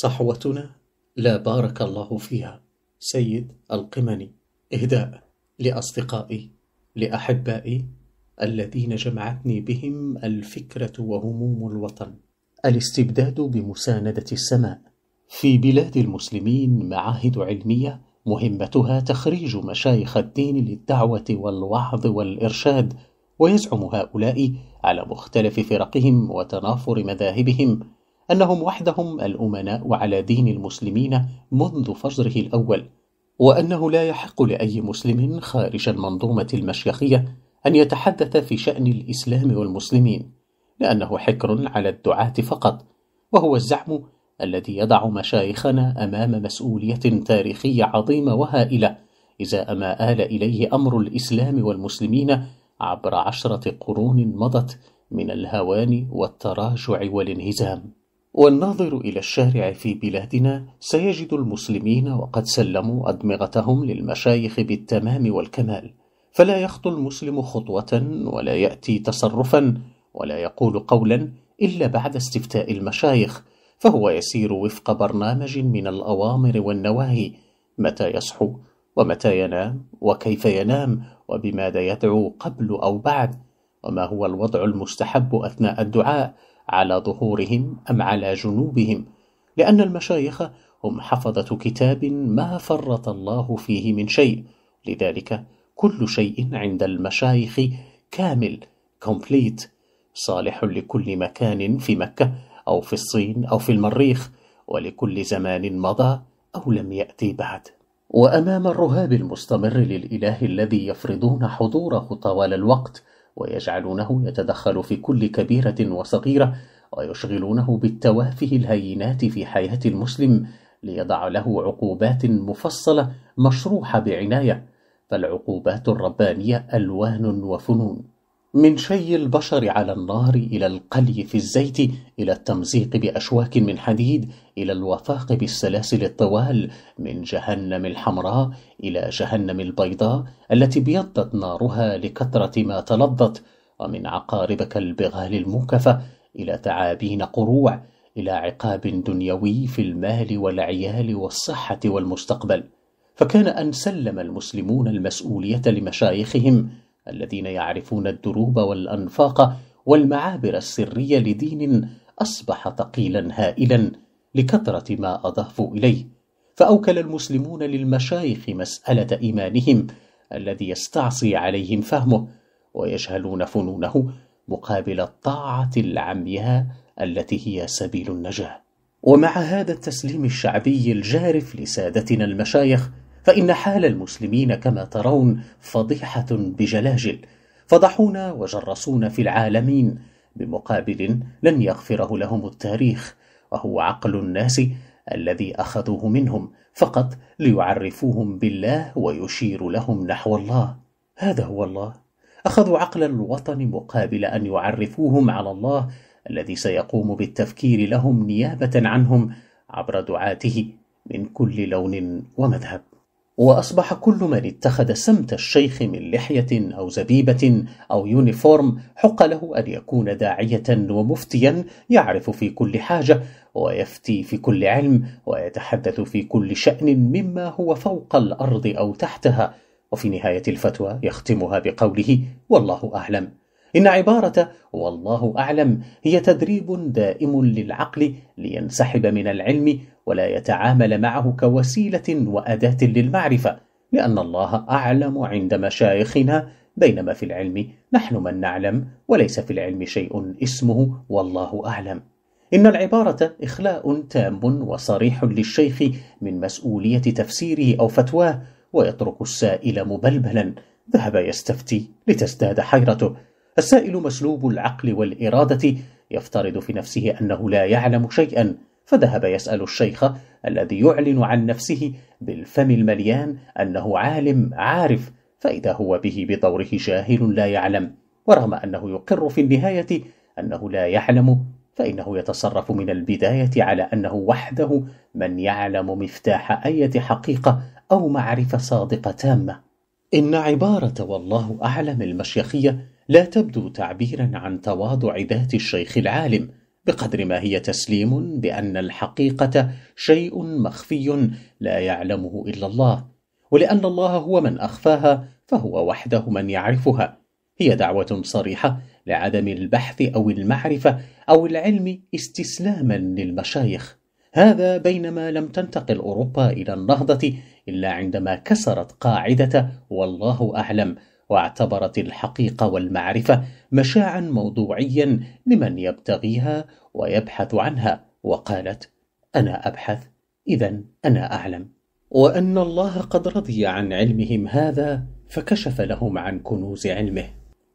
صحوتنا لا بارك الله فيها سيد القمني إهداء لأصدقائي لأحبائي الذين جمعتني بهم الفكرة وهموم الوطن الاستبداد بمساندة السماء في بلاد المسلمين معاهد علمية مهمتها تخريج مشايخ الدين للدعوة والوعظ والإرشاد ويزعم هؤلاء على مختلف فرقهم وتنافر مذاهبهم أنهم وحدهم الأمناء على دين المسلمين منذ فجره الأول وأنه لا يحق لأي مسلم خارج المنظومة المشيخية أن يتحدث في شأن الإسلام والمسلمين لأنه حكر على الدعاة فقط وهو الزعم الذي يضع مشايخنا أمام مسؤولية تاريخية عظيمة وهائلة إذا ما آل إليه أمر الإسلام والمسلمين عبر عشرة قرون مضت من الهوان والتراجع والانهزام والناظر إلى الشارع في بلادنا سيجد المسلمين وقد سلموا أدمغتهم للمشايخ بالتمام والكمال، فلا يخطو المسلم خطوة ولا يأتي تصرفا ولا يقول قولا إلا بعد استفتاء المشايخ، فهو يسير وفق برنامج من الأوامر والنواهي، متى يصحو ومتى ينام وكيف ينام وبماذا يدعو قبل أو بعد، وما هو الوضع المستحب أثناء الدعاء على ظهورهم أم على جنوبهم لأن المشايخ هم حفظة كتاب ما فرط الله فيه من شيء لذلك كل شيء عند المشايخ كامل كومبليت صالح لكل مكان في مكة أو في الصين أو في المريخ ولكل زمان مضى أو لم يأتي بعد وأمام الرهاب المستمر للإله الذي يفرضون حضوره طوال الوقت ويجعلونه يتدخل في كل كبيرة وصغيرة ويشغلونه بالتوافه الهينات في حياة المسلم ليضع له عقوبات مفصلة مشروحة بعناية فالعقوبات الربانية ألوان وفنون من شي البشر على النار إلى القلي في الزيت إلى التمزيق بأشواك من حديد إلى الوفاق بالسلاسل الطوال من جهنم الحمراء إلى جهنم البيضاء التي ابيضت نارها لكثرة ما تلظت ومن عقاربك البغال الموكفة إلى تعابين قروع إلى عقاب دنيوي في المال والعيال والصحة والمستقبل فكان أن سلم المسلمون المسؤولية لمشايخهم الذين يعرفون الدروب والأنفاق والمعابر السرية لدين أصبح ثقيلا هائلا لكثرة ما أضافوا إليه فأوكل المسلمون للمشايخ مسألة إيمانهم الذي يستعصي عليهم فهمه ويجهلون فنونه مقابل الطاعة العمياء التي هي سبيل النجاة ومع هذا التسليم الشعبي الجارف لسادتنا المشايخ فإن حال المسلمين كما ترون فضيحة بجلاجل فضحونا وجرسونا في العالمين بمقابل لن يغفره لهم التاريخ وهو عقل الناس الذي أخذوه منهم فقط ليعرفوهم بالله ويشير لهم نحو الله هذا هو الله أخذوا عقل الوطن مقابل أن يعرفوهم على الله الذي سيقوم بالتفكير لهم نيابة عنهم عبر دعاته من كل لون ومذهب وأصبح كل من اتخذ سمت الشيخ من لحية أو زبيبة أو يونيفورم حق له أن يكون داعية ومفتيا يعرف في كل حاجة ويفتي في كل علم ويتحدث في كل شأن مما هو فوق الأرض أو تحتها وفي نهاية الفتوى يختمها بقوله والله أعلم إن عبارة والله أعلم هي تدريب دائم للعقل لينسحب من العلم ولا يتعامل معه كوسيلة وأداة للمعرفة لأن الله أعلم عند مشايخنا بينما في العلم نحن من نعلم وليس في العلم شيء اسمه والله أعلم إن العبارة إخلاء تام وصريح للشيخ من مسؤولية تفسيره أو فتواه ويترك السائل مبلبلا ذهب يستفتي لتزداد حيرته السائل مسلوب العقل والإرادة يفترض في نفسه أنه لا يعلم شيئا فذهب يسأل الشيخ الذي يعلن عن نفسه بالفم المليان أنه عالم عارف فإذا هو به بطوره جاهل لا يعلم ورغم أنه يقر في النهاية أنه لا يعلم فإنه يتصرف من البداية على أنه وحده من يعلم مفتاح أية حقيقة أو معرفة صادقة تامة إن عبارة والله أعلم المشيخية لا تبدو تعبيرا عن تواضع ذات الشيخ العالم بقدر ما هي تسليم بان الحقيقه شيء مخفي لا يعلمه الا الله ولان الله هو من اخفاها فهو وحده من يعرفها هي دعوه صريحه لعدم البحث او المعرفه او العلم استسلاما للمشايخ هذا بينما لم تنتقل اوروبا الى النهضه الا عندما كسرت قاعده والله اعلم واعتبرت الحقيقه والمعرفه مشاعا موضوعيا لمن يبتغيها ويبحث عنها وقالت انا ابحث اذا انا اعلم وان الله قد رضي عن علمهم هذا فكشف لهم عن كنوز علمه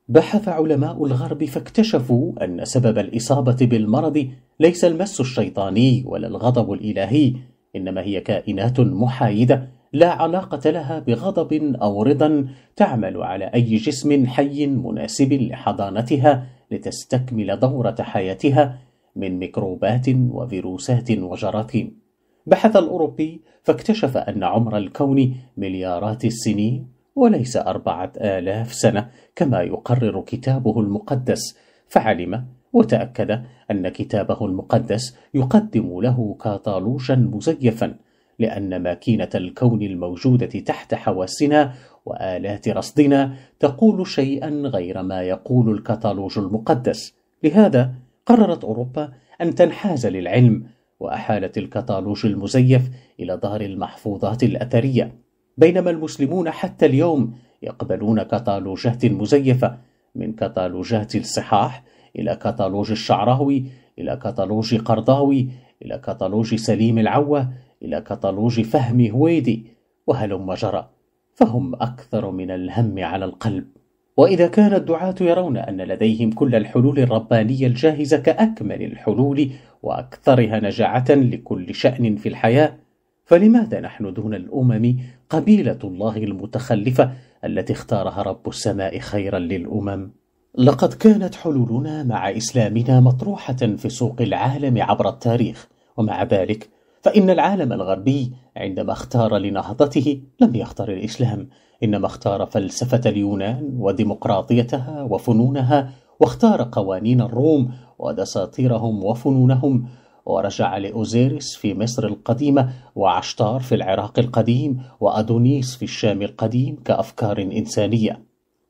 بحث علماء الغرب فاكتشفوا ان سبب الاصابه بالمرض ليس المس الشيطاني ولا الغضب الالهي انما هي كائنات محايده لا علاقة لها بغضب أو رضا تعمل على أي جسم حي مناسب لحضانتها لتستكمل دورة حياتها من ميكروبات وفيروسات وجراثيم بحث الأوروبي فاكتشف أن عمر الكون مليارات السنين وليس أربعة آلاف سنة كما يقرر كتابه المقدس فعلم وتأكد أن كتابه المقدس يقدم له كاتالوجا مزيفا لأن ماكينة الكون الموجودة تحت حواسنا وآلات رصدنا تقول شيئا غير ما يقول الكتالوج المقدس لهذا قررت أوروبا أن تنحاز للعلم وأحالت الكتالوج المزيف إلى دار المحفوظات الأثرية بينما المسلمون حتى اليوم يقبلون كتالوجات مزيفة من كتالوجات الصحاح إلى كتالوج الشعراوي إلى كتالوج قرضاوي إلى كتالوج سليم العوة إلى كتالوج فهم هويدي وهلم جرى فهم أكثر من الهم على القلب وإذا كان الدعاة يرون أن لديهم كل الحلول الربانية الجاهزة كأكمل الحلول وأكثرها نجاعة لكل شأن في الحياة فلماذا نحن دون الأمم قبيلة الله المتخلفة التي اختارها رب السماء خيرا للأمم؟ لقد كانت حلولنا مع إسلامنا مطروحة في سوق العالم عبر التاريخ ومع ذلك فإن العالم الغربي عندما اختار لنهضته لم يختر الإسلام إنما اختار فلسفة اليونان وديمقراطيتها وفنونها واختار قوانين الروم ودساطيرهم وفنونهم ورجع لأوزيرس في مصر القديمة وعشتار في العراق القديم وأدونيس في الشام القديم كأفكار إنسانية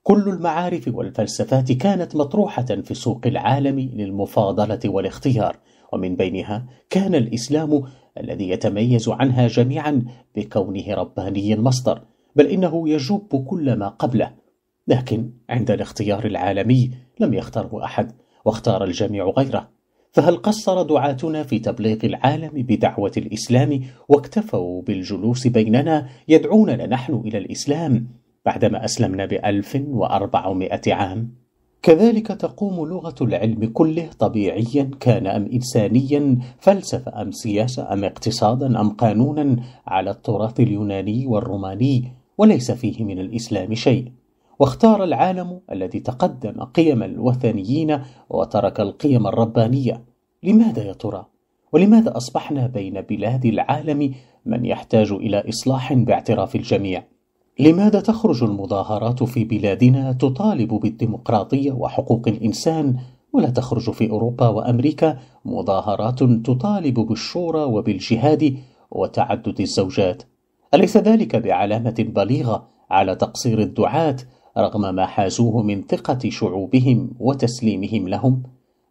كل المعارف والفلسفات كانت مطروحة في سوق العالم للمفاضلة والاختيار ومن بينها كان الإسلام الذي يتميز عنها جميعا بكونه رباني المصدر بل انه يجب كل ما قبله لكن عند الاختيار العالمي لم يختاره احد واختار الجميع غيره فهل قصر دعاتنا في تبليغ العالم بدعوه الاسلام واكتفوا بالجلوس بيننا يدعوننا نحن الى الاسلام بعدما اسلمنا ب 1400 عام كذلك تقوم لغة العلم كله طبيعيا كان أم إنسانيا فلسفة أم سياسة أم اقتصادا أم قانونا على التراث اليوناني والروماني وليس فيه من الإسلام شيء واختار العالم الذي تقدم قيم الوثنيين وترك القيم الربانية لماذا يا ترى؟ ولماذا أصبحنا بين بلاد العالم من يحتاج إلى إصلاح باعتراف الجميع؟ لماذا تخرج المظاهرات في بلادنا تطالب بالديمقراطيه وحقوق الانسان ولا تخرج في اوروبا وامريكا مظاهرات تطالب بالشورى وبالجهاد وتعدد الزوجات اليس ذلك بعلامه بليغه على تقصير الدعاه رغم ما حازوه من ثقه شعوبهم وتسليمهم لهم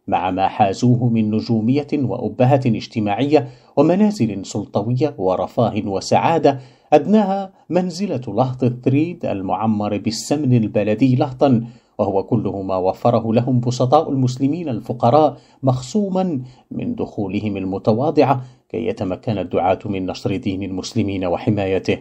مع ما حازوه من نجوميه وابهه اجتماعيه ومنازل سلطويه ورفاه وسعاده أدناها منزلة لهط الثريد المعمر بالسمن البلدي لهطا وهو كله ما وفره لهم بسطاء المسلمين الفقراء مخصوما من دخولهم المتواضعة كي يتمكن الدعاة من نشر دين المسلمين وحمايته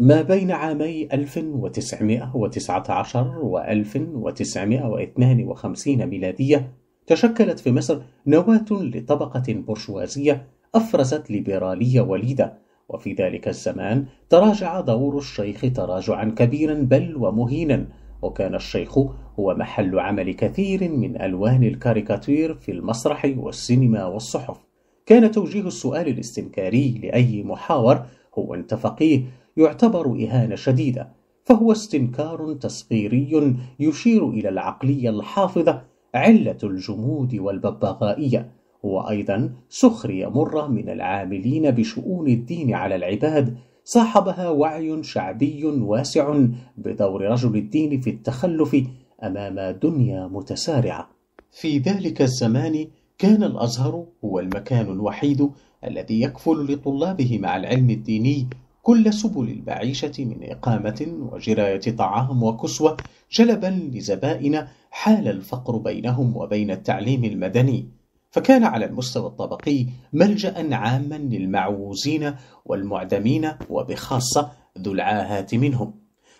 ما بين عامي 1919 و 1952 ميلادية تشكلت في مصر نواة لطبقة برجوازية أفرزت ليبرالية وليدة وفي ذلك الزمان تراجع دور الشيخ تراجعا كبيرا بل ومهينا وكان الشيخ هو محل عمل كثير من ألوان الكاريكاتير في المسرح والسينما والصحف كان توجيه السؤال الاستنكاري لأي محاور هو أنت فقيه يعتبر إهانة شديدة فهو استنكار تصغيري يشير إلى العقلية الحافظة علة الجمود والببغائية هو أيضا سخرية مرة من العاملين بشؤون الدين على العباد صاحبها وعي شعبي واسع بدور رجل الدين في التخلف أمام دنيا متسارعة في ذلك الزمان كان الأزهر هو المكان الوحيد الذي يكفل لطلابه مع العلم الديني كل سبل المعيشة من إقامة وجراية طعام وكسوة جلبا لزبائن حال الفقر بينهم وبين التعليم المدني فكان على المستوى الطبقي ملجأ عاما للمعوزين والمعدمين وبخاصة ذو العاهات منهم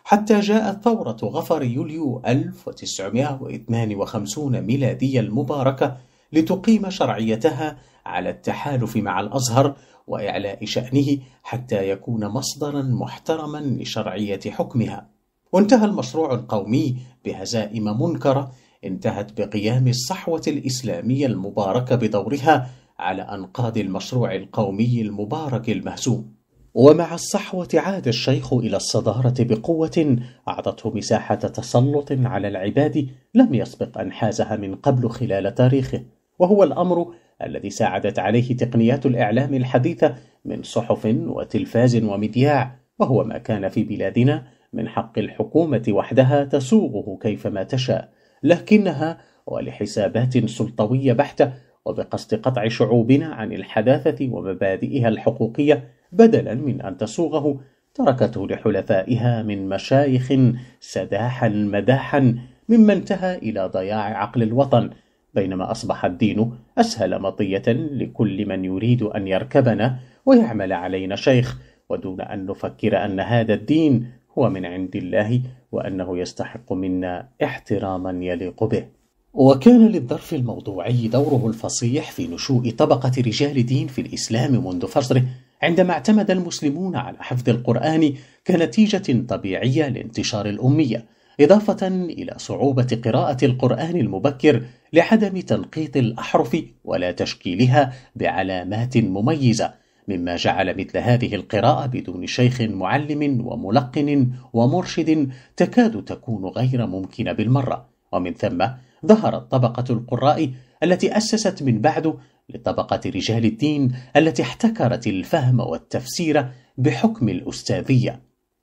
حتى جاءت ثورة غفر يوليو 1952 ميلادية المباركة لتقيم شرعيتها على التحالف مع الأزهر وإعلاء شأنه حتى يكون مصدرا محترما لشرعية حكمها وانتهى المشروع القومي بهزائم منكرة انتهت بقيام الصحوة الإسلامية المباركة بدورها على أنقاض المشروع القومي المبارك المهزوم ومع الصحوة عاد الشيخ إلى الصدارة بقوة أعطته مساحة تسلط على العباد لم يسبق أن حازها من قبل خلال تاريخه وهو الأمر الذي ساعدت عليه تقنيات الإعلام الحديثة من صحف وتلفاز ومذياع وهو ما كان في بلادنا من حق الحكومة وحدها تسوغه كيفما تشاء لكنها ولحسابات سلطوية بحتة وبقصد قطع شعوبنا عن الحداثة ومبادئها الحقوقية بدلا من أن تسوغه تركته لحلفائها من مشايخ سداحا مداحا مما انتهى إلى ضياع عقل الوطن بينما أصبح الدين أسهل مطية لكل من يريد أن يركبنا ويعمل علينا شيخ ودون أن نفكر أن هذا الدين هو من عند الله وأنه يستحق منا احتراما يليق به وكان للظرف الموضوعي دوره الفصيح في نشوء طبقة رجال دين في الإسلام منذ فصره عندما اعتمد المسلمون على حفظ القرآن كنتيجة طبيعية لانتشار الأمية إضافة إلى صعوبة قراءة القرآن المبكر لعدم تنقيط الأحرف ولا تشكيلها بعلامات مميزة مما جعل مثل هذه القراءة بدون شيخ معلم وملقن ومرشد تكاد تكون غير ممكنة بالمرة، ومن ثم ظهرت طبقة القراء التي أسست من بعد لطبقة رجال الدين التي احتكرت الفهم والتفسير بحكم الأستاذية.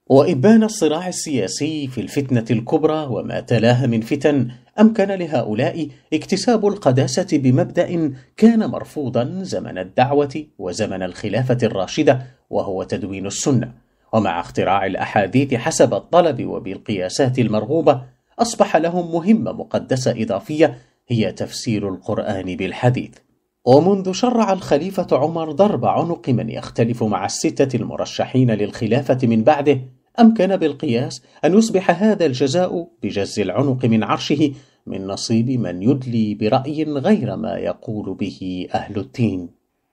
وإبان الصراع السياسي في الفتنة الكبرى وما تلاها من فتن امكن لهؤلاء اكتساب القداسه بمبدا كان مرفوضا زمن الدعوه وزمن الخلافه الراشده وهو تدوين السنه ومع اختراع الاحاديث حسب الطلب وبالقياسات المرغوبه اصبح لهم مهمه مقدسه اضافيه هي تفسير القران بالحديث ومنذ شرع الخليفه عمر ضرب عنق من يختلف مع السته المرشحين للخلافه من بعده أمكن بالقياس أن يصبح هذا الجزاء بجز العنق من عرشه من نصيب من يدلي برأي غير ما يقول به أهل الدين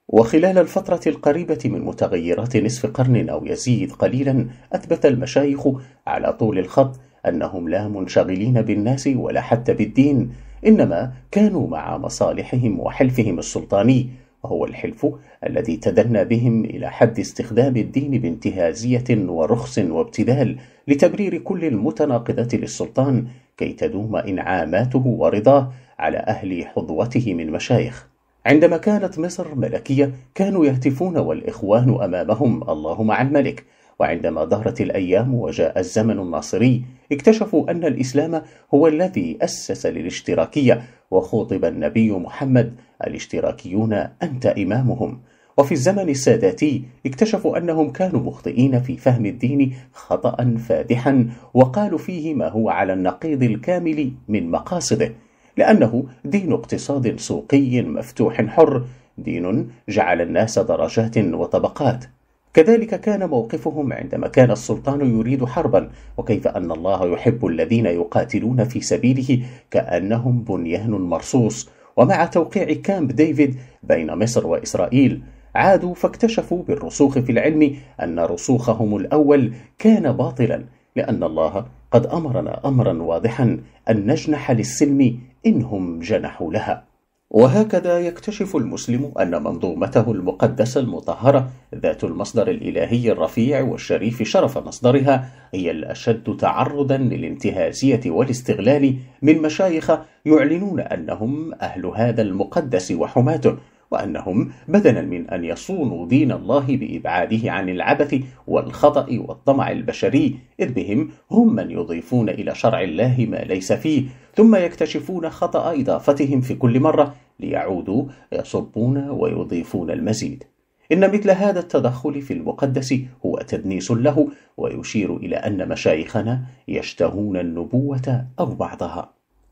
وخلال الفترة القريبة من متغيرات نصف قرن أو يزيد قليلا أثبت المشايخ على طول الخط أنهم لا منشغلين بالناس ولا حتى بالدين إنما كانوا مع مصالحهم وحلفهم السلطاني وهو الحلف الذي تدنى بهم إلى حد استخدام الدين بانتهازية ورخص وابتذال لتبرير كل المتناقضات للسلطان كي تدوم إنعاماته ورضاه على أهل حظوته من مشايخ عندما كانت مصر ملكية كانوا يهتفون والإخوان أمامهم الله مع الملك وعندما دارت الأيام وجاء الزمن الناصري اكتشفوا أن الإسلام هو الذي أسس للاشتراكية وخوطب النبي محمد الاشتراكيون أنت إمامهم وفي الزمن الساداتي اكتشفوا أنهم كانوا مخطئين في فهم الدين خطأ فادحا وقالوا فيه ما هو على النقيض الكامل من مقاصده لأنه دين اقتصاد سوقي مفتوح حر دين جعل الناس درجات وطبقات كذلك كان موقفهم عندما كان السلطان يريد حربا وكيف أن الله يحب الذين يقاتلون في سبيله كأنهم بنيان مرصوص ومع توقيع كامب ديفيد بين مصر وإسرائيل عادوا فاكتشفوا بالرسوخ في العلم أن رسوخهم الأول كان باطلا لأن الله قد أمرنا أمرا واضحا أن نجنح للسلم إنهم جنحوا لها وهكذا يكتشف المسلم أن منظومته المقدسة المطهرة ذات المصدر الإلهي الرفيع والشريف شرف مصدرها هي الأشد تعرضا للانتهازية والاستغلال من مشايخ يعلنون أنهم أهل هذا المقدس وحماته وأنهم بدلا من أن يصونوا دين الله بإبعاده عن العبث والخطأ والطمع البشري إذ بهم هم من يضيفون إلى شرع الله ما ليس فيه ثم يكتشفون خطأ إضافتهم في كل مرة ليعودوا يصبون ويضيفون المزيد إن مثل هذا التدخل في المقدس هو تدنيس له ويشير إلى أن مشايخنا يشتهون النبوة أو بعضها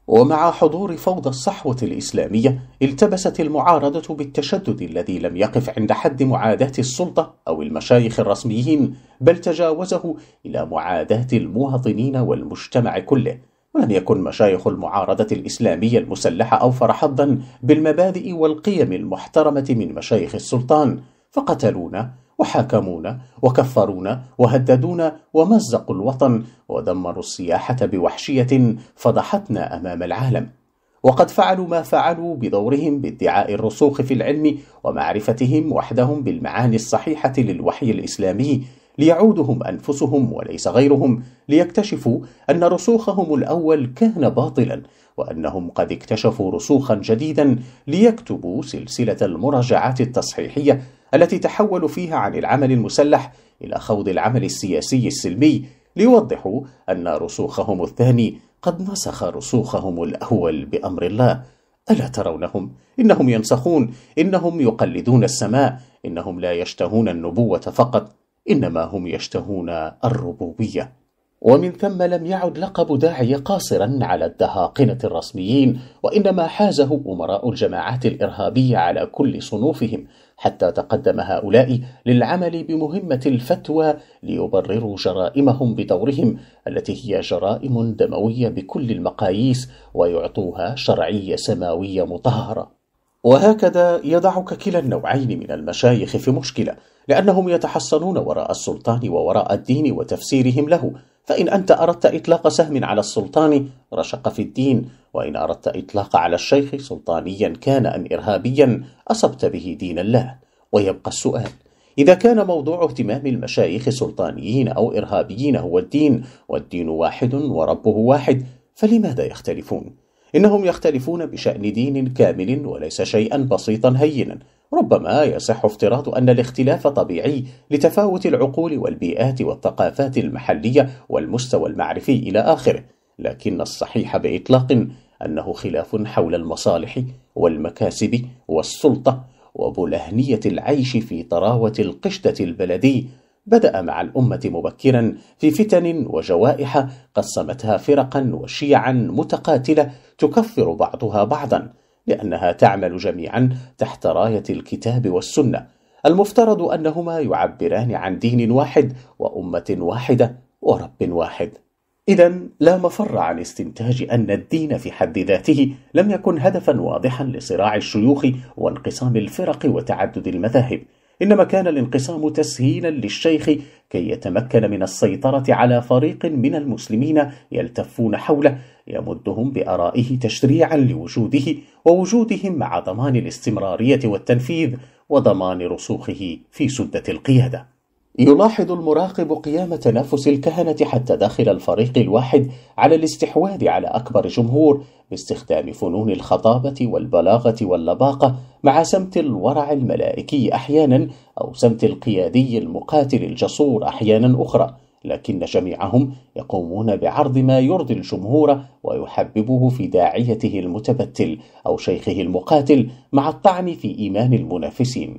ومع حضور فوضى الصحوة الإسلامية التبست المعارضة بالتشدد الذي لم يقف عند حد معاداة السلطة أو المشايخ الرسميين بل تجاوزه إلى معاداة المواطنين والمجتمع كله ولم يكن مشايخ المعارضة الإسلامية المسلحة أوفر حظا بالمبادئ والقيم المحترمة من مشايخ السلطان فقتلونا وحاكمونا وكفرونا وهددونا ومزقوا الوطن ودمروا السياحة بوحشية فضحتنا أمام العالم وقد فعلوا ما فعلوا بدورهم بادعاء الرسوخ في العلم ومعرفتهم وحدهم بالمعاني الصحيحة للوحي الإسلامي ليعودهم أنفسهم وليس غيرهم ليكتشفوا أن رسوخهم الأول كان باطلا وأنهم قد اكتشفوا رسوخا جديدا ليكتبوا سلسلة المراجعات التصحيحية التي تحولوا فيها عن العمل المسلح إلى خوض العمل السياسي السلمي ليوضحوا أن رسوخهم الثاني قد نسخ رسوخهم الأول بأمر الله ألا ترونهم؟ إنهم ينسخون إنهم يقلدون السماء إنهم لا يشتهون النبوة فقط إنما هم يشتهون الربوبية ومن ثم لم يعد لقب داعية قاصرا على الدهاقنة الرسميين وإنما حازه أمراء الجماعات الإرهابية على كل صنوفهم حتى تقدم هؤلاء للعمل بمهمة الفتوى ليبرروا جرائمهم بدورهم التي هي جرائم دموية بكل المقاييس ويعطوها شرعية سماوية مطهرة وهكذا يضعك كلا النوعين من المشايخ في مشكلة لأنهم يتحصنون وراء السلطان ووراء الدين وتفسيرهم له فإن أنت أردت إطلاق سهم على السلطان رشق في الدين وإن أردت إطلاق على الشيخ سلطانيا كان أم إرهابيا أصبت به دين الله ويبقى السؤال إذا كان موضوع اهتمام المشايخ سلطانيين أو إرهابيين هو الدين والدين واحد وربه واحد فلماذا يختلفون؟ إنهم يختلفون بشأن دين كامل وليس شيئا بسيطا هينا ربما يصح افتراض أن الاختلاف طبيعي لتفاوت العقول والبيئات والثقافات المحلية والمستوى المعرفي إلى آخره لكن الصحيح بإطلاق أنه خلاف حول المصالح والمكاسب والسلطة وبلهنية العيش في طراوة القشدة البلدي بدأ مع الأمة مبكرا في فتن وجوائح قسمتها فرقا وشيعا متقاتلة تكفر بعضها بعضا لأنها تعمل جميعا تحت راية الكتاب والسنة المفترض أنهما يعبران عن دين واحد وأمة واحدة ورب واحد إذا لا مفر عن استنتاج أن الدين في حد ذاته لم يكن هدفا واضحا لصراع الشيوخ وانقسام الفرق وتعدد المذاهب إنما كان الانقسام تسهيلا للشيخ كي يتمكن من السيطرة على فريق من المسلمين يلتفون حوله يمدهم بآرائه تشريعا لوجوده ووجودهم مع ضمان الاستمرارية والتنفيذ وضمان رسوخه في سدة القيادة يلاحظ المراقب قيام تنافس الكهنة حتى داخل الفريق الواحد على الاستحواذ على أكبر جمهور باستخدام فنون الخطابة والبلاغة واللباقة مع سمت الورع الملائكي أحيانا أو سمت القيادي المقاتل الجسور أحيانا أخرى لكن جميعهم يقومون بعرض ما يرضي الجمهور ويحببه في داعيته المتبتل أو شيخه المقاتل مع الطعن في إيمان المنافسين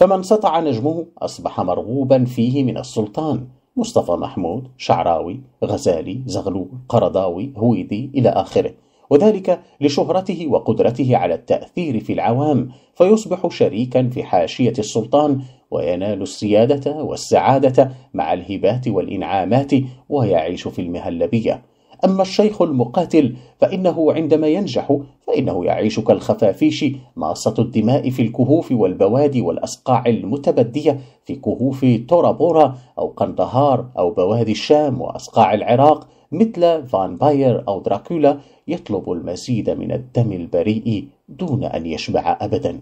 فمن سطع نجمه أصبح مرغوبا فيه من السلطان مصطفى محمود شعراوي غزالي زغلول قرضاوي هويدي إلى آخره وذلك لشهرته وقدرته على التأثير في العوام فيصبح شريكا في حاشية السلطان وينال السيادة والسعادة مع الهبات والإنعامات ويعيش في المهلبية أما الشيخ المقاتل فإنه عندما ينجح فإنه يعيش كالخفافيش ماصة الدماء في الكهوف والبوادي والأصقاع المتبدية في كهوف تورابورا أو قندهار أو بوادي الشام وأصقاع العراق مثل فان باير أو دراكولا يطلب المزيد من الدم البريء دون أن يشبع أبداً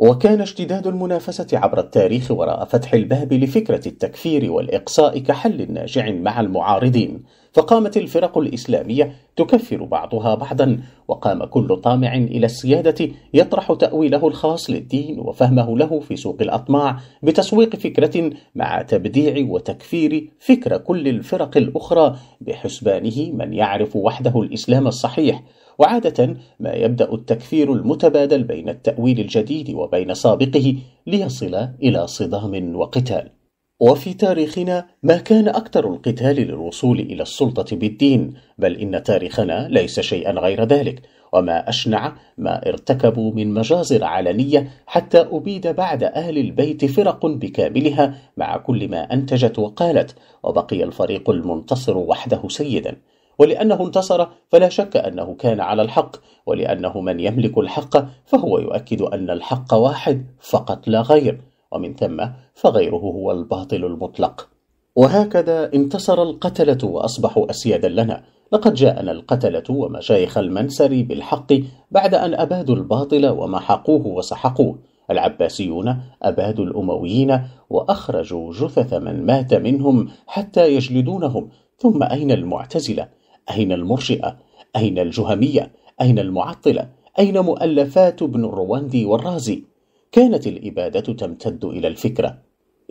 وكان اشتداد المنافسة عبر التاريخ وراء فتح الباب لفكرة التكفير والإقصاء كحل ناجع مع المعارضين، فقامت الفرق الإسلامية تكفر بعضها بعضا، وقام كل طامع إلى السيادة يطرح تأويله الخاص للدين وفهمه له في سوق الأطماع بتسويق فكرة مع تبديع وتكفير فكر كل الفرق الأخرى بحسبانه من يعرف وحده الإسلام الصحيح، وعادة ما يبدأ التكفير المتبادل بين التأويل الجديد وبين سابقه ليصل إلى صدام وقتال. وفي تاريخنا ما كان أكثر القتال للوصول إلى السلطة بالدين، بل إن تاريخنا ليس شيئا غير ذلك، وما أشنع ما ارتكبوا من مجازر علنية حتى أبيد بعد أهل البيت فرق بكاملها مع كل ما أنتجت وقالت، وبقي الفريق المنتصر وحده سيدا. ولأنه انتصر فلا شك أنه كان على الحق ولأنه من يملك الحق فهو يؤكد أن الحق واحد فقط لا غير ومن ثم فغيره هو الباطل المطلق وهكذا انتصر القتلة وأصبحوا أسيادا لنا لقد جاءنا القتلة ومشايخ المنسر بالحق بعد أن أبادوا الباطل ومحقوه وسحقوه العباسيون أبادوا الأمويين وأخرجوا جثث من مات منهم حتى يجلدونهم ثم أين المعتزلة؟ أين المرجئة؟ أين الجهمية؟ أين المعطلة؟ أين مؤلفات ابن الرواندي والرازي؟ كانت الإبادة تمتد إلى الفكرة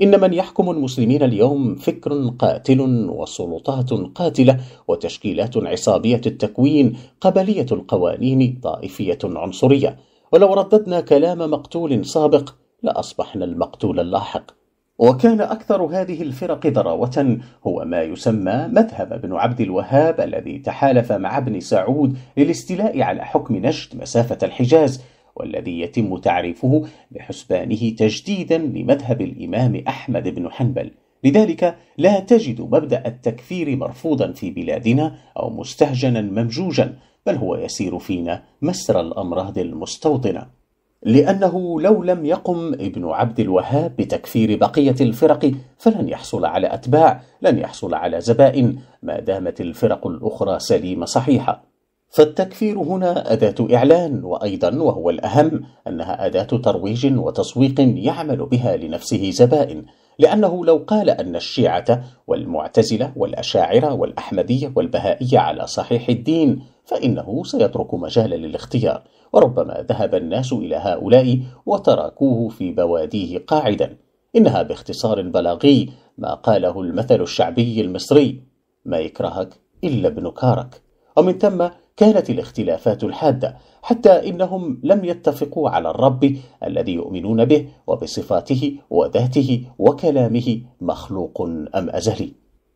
إن من يحكم المسلمين اليوم فكر قاتل وسلطات قاتلة وتشكيلات عصابية التكوين قبلية القوانين طائفية عنصرية ولو رددنا كلام مقتول سابق لأصبحنا المقتول اللاحق وكان أكثر هذه الفرق ضراوة هو ما يسمى مذهب ابن عبد الوهاب الذي تحالف مع ابن سعود للاستيلاء على حكم نجد مسافة الحجاز والذي يتم تعريفه بحسبانه تجديدا لمذهب الإمام أحمد بن حنبل لذلك لا تجد مبدأ التكفير مرفوضا في بلادنا أو مستهجنا ممجوجا بل هو يسير فينا مسر الأمراض المستوطنة لأنه لو لم يقم ابن عبد الوهاب بتكفير بقية الفرق فلن يحصل على أتباع، لن يحصل على زبائن ما دامت الفرق الأخرى سليمة صحيحة. فالتكفير هنا أداة إعلان وأيضا وهو الأهم أنها أداة ترويج وتسويق يعمل بها لنفسه زبائن، لأنه لو قال أن الشيعة والمعتزلة والأشاعرة والأحمدية والبهائية على صحيح الدين فإنه سيترك مجالا للاختيار وربما ذهب الناس إلى هؤلاء وتركوه في بواديه قاعدا إنها باختصار بلاغي ما قاله المثل الشعبي المصري ما يكرهك إلا ابن كارك ومن ثم كانت الاختلافات الحادة حتى إنهم لم يتفقوا على الرب الذي يؤمنون به وبصفاته وذاته وكلامه مخلوق أم أزلي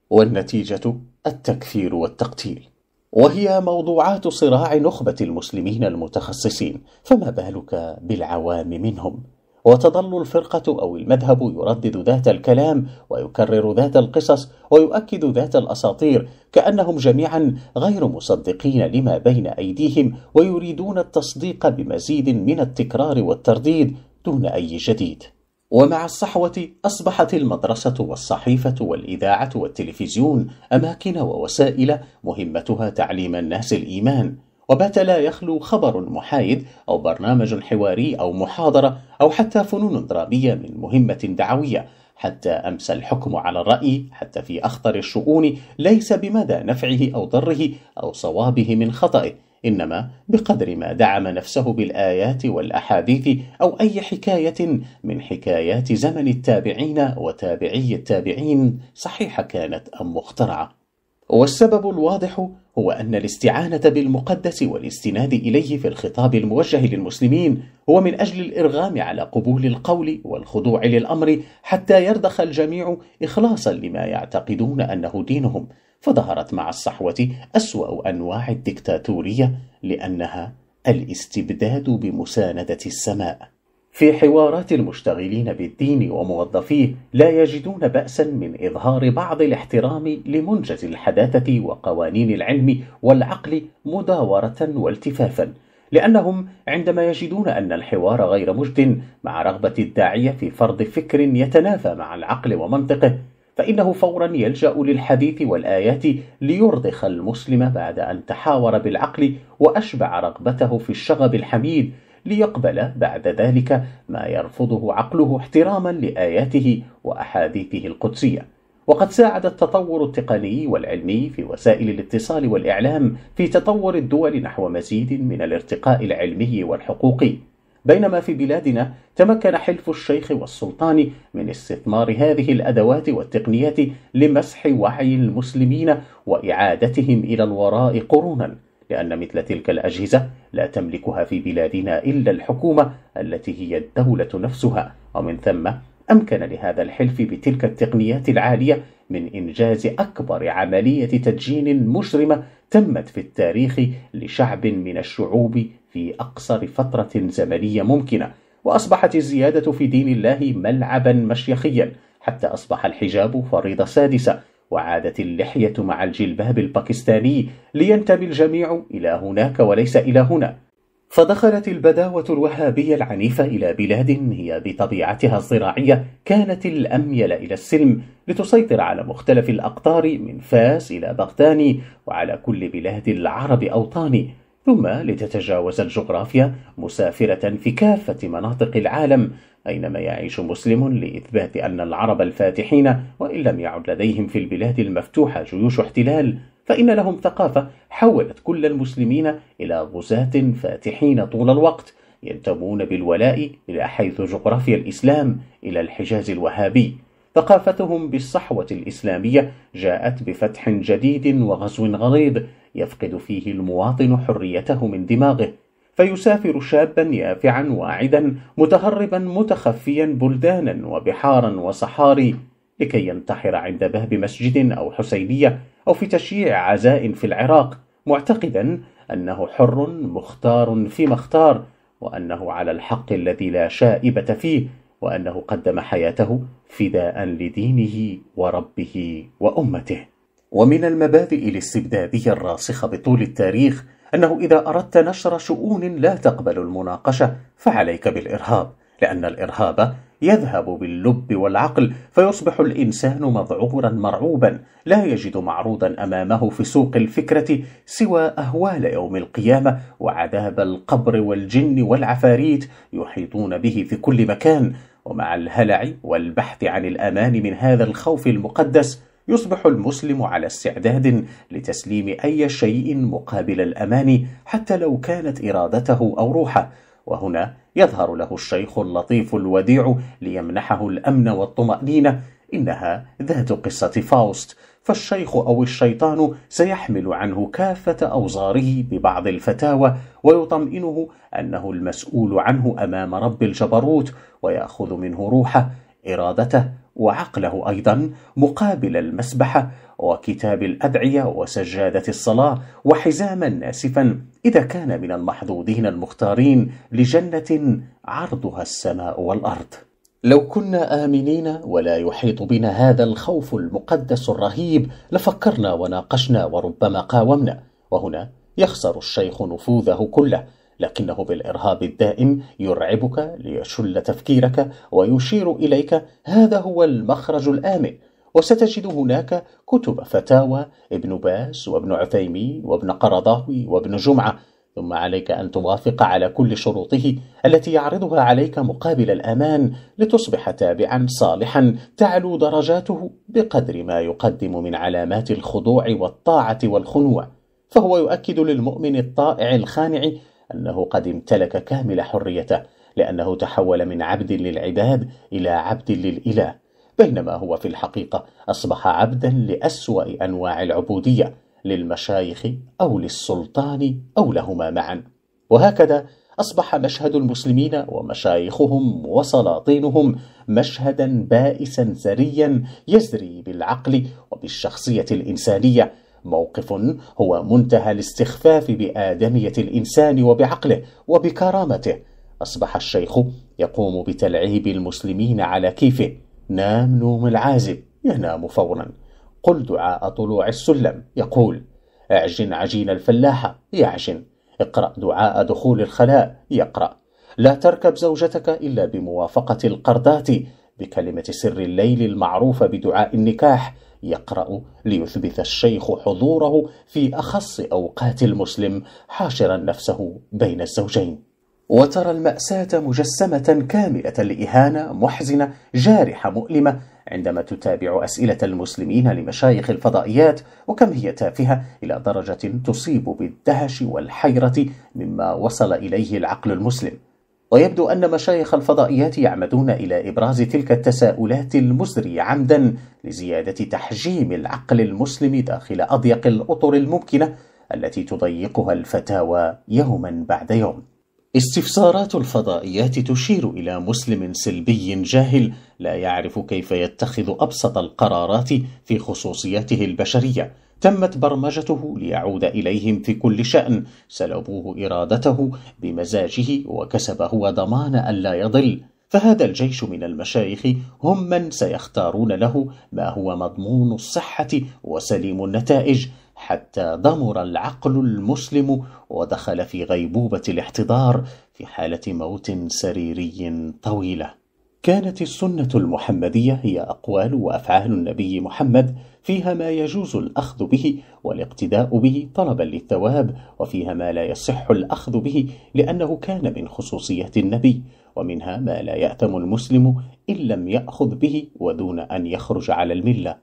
والنتيجة التكفير والتقتيل وهي موضوعات صراع نخبة المسلمين المتخصصين فما بالك بالعوام منهم وتظل الفرقة أو المذهب يردد ذات الكلام ويكرر ذات القصص ويؤكد ذات الأساطير كأنهم جميعا غير مصدقين لما بين أيديهم ويريدون التصديق بمزيد من التكرار والترديد دون أي جديد ومع الصحوة أصبحت المدرسة والصحيفة والإذاعة والتلفزيون أماكن ووسائل مهمتها تعليم الناس الإيمان وبات لا يخلو خبر محايد أو برنامج حواري أو محاضرة أو حتى فنون درامية من مهمة دعوية حتى أمسى الحكم على الرأي حتى في أخطر الشؤون ليس بمدى نفعه أو ضره أو صوابه من خطئه إنما بقدر ما دعم نفسه بالآيات والأحاديث أو أي حكاية من حكايات زمن التابعين وتابعي التابعين صحيحة كانت أم مخترعة والسبب الواضح هو أن الاستعانة بالمقدس والاستناد إليه في الخطاب الموجه للمسلمين هو من أجل الإرغام على قبول القول والخضوع للأمر حتى يرضخ الجميع إخلاصا لما يعتقدون أنه دينهم فظهرت مع الصحوة أسوأ أنواع الدكتاتورية لأنها الاستبداد بمساندة السماء في حوارات المشتغلين بالدين وموظفيه لا يجدون بأسا من إظهار بعض الاحترام لمنجز الحداثة وقوانين العلم والعقل مداورة والتفافا لأنهم عندما يجدون أن الحوار غير مجد مع رغبة الداعية في فرض فكر يتنافى مع العقل ومنطقه فإنه فورا يلجأ للحديث والآيات ليرضخ المسلم بعد أن تحاور بالعقل وأشبع رغبته في الشغب الحميد ليقبل بعد ذلك ما يرفضه عقله احتراما لآياته وأحاديثه القدسية وقد ساعد التطور التقني والعلمي في وسائل الاتصال والإعلام في تطور الدول نحو مزيد من الارتقاء العلمي والحقوقي بينما في بلادنا تمكن حلف الشيخ والسلطان من استثمار هذه الأدوات والتقنيات لمسح وعي المسلمين وإعادتهم إلى الوراء قرونا لأن مثل تلك الأجهزة لا تملكها في بلادنا إلا الحكومة التي هي الدولة نفسها ومن ثم أمكن لهذا الحلف بتلك التقنيات العالية من إنجاز أكبر عملية تدجين مجرمة تمت في التاريخ لشعب من الشعوب في أقصر فترة زمنية ممكنة وأصبحت الزيادة في دين الله ملعبا مشيخيا حتى أصبح الحجاب فريضة سادسة وعادت اللحية مع الجلباب الباكستاني لينتمي الجميع إلى هناك وليس إلى هنا فدخلت البداوة الوهابية العنيفة إلى بلاد هي بطبيعتها الزراعية كانت الأميل إلى السلم لتسيطر على مختلف الأقطار من فاس إلى بغتاني وعلى كل بلاد العرب أوطاني ثم لتتجاوز الجغرافيا مسافرة في كافة مناطق العالم أينما يعيش مسلم لإثبات أن العرب الفاتحين وإن لم يعد لديهم في البلاد المفتوحة جيوش احتلال فإن لهم ثقافة حولت كل المسلمين إلى غزاة فاتحين طول الوقت ينتمون بالولاء إلى حيث جغرافيا الإسلام إلى الحجاز الوهابي ثقافتهم بالصحوة الإسلامية جاءت بفتح جديد وغزو غليظ يفقد فيه المواطن حريته من دماغه فيسافر شابا يافعا واعدا متهربا متخفيا بلدانا وبحارا وصحاري لكي ينتحر عند باب مسجد أو حسينية أو في تشييع عزاء في العراق معتقدا أنه حر مختار فيما اختار وأنه على الحق الذي لا شائبة فيه وأنه قدم حياته فداء لدينه وربه وأمته ومن المبادئ الاستبدادية الراسخة بطول التاريخ أنه إذا أردت نشر شؤون لا تقبل المناقشة فعليك بالإرهاب لأن الإرهاب يذهب باللب والعقل فيصبح الإنسان مذعورا مرعوبا لا يجد معروضا أمامه في سوق الفكرة سوى أهوال يوم القيامة وعذاب القبر والجن والعفاريت يحيطون به في كل مكان ومع الهلع والبحث عن الأمان من هذا الخوف المقدس يصبح المسلم على استعداد لتسليم أي شيء مقابل الأمان حتى لو كانت إرادته أو روحه وهنا يظهر له الشيخ اللطيف الوديع ليمنحه الأمن والطمأنينة إنها ذات قصة فاوست فالشيخ أو الشيطان سيحمل عنه كافة أوزاره ببعض الفتاوى ويطمئنه أنه المسؤول عنه أمام رب الجبروت ويأخذ منه روحه إرادته وعقله أيضا مقابل المسبحة وكتاب الأدعية وسجادة الصلاة وحزاما ناسفا إذا كان من المحظوظين المختارين لجنة عرضها السماء والأرض لو كنا آمنين ولا يحيط بنا هذا الخوف المقدس الرهيب لفكرنا وناقشنا وربما قاومنا وهنا يخسر الشيخ نفوذه كله لكنه بالإرهاب الدائم يرعبك ليشل تفكيرك ويشير إليك هذا هو المخرج الآمن وستجد هناك كتب فتاوى ابن باس وابن عثيمين وابن قرضاوي وابن جمعة ثم عليك أن توافق على كل شروطه التي يعرضها عليك مقابل الأمان لتصبح تابعا صالحا تعلو درجاته بقدر ما يقدم من علامات الخضوع والطاعة والخنوع فهو يؤكد للمؤمن الطائع الخانع أنه قد امتلك كامل حريته لأنه تحول من عبد للعباد إلى عبد للإله بينما هو في الحقيقة أصبح عبدا لأسوأ أنواع العبودية للمشايخ أو للسلطان أو لهما معا وهكذا أصبح مشهد المسلمين ومشايخهم وسلاطينهم مشهدا بائسا ثريا يزري بالعقل وبالشخصية الإنسانية موقف هو منتهى الاستخفاف بآدمية الإنسان وبعقله وبكرامته أصبح الشيخ يقوم بتلعيب المسلمين على كيفه نام نوم العازب ينام فورا قل دعاء طلوع السلم يقول اعجن عجين الفلاحة يعجن اقرأ دعاء دخول الخلاء يقرأ لا تركب زوجتك إلا بموافقة القردات بكلمة سر الليل المعروفة بدعاء النكاح يقرأ ليثبت الشيخ حضوره في أخص أوقات المسلم حاشرا نفسه بين الزوجين وترى المأساة مجسمة كاملة لإهانة محزنة جارحة مؤلمة عندما تتابع أسئلة المسلمين لمشايخ الفضائيات وكم هي تافهة إلى درجة تصيب بالدهش والحيرة مما وصل إليه العقل المسلم ويبدو أن مشايخ الفضائيات يعمدون إلى إبراز تلك التساؤلات المزرية عمدا لزيادة تحجيم العقل المسلم داخل أضيق الأطر الممكنة التي تضيقها الفتاوى يوما بعد يوم. استفسارات الفضائيات تشير إلى مسلم سلبي جاهل لا يعرف كيف يتخذ أبسط القرارات في خصوصياته البشرية تمت برمجته ليعود إليهم في كل شأن سلبوه إرادته بمزاجه وكسب هو ضمان ألا يضل فهذا الجيش من المشايخ هم من سيختارون له ما هو مضمون الصحة وسليم النتائج حتى ضمر العقل المسلم ودخل في غيبوبة الاحتضار في حالة موت سريري طويلة كانت السنة المحمدية هي أقوال وأفعال النبي محمد فيها ما يجوز الأخذ به والاقتداء به طلبا للثواب وفيها ما لا يصح الأخذ به لأنه كان من خصوصية النبي ومنها ما لا يأتم المسلم إن لم يأخذ به ودون أن يخرج على الملة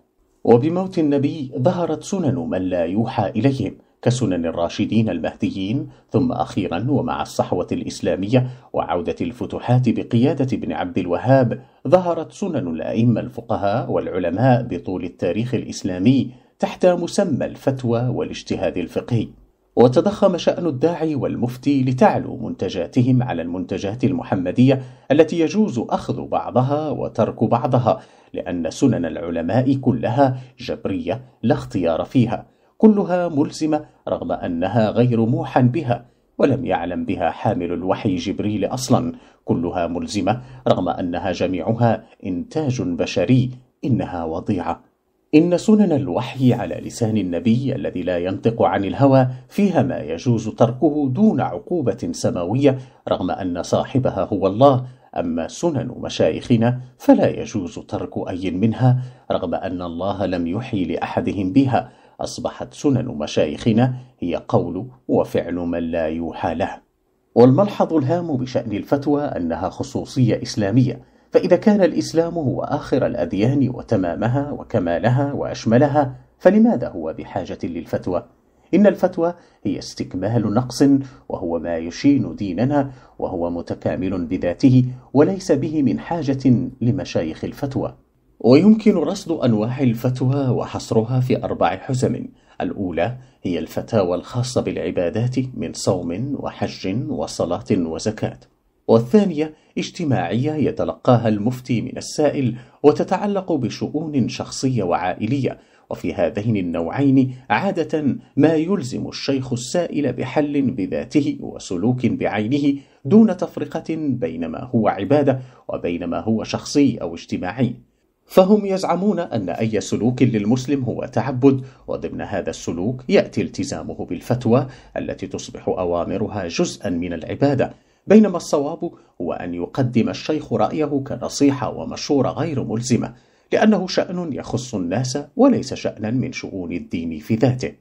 وبموت النبي ظهرت سنن من لا يوحى إليهم كسنن الراشدين المهديين ثم أخيرا ومع الصحوة الإسلامية وعودة الفتوحات بقيادة ابن عبد الوهاب ظهرت سنن الأئمة الفقهاء والعلماء بطول التاريخ الإسلامي تحت مسمى الفتوى والاجتهاد الفقهي وتضخم شأن الداعي والمفتي لتعلو منتجاتهم على المنتجات المحمدية التي يجوز أخذ بعضها وترك بعضها لأن سنن العلماء كلها جبرية لا اختيار فيها كلها ملزمة رغم أنها غير موحى بها ولم يعلم بها حامل الوحي جبريل أصلا كلها ملزمة رغم أنها جميعها إنتاج بشري إنها وضيعة إن سنن الوحي على لسان النبي الذي لا ينطق عن الهوى فيها ما يجوز تركه دون عقوبة سماوية رغم أن صاحبها هو الله أما سنن مشايخنا فلا يجوز ترك أي منها رغم أن الله لم يحي لأحدهم بها أصبحت سنن مشايخنا هي قول وفعل من لا يوحى له والملحظ الهام بشأن الفتوى أنها خصوصية إسلامية فإذا كان الإسلام هو آخر الأديان وتمامها وكمالها وأشملها فلماذا هو بحاجة للفتوى؟ إن الفتوى هي استكمال نقص وهو ما يشين ديننا وهو متكامل بذاته وليس به من حاجة لمشايخ الفتوى ويمكن رصد أنواع الفتوى وحصرها في أربع حزم الأولى هي الفتاوى الخاصة بالعبادات من صوم وحج وصلاة وزكاة والثانية اجتماعية يتلقاها المفتي من السائل وتتعلق بشؤون شخصية وعائلية وفي هذين النوعين عادة ما يلزم الشيخ السائل بحل بذاته وسلوك بعينه دون تفرقة بين ما هو عبادة وبين ما هو شخصي أو اجتماعي فهم يزعمون أن أي سلوك للمسلم هو تعبد وضمن هذا السلوك يأتي التزامه بالفتوى التي تصبح أوامرها جزءا من العبادة بينما الصواب هو أن يقدم الشيخ رأيه كنصيحة ومشورة غير ملزمة لأنه شأن يخص الناس وليس شأنا من شؤون الدين في ذاته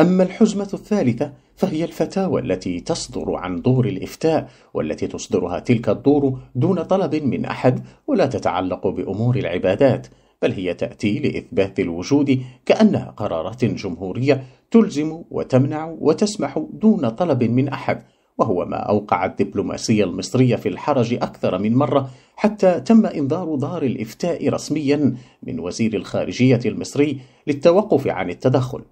أما الحزمة الثالثة فهي الفتاوى التي تصدر عن دور الإفتاء والتي تصدرها تلك الدور دون طلب من أحد ولا تتعلق بأمور العبادات بل هي تأتي لإثبات الوجود كأنها قرارات جمهورية تلزم وتمنع وتسمح دون طلب من أحد وهو ما أوقع الدبلوماسية المصرية في الحرج أكثر من مرة حتى تم إنذار دار الإفتاء رسميا من وزير الخارجية المصري للتوقف عن التدخل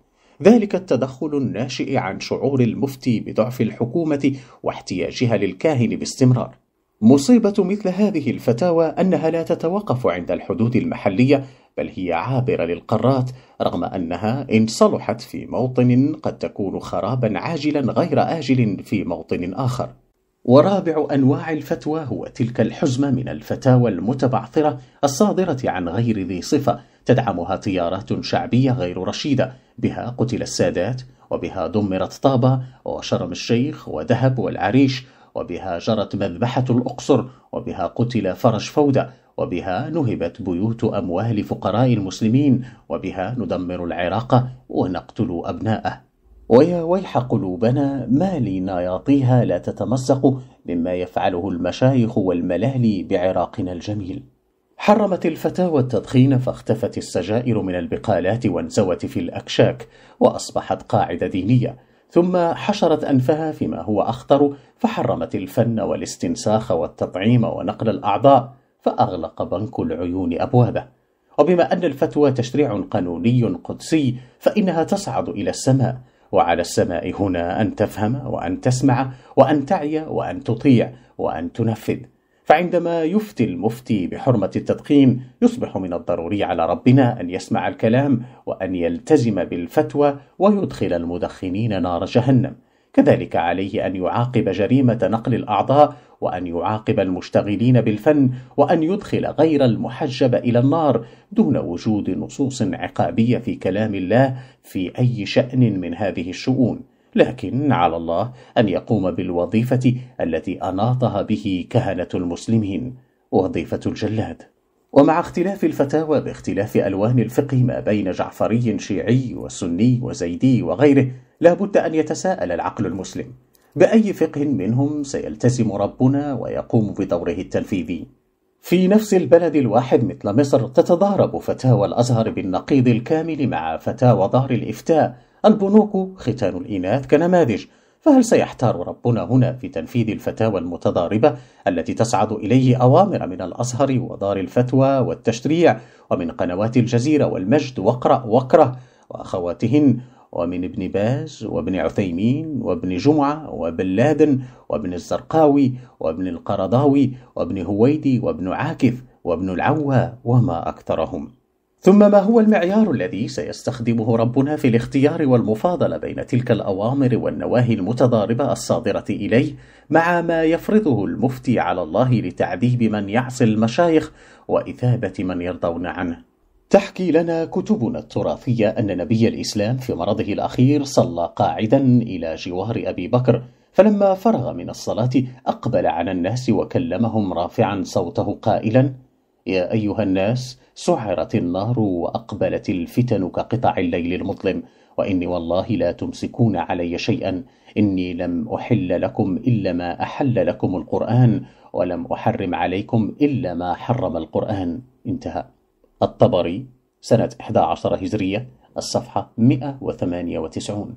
ذلك التدخل الناشئ عن شعور المفتي بضعف الحكومة واحتياجها للكاهن باستمرار. مصيبة مثل هذه الفتاوى أنها لا تتوقف عند الحدود المحلية بل هي عابرة للقارات رغم أنها إن صلحت في موطن قد تكون خرابا عاجلا غير آجل في موطن آخر. ورابع أنواع الفتوى هو تلك الحزمة من الفتاوى المتبعثرة الصادرة عن غير ذي صفة تدعمها تيارات شعبية غير رشيدة بها قتل السادات وبها دمرت طابة وشرم الشيخ ودهب والعريش وبها جرت مذبحة الأقصر وبها قتل فرج فودة وبها نهبت بيوت أموال فقراء المسلمين وبها ندمر العراق ونقتل أبناءه ويا ويح قلوبنا ما لنياطيها لا تتمزق مما يفعله المشايخ والملاهي بعراقنا الجميل حرمت الفتاوى التدخين فاختفت السجائر من البقالات وانزوت في الأكشاك وأصبحت قاعدة دينية ثم حشرت أنفها فيما هو أخطر فحرمت الفن والاستنساخ والتطعيم ونقل الأعضاء فأغلق بنك العيون أبوابه وبما أن الفتوى تشريع قانوني قدسي فإنها تصعد إلى السماء وعلى السماء هنا أن تفهم وأن تسمع وأن تعي وأن تطيع وأن تنفذ فعندما يفتي المفتي بحرمة التدخين يصبح من الضروري على ربنا أن يسمع الكلام وأن يلتزم بالفتوى ويدخل المدخنين نار جهنم كذلك عليه أن يعاقب جريمة نقل الأعضاء وأن يعاقب المشتغلين بالفن وأن يدخل غير المحجب إلى النار دون وجود نصوص عقابية في كلام الله في أي شأن من هذه الشؤون لكن على الله أن يقوم بالوظيفة التي أناطها به كهنة المسلمين وظيفة الجلاد ومع اختلاف الفتاوى باختلاف ألوان الفقه ما بين جعفري شيعي وسني وزيدي وغيره لا بد أن يتساءل العقل المسلم بأي فقه منهم سيلتزم ربنا ويقوم بدوره التنفيذي في نفس البلد الواحد مثل مصر تتضارب فتاوى الأزهر بالنقيض الكامل مع فتاوى ظهر الإفتاء البنوك ختان الإناث كنماذج فهل سيحتار ربنا هنا في تنفيذ الفتاوى المتضاربة التي تصعد إليه أوامر من الأزهر ودار الفتوى والتشريع ومن قنوات الجزيرة والمجد وقرأ واكره وأخواتهن ومن ابن باز وابن عثيمين وابن جمعة وابن لادن وابن الزرقاوي وابن القرضاوي وابن هويدي وابن عاكف وابن العوى وما أكثرهم ثم ما هو المعيار الذي سيستخدمه ربنا في الاختيار والمفاضلة بين تلك الأوامر والنواهي المتضاربة الصادرة إليه مع ما يفرضه المفتي على الله لتعذيب من يعصي المشايخ وإثابة من يرضون عنه تحكي لنا كتبنا التراثية أن نبي الإسلام في مرضه الأخير صلى قاعدا إلى جوار أبي بكر فلما فرغ من الصلاة أقبل على الناس وكلمهم رافعا صوته قائلا يا أيها الناس سعرت النار وأقبلت الفتن كقطع الليل المظلم وإني والله لا تمسكون علي شيئا إني لم أحل لكم إلا ما أحل لكم القرآن ولم أحرم عليكم إلا ما حرم القرآن انتهى الطبري سنة 11 هجرية الصفحة 198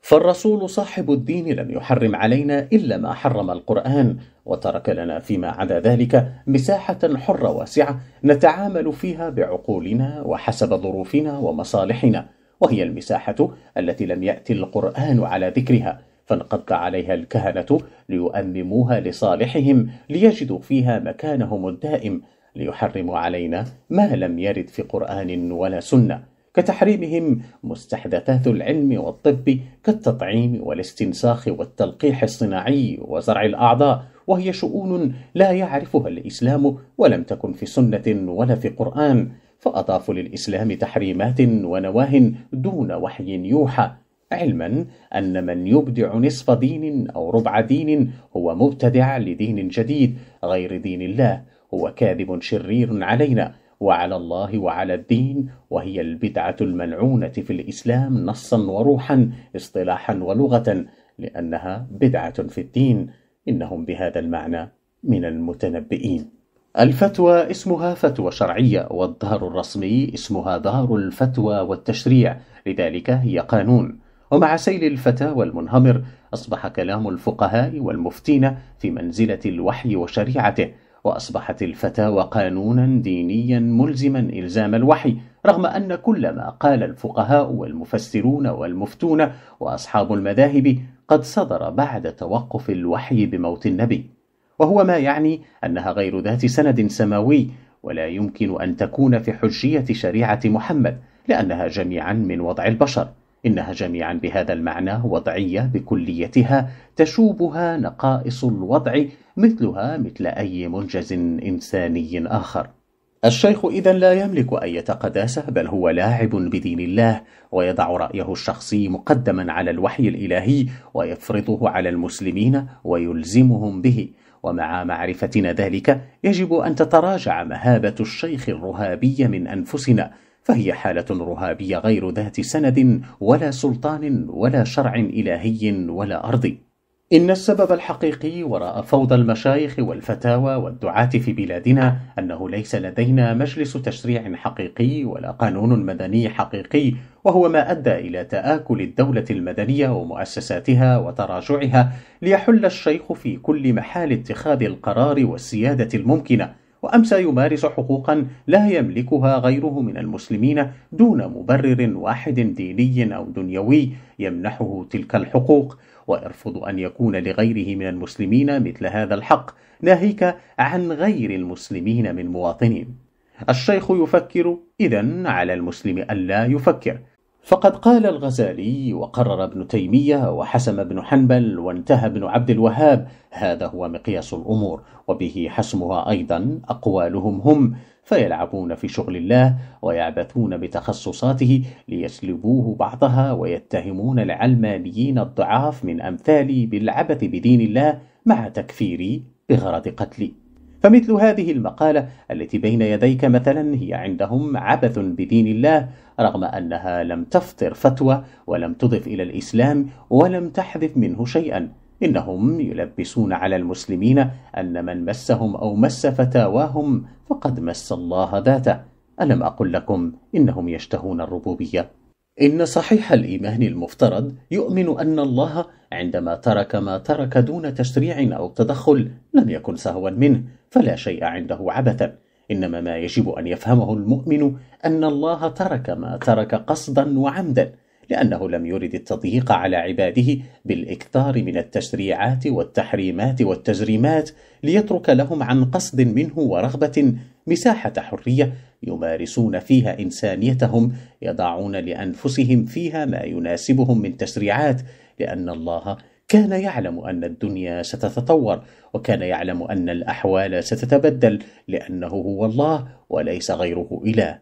فالرسول صاحب الدين لم يحرم علينا إلا ما حرم القرآن وترك لنا فيما عدا ذلك مساحة حرة واسعة نتعامل فيها بعقولنا وحسب ظروفنا ومصالحنا وهي المساحة التي لم يأتي القرآن على ذكرها فانقض عليها الكهنة ليؤمموها لصالحهم ليجدوا فيها مكانهم الدائم ليحرموا علينا ما لم يرد في قرآن ولا سنة كتحريمهم مستحدثات العلم والطب كالتطعيم والاستنساخ والتلقيح الصناعي وزرع الأعضاء وهي شؤون لا يعرفها الإسلام ولم تكن في سنة ولا في قرآن فأضافوا للإسلام تحريمات ونواه دون وحي يوحى علما أن من يبدع نصف دين أو ربع دين هو مبتدع لدين جديد غير دين الله هو كاذب شرير علينا وعلى الله وعلى الدين وهي البدعة الملعونة في الإسلام نصا وروحا اصطلاحا ولغة لأنها بدعة في الدين إنهم بهذا المعنى من المتنبئين الفتوى اسمها فتوى شرعية والظهر الرسمي اسمها ظهر الفتوى والتشريع لذلك هي قانون ومع سيل الفتاوى المنهمر أصبح كلام الفقهاء والمفتين في منزلة الوحي وشريعته وأصبحت الفتاوى قانونا دينيا ملزما إلزام الوحي رغم أن كل ما قال الفقهاء والمفسرون والمفتون وأصحاب المذاهب قد صدر بعد توقف الوحي بموت النبي وهو ما يعني أنها غير ذات سند سماوي ولا يمكن أن تكون في حجية شريعة محمد لأنها جميعا من وضع البشر إنها جميعا بهذا المعنى وضعية بكليتها تشوبها نقائص الوضع مثلها مثل أي منجز إنساني آخر الشيخ إذا لا يملك أي قداسه بل هو لاعب بدين الله ويضع رأيه الشخصي مقدما على الوحي الإلهي ويفرضه على المسلمين ويلزمهم به ومع معرفتنا ذلك يجب أن تتراجع مهابة الشيخ الرهابي من أنفسنا فهي حالة رهابية غير ذات سند ولا سلطان ولا شرع إلهي ولا أرضي. إن السبب الحقيقي وراء فوضى المشايخ والفتاوى والدعاة في بلادنا أنه ليس لدينا مجلس تشريع حقيقي ولا قانون مدني حقيقي، وهو ما أدى إلى تآكل الدولة المدنية ومؤسساتها وتراجعها ليحل الشيخ في كل محال اتخاذ القرار والسيادة الممكنة. وأمسى يمارس حقوقا لا يملكها غيره من المسلمين دون مبرر واحد ديني أو دنيوي يمنحه تلك الحقوق ويرفض أن يكون لغيره من المسلمين مثل هذا الحق ناهيك عن غير المسلمين من مواطنين الشيخ يفكر إذا على المسلم ألا يفكر فقد قال الغزالي وقرر ابن تيمية وحسم ابن حنبل وانتهى ابن عبد الوهاب هذا هو مقياس الأمور وبه حسمها أيضا أقوالهم هم فيلعبون في شغل الله ويعبثون بتخصصاته ليسلبوه بعضها ويتهمون العلمانيين الضعاف من أمثالي بالعبث بدين الله مع تكفيري بغرض قتلي فمثل هذه المقالة التي بين يديك مثلا هي عندهم عبث بدين الله رغم أنها لم تفطر فتوى ولم تضف إلى الإسلام ولم تحذف منه شيئا إنهم يلبسون على المسلمين أن من مسهم أو مس فتاواهم فقد مس الله ذاته ألم أقل لكم إنهم يشتهون الربوبية إن صحيح الإيمان المفترض يؤمن أن الله عندما ترك ما ترك دون تشريع أو تدخل لم يكن سهوا منه فلا شيء عنده عبثا انما ما يجب ان يفهمه المؤمن ان الله ترك ما ترك قصدا وعمدا لانه لم يرد التضييق على عباده بالاكثار من التشريعات والتحريمات والتجريمات ليترك لهم عن قصد منه ورغبه مساحه حريه يمارسون فيها انسانيتهم يضعون لانفسهم فيها ما يناسبهم من تشريعات لان الله كان يعلم أن الدنيا ستتطور وكان يعلم أن الأحوال ستتبدل لأنه هو الله وليس غيره إله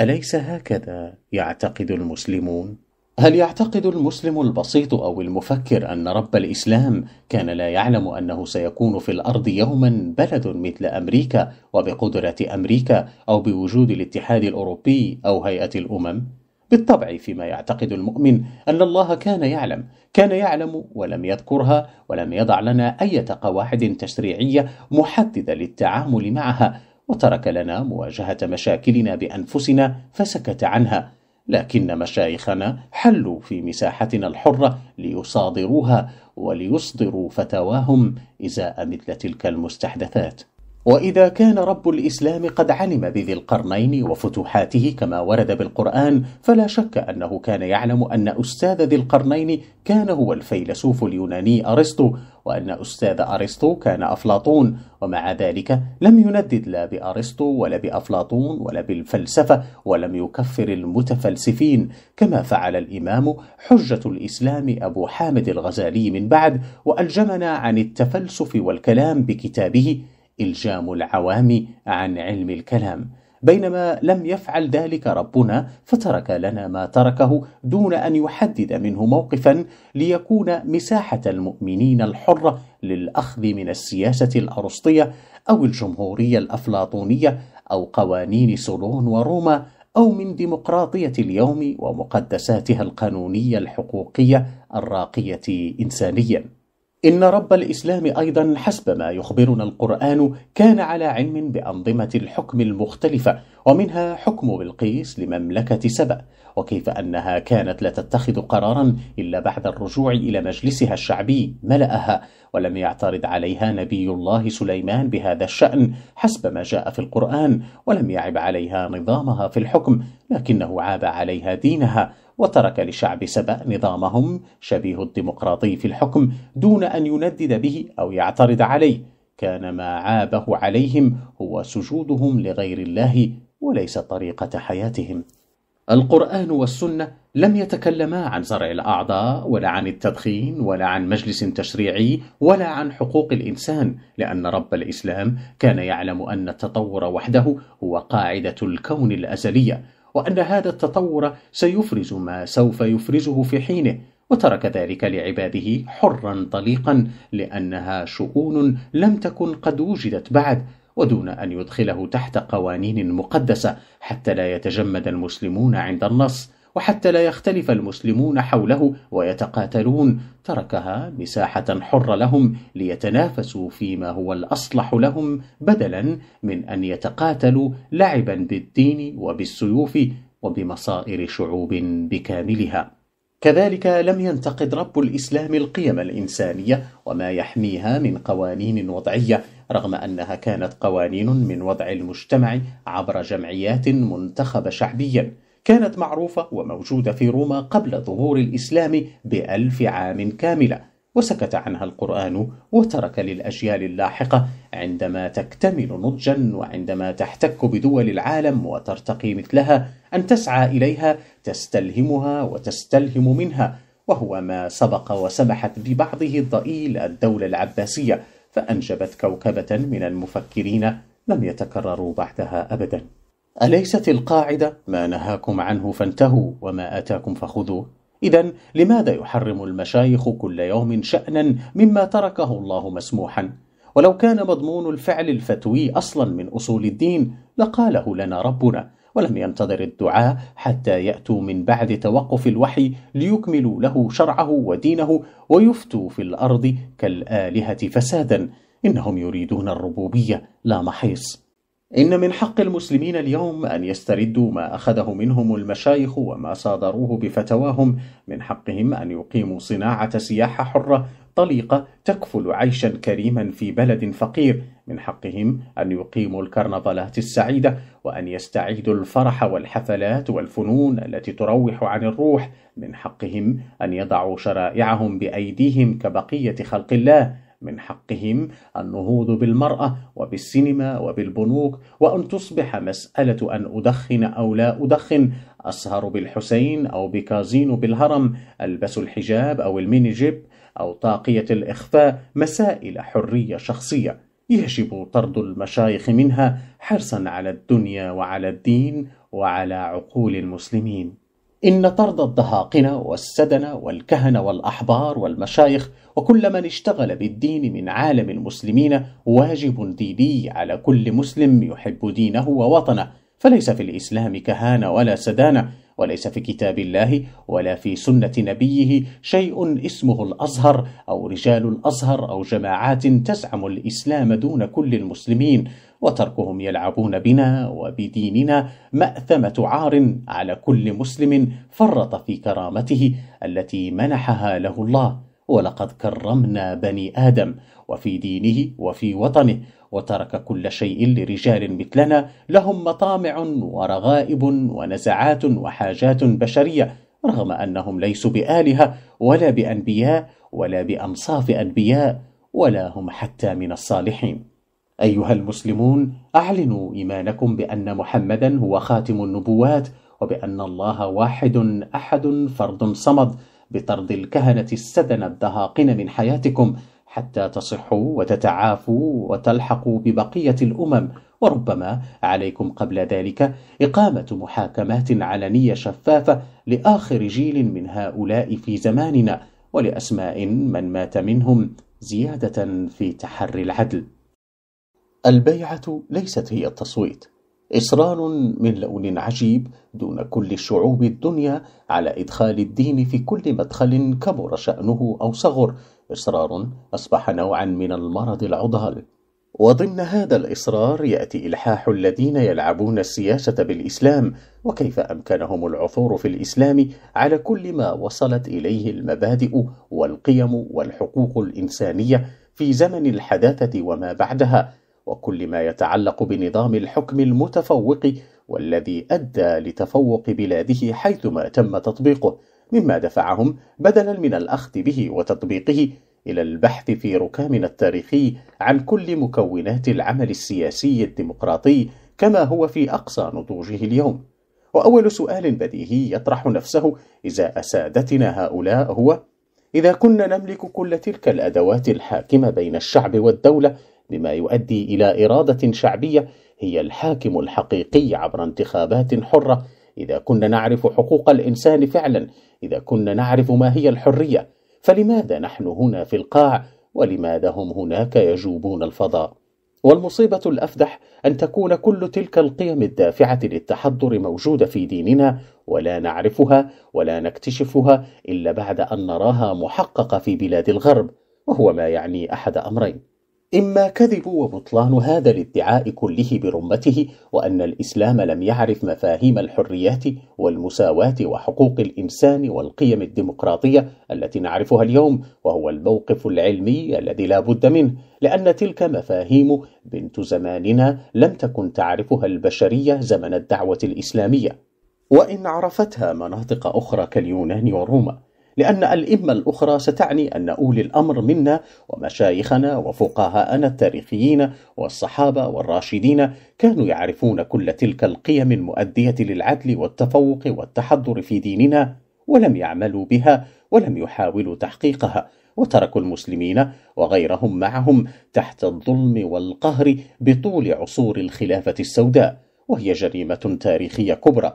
أليس هكذا يعتقد المسلمون؟ هل يعتقد المسلم البسيط أو المفكر أن رب الإسلام كان لا يعلم أنه سيكون في الأرض يوما بلد مثل أمريكا وبقدرة أمريكا أو بوجود الاتحاد الأوروبي أو هيئة الأمم؟ بالطبع فيما يعتقد المؤمن أن الله كان يعلم كان يعلم ولم يذكرها ولم يضع لنا أي قواعد تشريعية محددة للتعامل معها وترك لنا مواجهة مشاكلنا بأنفسنا فسكت عنها لكن مشايخنا حلوا في مساحتنا الحرة ليصادروها وليصدروا فتواهم إزاء مثل تلك المستحدثات واذا كان رب الاسلام قد علم بذي القرنين وفتوحاته كما ورد بالقران فلا شك انه كان يعلم ان استاذ ذي القرنين كان هو الفيلسوف اليوناني ارسطو وان استاذ ارسطو كان افلاطون ومع ذلك لم يندد لا بارسطو ولا بافلاطون ولا بالفلسفه ولم يكفر المتفلسفين كما فعل الامام حجه الاسلام ابو حامد الغزالي من بعد والجمنا عن التفلسف والكلام بكتابه إلجام العوام عن علم الكلام بينما لم يفعل ذلك ربنا فترك لنا ما تركه دون ان يحدد منه موقفا ليكون مساحه المؤمنين الحره للاخذ من السياسه الارسطيه او الجمهوريه الافلاطونيه او قوانين سولون وروما او من ديمقراطيه اليوم ومقدساتها القانونيه الحقوقيه الراقيه انسانيا إن رب الإسلام أيضا حسب ما يخبرنا القرآن كان على علم بأنظمة الحكم المختلفة ومنها حكم بلقيس لمملكة سبأ وكيف أنها كانت لا تتخذ قرارا إلا بعد الرجوع إلى مجلسها الشعبي ملأها ولم يعترض عليها نبي الله سليمان بهذا الشأن حسب ما جاء في القرآن ولم يعب عليها نظامها في الحكم لكنه عاب عليها دينها وترك لشعب سبأ نظامهم شبيه الديمقراطي في الحكم دون أن يندد به أو يعترض عليه كان ما عابه عليهم هو سجودهم لغير الله وليس طريقة حياتهم القرآن والسنة لم يتكلما عن زرع الأعضاء ولا عن التدخين ولا عن مجلس تشريعي ولا عن حقوق الإنسان لأن رب الإسلام كان يعلم أن التطور وحده هو قاعدة الكون الأزلية وأن هذا التطور سيفرز ما سوف يفرزه في حينه وترك ذلك لعباده حرا طليقا لأنها شؤون لم تكن قد وجدت بعد ودون أن يدخله تحت قوانين مقدسة حتى لا يتجمد المسلمون عند النص وحتى لا يختلف المسلمون حوله ويتقاتلون تركها مساحة حرة لهم ليتنافسوا فيما هو الأصلح لهم بدلا من أن يتقاتلوا لعبا بالدين وبالسيوف وبمصائر شعوب بكاملها كذلك لم ينتقد رب الإسلام القيم الإنسانية وما يحميها من قوانين وضعية رغم أنها كانت قوانين من وضع المجتمع عبر جمعيات منتخبة شعبياً كانت معروفة وموجودة في روما قبل ظهور الإسلام بألف عام كاملة وسكت عنها القرآن وترك للأجيال اللاحقة عندما تكتمل نضجا وعندما تحتك بدول العالم وترتقي مثلها أن تسعى إليها تستلهمها وتستلهم منها وهو ما سبق وسمحت ببعضه الضئيل الدولة العباسية فأنجبت كوكبة من المفكرين لم يتكرروا بعدها أبداً أليست القاعدة ما نهاكم عنه فانتهوا وما آتاكم فخذوه؟ إذا لماذا يحرم المشايخ كل يوم شأنا مما تركه الله مسموحا؟ ولو كان مضمون الفعل الفتوي أصلا من أصول الدين لقاله لنا ربنا ولم ينتظر الدعاء حتى يأتوا من بعد توقف الوحي ليكملوا له شرعه ودينه ويفتوا في الأرض كالآلهة فسادا إنهم يريدون الربوبية لا محيص إن من حق المسلمين اليوم أن يستردوا ما أخذه منهم المشايخ وما صادروه بفتواهم من حقهم أن يقيموا صناعة سياحة حرة طليقة تكفل عيشا كريما في بلد فقير من حقهم أن يقيموا الكرنفالات السعيدة وأن يستعيدوا الفرح والحفلات والفنون التي تروح عن الروح من حقهم أن يضعوا شرائعهم بأيديهم كبقية خلق الله من حقهم النهوض بالمرأة وبالسينما وبالبنوك وأن تصبح مسألة أن أدخن أو لا أدخن أسهر بالحسين أو بكازينو بالهرم ألبس الحجاب أو الميني جيب أو طاقية الإخفاء مسائل حرية شخصية يجب طرد المشايخ منها حرصا على الدنيا وعلى الدين وعلى عقول المسلمين إن طرد الضهاقنة والسدنة والكهنة والأحبار والمشايخ وكل من اشتغل بالدين من عالم المسلمين واجب ديني على كل مسلم يحب دينه ووطنه فليس في الإسلام كهانة ولا سدانة وليس في كتاب الله ولا في سنة نبيه شيء اسمه الأزهر أو رجال الأزهر أو جماعات تزعم الإسلام دون كل المسلمين وتركهم يلعبون بنا وبديننا ماثمه عار على كل مسلم فرط في كرامته التي منحها له الله ولقد كرمنا بني ادم وفي دينه وفي وطنه وترك كل شيء لرجال مثلنا لهم مطامع ورغائب ونزعات وحاجات بشريه رغم انهم ليسوا بالهه ولا بانبياء ولا بانصاف انبياء ولا هم حتى من الصالحين أيها المسلمون أعلنوا إيمانكم بأن محمدا هو خاتم النبوات وبأن الله واحد أحد فرد صمد بطرد الكهنة السدن الدهاقن من حياتكم حتى تصحوا وتتعافوا وتلحقوا ببقية الأمم وربما عليكم قبل ذلك إقامة محاكمات علنية شفافة لآخر جيل من هؤلاء في زماننا ولأسماء من مات منهم زيادة في تحري العدل البيعة ليست هي التصويت إصرار من لون عجيب دون كل شعوب الدنيا على إدخال الدين في كل مدخل كبر شأنه أو صغر إصرار أصبح نوعا من المرض العضال وضمن هذا الإصرار يأتي إلحاح الذين يلعبون السياسة بالإسلام وكيف أمكنهم العثور في الإسلام على كل ما وصلت إليه المبادئ والقيم والحقوق الإنسانية في زمن الحداثة وما بعدها وكل ما يتعلق بنظام الحكم المتفوق والذي أدى لتفوق بلاده حيثما تم تطبيقه مما دفعهم بدلا من الأخذ به وتطبيقه إلى البحث في ركامنا التاريخي عن كل مكونات العمل السياسي الديمقراطي كما هو في أقصى نضوجه اليوم وأول سؤال بديهي يطرح نفسه إذا أسادتنا هؤلاء هو إذا كنا نملك كل تلك الأدوات الحاكمة بين الشعب والدولة بما يؤدي إلى إرادة شعبية هي الحاكم الحقيقي عبر انتخابات حرة إذا كنا نعرف حقوق الإنسان فعلا إذا كنا نعرف ما هي الحرية فلماذا نحن هنا في القاع ولماذا هم هناك يجوبون الفضاء والمصيبة الأفدح أن تكون كل تلك القيم الدافعة للتحضر موجودة في ديننا ولا نعرفها ولا نكتشفها إلا بعد أن نراها محققة في بلاد الغرب وهو ما يعني أحد أمرين إما كذب وبطلان هذا الادعاء كله برمته وأن الإسلام لم يعرف مفاهيم الحريات والمساواة وحقوق الإنسان والقيم الديمقراطية التي نعرفها اليوم وهو الموقف العلمي الذي لا بد منه لأن تلك مفاهيم بنت زماننا لم تكن تعرفها البشرية زمن الدعوة الإسلامية وإن عرفتها مناطق أخرى كاليونان وروما لأن الإمة الأخرى ستعني أن أولي الأمر منا ومشايخنا وفقهاءنا التاريخيين والصحابة والراشدين كانوا يعرفون كل تلك القيم المؤدية للعدل والتفوق والتحضر في ديننا ولم يعملوا بها ولم يحاولوا تحقيقها وتركوا المسلمين وغيرهم معهم تحت الظلم والقهر بطول عصور الخلافة السوداء وهي جريمة تاريخية كبرى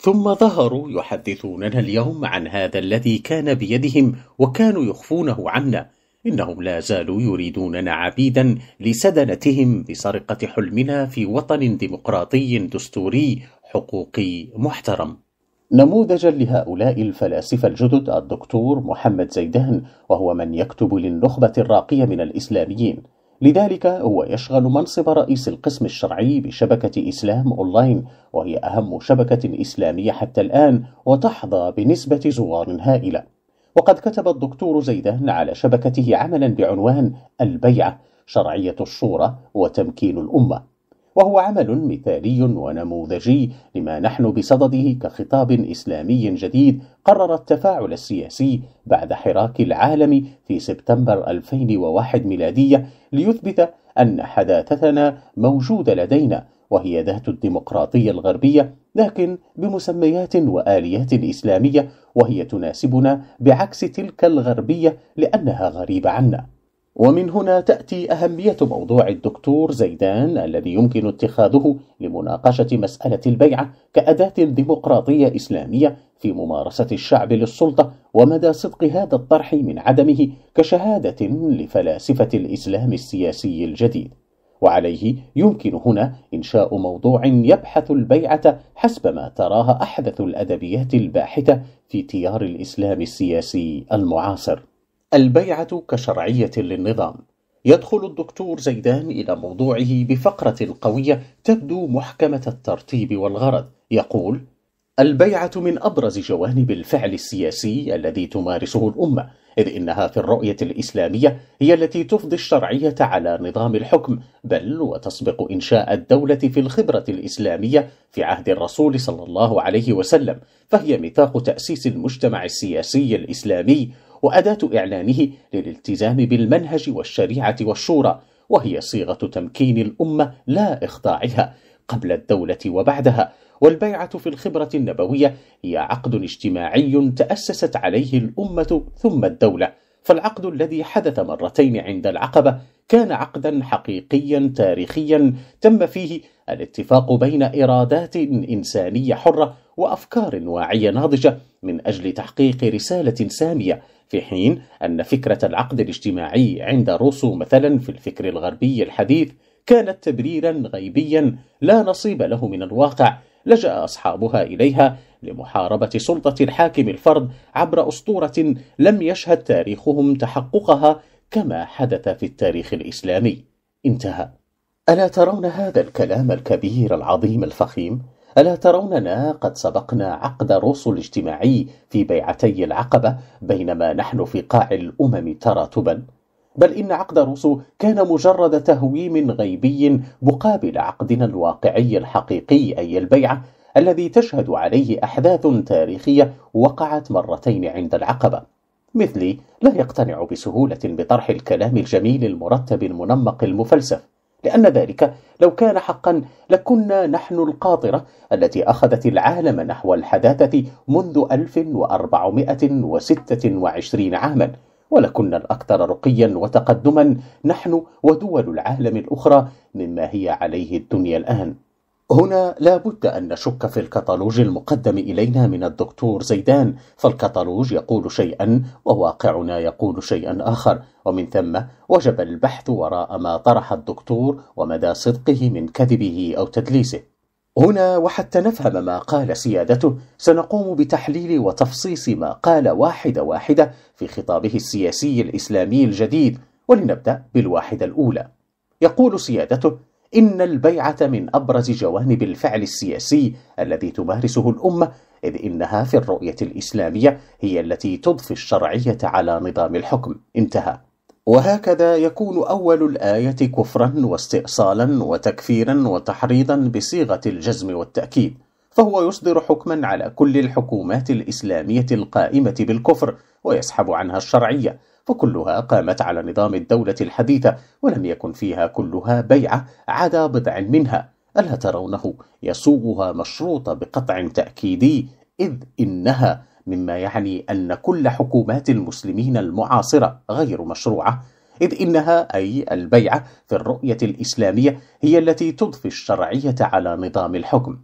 ثم ظهروا يحدثوننا اليوم عن هذا الذي كان بيدهم وكانوا يخفونه عنا إنهم لا زالوا يريدوننا عبيدا لسدنتهم بسرقة حلمنا في وطن ديمقراطي دستوري حقوقي محترم نموذجا لهؤلاء الفلاسفة الجدد الدكتور محمد زيدان وهو من يكتب للنخبة الراقية من الإسلاميين لذلك هو يشغل منصب رئيس القسم الشرعي بشبكة إسلام أونلاين وهي أهم شبكة إسلامية حتى الآن وتحظى بنسبة زوار هائلة وقد كتب الدكتور زيدان على شبكته عملا بعنوان البيعة شرعية الشورى وتمكين الأمة وهو عمل مثالي ونموذجي لما نحن بصدده كخطاب إسلامي جديد قرر التفاعل السياسي بعد حراك العالم في سبتمبر 2001 ميلادية ليثبت أن حداثتنا موجودة لدينا وهي ذات الديمقراطية الغربية لكن بمسميات وآليات إسلامية وهي تناسبنا بعكس تلك الغربية لأنها غريبة عنا ومن هنا تأتي أهمية موضوع الدكتور زيدان الذي يمكن اتخاذه لمناقشة مسألة البيعة كأداة ديمقراطية إسلامية في ممارسة الشعب للسلطة ومدى صدق هذا الطرح من عدمه كشهادة لفلاسفة الإسلام السياسي الجديد. وعليه يمكن هنا إنشاء موضوع يبحث البيعة حسب ما تراها أحدث الأدبيات الباحثة في تيار الإسلام السياسي المعاصر. البيعة كشرعية للنظام يدخل الدكتور زيدان إلى موضوعه بفقرة قوية تبدو محكمة الترتيب والغرض يقول البيعة من أبرز جوانب الفعل السياسي الذي تمارسه الأمة إذ إنها في الرؤية الإسلامية هي التي تفضي الشرعية على نظام الحكم بل وتسبق إنشاء الدولة في الخبرة الإسلامية في عهد الرسول صلى الله عليه وسلم فهي ميثاق تأسيس المجتمع السياسي الإسلامي وأداة إعلانه للالتزام بالمنهج والشريعة والشورى وهي صيغة تمكين الأمة لا إخضاعها قبل الدولة وبعدها والبيعة في الخبرة النبوية هي عقد اجتماعي تأسست عليه الأمة ثم الدولة فالعقد الذي حدث مرتين عند العقبة كان عقدا حقيقيا تاريخيا تم فيه الاتفاق بين إرادات إنسانية حرة وأفكار واعية ناضجة من أجل تحقيق رسالة سامية في حين أن فكرة العقد الاجتماعي عند روسو مثلا في الفكر الغربي الحديث كانت تبريرا غيبيا لا نصيب له من الواقع لجأ أصحابها إليها لمحاربة سلطة الحاكم الفرد عبر أسطورة لم يشهد تاريخهم تحققها كما حدث في التاريخ الإسلامي انتهى ألا ترون هذا الكلام الكبير العظيم الفخيم؟ ألا تروننا قد سبقنا عقد روسو الاجتماعي في بيعتي العقبة بينما نحن في قاع الأمم تراتباً؟ بل إن عقد روسو كان مجرد تهويم غيبي مقابل عقدنا الواقعي الحقيقي أي البيعة الذي تشهد عليه أحداث تاريخية وقعت مرتين عند العقبة مثلي لا يقتنع بسهولة بطرح الكلام الجميل المرتب المنمق المفلسف لأن ذلك لو كان حقا لكنا نحن القاطرة التي أخذت العالم نحو الحداثة منذ 1426 عاما ولكنا الأكثر رقيا وتقدما نحن ودول العالم الأخرى مما هي عليه الدنيا الآن هنا لا بد أن نشك في الكتالوج المقدم إلينا من الدكتور زيدان فالكتالوج يقول شيئا وواقعنا يقول شيئا آخر ومن ثم وجب البحث وراء ما طرح الدكتور ومدى صدقه من كذبه أو تدليسه هنا وحتى نفهم ما قال سيادته سنقوم بتحليل وتفصيص ما قال واحدة واحدة في خطابه السياسي الإسلامي الجديد ولنبدأ بالواحدة الأولى يقول سيادته إن البيعة من أبرز جوانب الفعل السياسي الذي تمارسه الأمة إذ إنها في الرؤية الإسلامية هي التي تضفي الشرعية على نظام الحكم انتهى وهكذا يكون أول الآية كفرا واستئصالا وتكفيرا وتحريضا بصيغة الجزم والتأكيد فهو يصدر حكما على كل الحكومات الإسلامية القائمة بالكفر ويسحب عنها الشرعية فكلها قامت على نظام الدولة الحديثة ولم يكن فيها كلها بيعة عدا بضع منها ألا ترونه يسوغها مشروط بقطع تأكيدي إذ إنها مما يعني أن كل حكومات المسلمين المعاصرة غير مشروعة إذ إنها أي البيعة في الرؤية الإسلامية هي التي تضفي الشرعية على نظام الحكم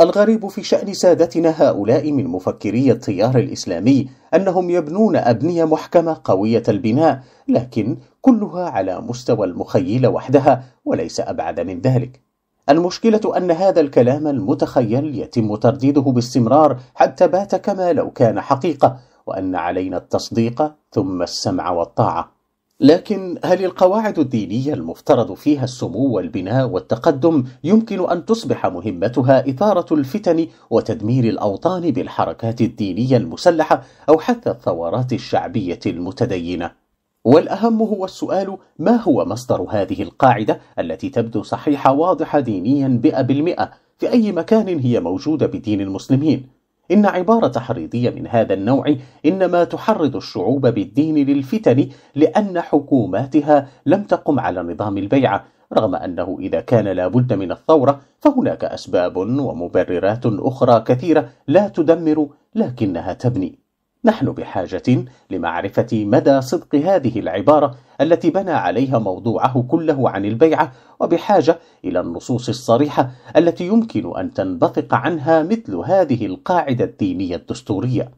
الغريب في شأن سادتنا هؤلاء من مفكري التيار الإسلامي أنهم يبنون أبنية محكمة قوية البناء لكن كلها على مستوى المخيلة وحدها وليس أبعد من ذلك المشكلة أن هذا الكلام المتخيل يتم ترديده باستمرار حتى بات كما لو كان حقيقة وأن علينا التصديق ثم السمع والطاعة لكن هل القواعد الدينية المفترض فيها السمو والبناء والتقدم يمكن أن تصبح مهمتها إثارة الفتن وتدمير الأوطان بالحركات الدينية المسلحة أو حتى الثورات الشعبية المتدينة؟ والأهم هو السؤال ما هو مصدر هذه القاعدة التي تبدو صحيحة واضحة دينيا بئة بالمئة في أي مكان هي موجودة بدين المسلمين إن عبارة تحريضية من هذا النوع إنما تحرض الشعوب بالدين للفتن لأن حكوماتها لم تقم على نظام البيعة رغم أنه إذا كان لابد من الثورة فهناك أسباب ومبررات أخرى كثيرة لا تدمر لكنها تبني نحن بحاجة لمعرفة مدى صدق هذه العبارة التي بنى عليها موضوعه كله عن البيعة وبحاجة إلى النصوص الصريحة التي يمكن أن تنبثق عنها مثل هذه القاعدة الدينية الدستورية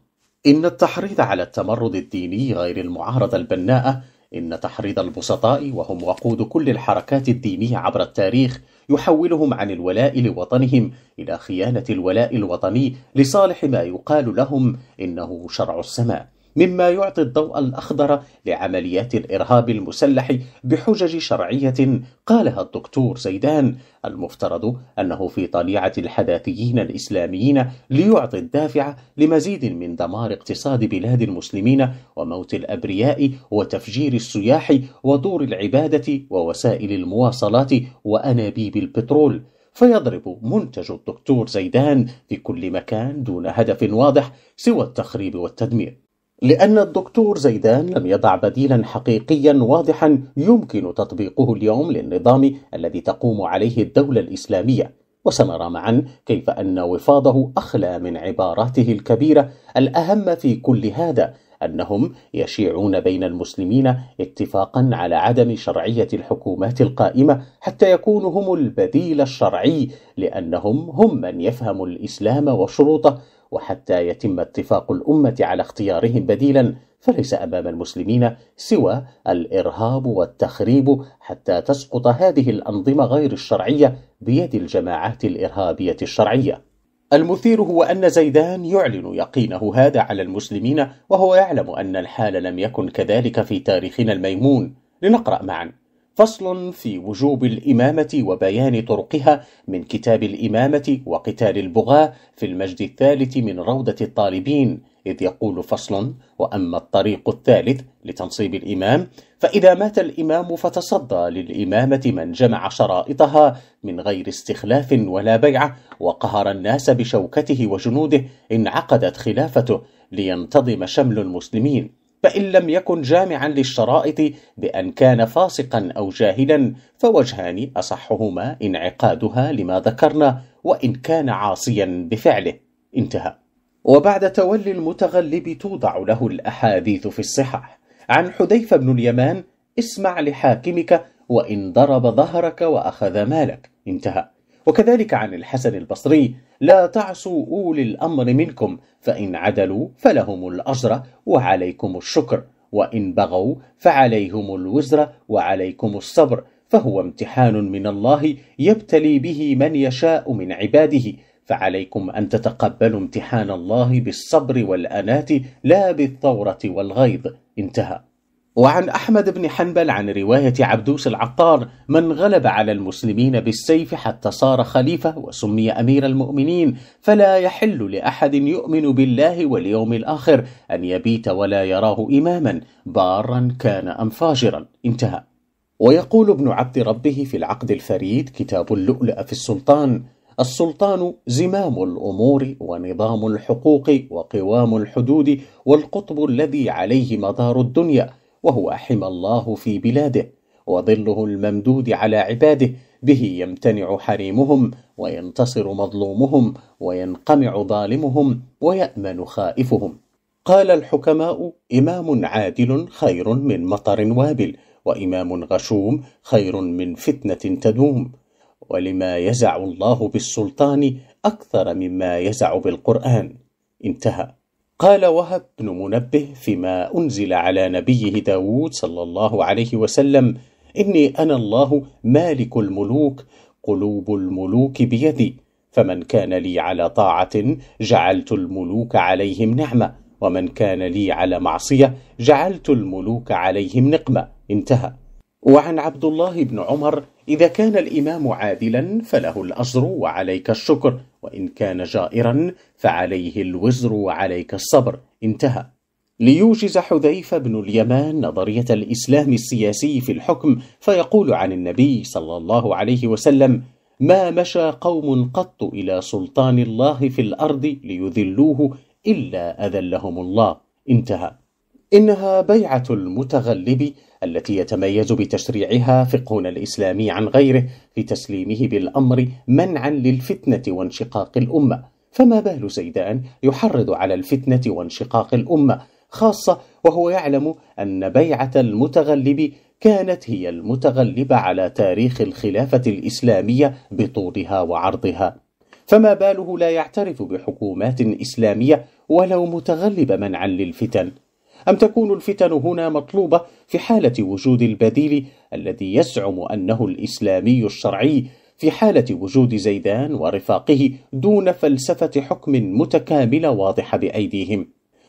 إن التحريض على التمرد الديني غير المعارضة البناءة إن تحريض البسطاء وهم وقود كل الحركات الدينية عبر التاريخ يحولهم عن الولاء لوطنهم إلى خيانة الولاء الوطني لصالح ما يقال لهم إنه شرع السماء مما يعطي الضوء الأخضر لعمليات الإرهاب المسلح بحجج شرعية قالها الدكتور زيدان المفترض أنه في طليعة الحداثيين الإسلاميين ليعطي الدافع لمزيد من دمار اقتصاد بلاد المسلمين وموت الأبرياء وتفجير السياح ودور العبادة ووسائل المواصلات وأنابيب البترول فيضرب منتج الدكتور زيدان في كل مكان دون هدف واضح سوى التخريب والتدمير لأن الدكتور زيدان لم يضع بديلا حقيقيا واضحا يمكن تطبيقه اليوم للنظام الذي تقوم عليه الدولة الإسلامية وسنرى معا كيف أن وفاضه أخلى من عباراته الكبيرة الأهم في كل هذا أنهم يشيعون بين المسلمين اتفاقا على عدم شرعية الحكومات القائمة حتى يكونوا هم البديل الشرعي لأنهم هم من يفهم الإسلام وشروطه وحتى يتم اتفاق الأمة على اختيارهم بديلا فليس أمام المسلمين سوى الإرهاب والتخريب حتى تسقط هذه الأنظمة غير الشرعية بيد الجماعات الإرهابية الشرعية المثير هو أن زيدان يعلن يقينه هذا على المسلمين وهو يعلم أن الحال لم يكن كذلك في تاريخنا الميمون لنقرأ معا فصل في وجوب الإمامة وبيان طرقها من كتاب الإمامة وقتال البغاة في المجد الثالث من روضة الطالبين إذ يقول فصل وأما الطريق الثالث لتنصيب الإمام فإذا مات الإمام فتصدى للإمامة من جمع شرائطها من غير استخلاف ولا بيعة وقهر الناس بشوكته وجنوده انعقدت خلافته لينتظم شمل المسلمين فإن لم يكن جامعا للشرائط بأن كان فاسقا أو جاهلا فوجهان أصحهما انعقادها لما ذكرنا وإن كان عاصيا بفعله انتهى وبعد تولي المتغلب توضع له الأحاديث في الصحاح عن حذيفة بن اليمان اسمع لحاكمك وإن ضرب ظهرك وأخذ مالك انتهى وكذلك عن الحسن البصري لا تعصوا أولي الأمر منكم فإن عدلوا فلهم الأجر وعليكم الشكر وإن بغوا فعليهم الوزر وعليكم الصبر فهو امتحان من الله يبتلي به من يشاء من عباده فعليكم أن تتقبلوا امتحان الله بالصبر والأناة لا بالثورة والغيظ انتهى وعن أحمد بن حنبل عن رواية عبدوس العطار من غلب على المسلمين بالسيف حتى صار خليفة وسمي أمير المؤمنين فلا يحل لأحد يؤمن بالله واليوم الآخر أن يبيت ولا يراه إماما بارا كان أم فاجرا انتهى ويقول ابن عبد ربه في العقد الفريد كتاب اللؤلؤ في السلطان السلطان زمام الامور ونظام الحقوق وقوام الحدود والقطب الذي عليه مدار الدنيا وهو حمى الله في بلاده وظله الممدود على عباده به يمتنع حريمهم وينتصر مظلومهم وينقمع ظالمهم ويامن خائفهم قال الحكماء امام عادل خير من مطر وابل وامام غشوم خير من فتنه تدوم ولما يزع الله بالسلطان اكثر مما يزع بالقران انتهى قال وهب بن منبه فيما أنزل على نبيه داود صلى الله عليه وسلم إني أنا الله مالك الملوك قلوب الملوك بيدي فمن كان لي على طاعة جعلت الملوك عليهم نعمة ومن كان لي على معصية جعلت الملوك عليهم نقمة انتهى وعن عبد الله بن عمر إذا كان الإمام عادلا فله الأجر وعليك الشكر وإن كان جائرا فعليه الوزر وعليك الصبر انتهى ليوجز حذيفة بن اليمان نظرية الإسلام السياسي في الحكم فيقول عن النبي صلى الله عليه وسلم ما مشى قوم قط إلى سلطان الله في الأرض ليذلوه إلا أذلهم الله انتهى إنها بيعة المتغلب التي يتميز بتشريعها فقهنا الاسلامي عن غيره في تسليمه بالامر منعا للفتنه وانشقاق الامه فما بال زيدان يحرض على الفتنه وانشقاق الامه خاصه وهو يعلم ان بيعه المتغلب كانت هي المتغلبه على تاريخ الخلافه الاسلاميه بطولها وعرضها فما باله لا يعترف بحكومات اسلاميه ولو متغلب منعا للفتن أم تكون الفتن هنا مطلوبة في حالة وجود البديل الذي يزعم أنه الإسلامي الشرعي في حالة وجود زيدان ورفاقه دون فلسفة حكم متكاملة واضحة بأيديهم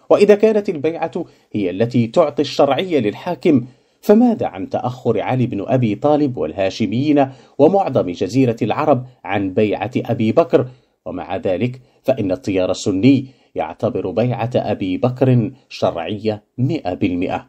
وإذا كانت البيعة هي التي تعطي الشرعية للحاكم فماذا عن تأخر علي بن أبي طالب والهاشميين ومعظم جزيرة العرب عن بيعة أبي بكر ومع ذلك فإن التيار السني يعتبر بيعة أبي بكر شرعية مئة بالمئة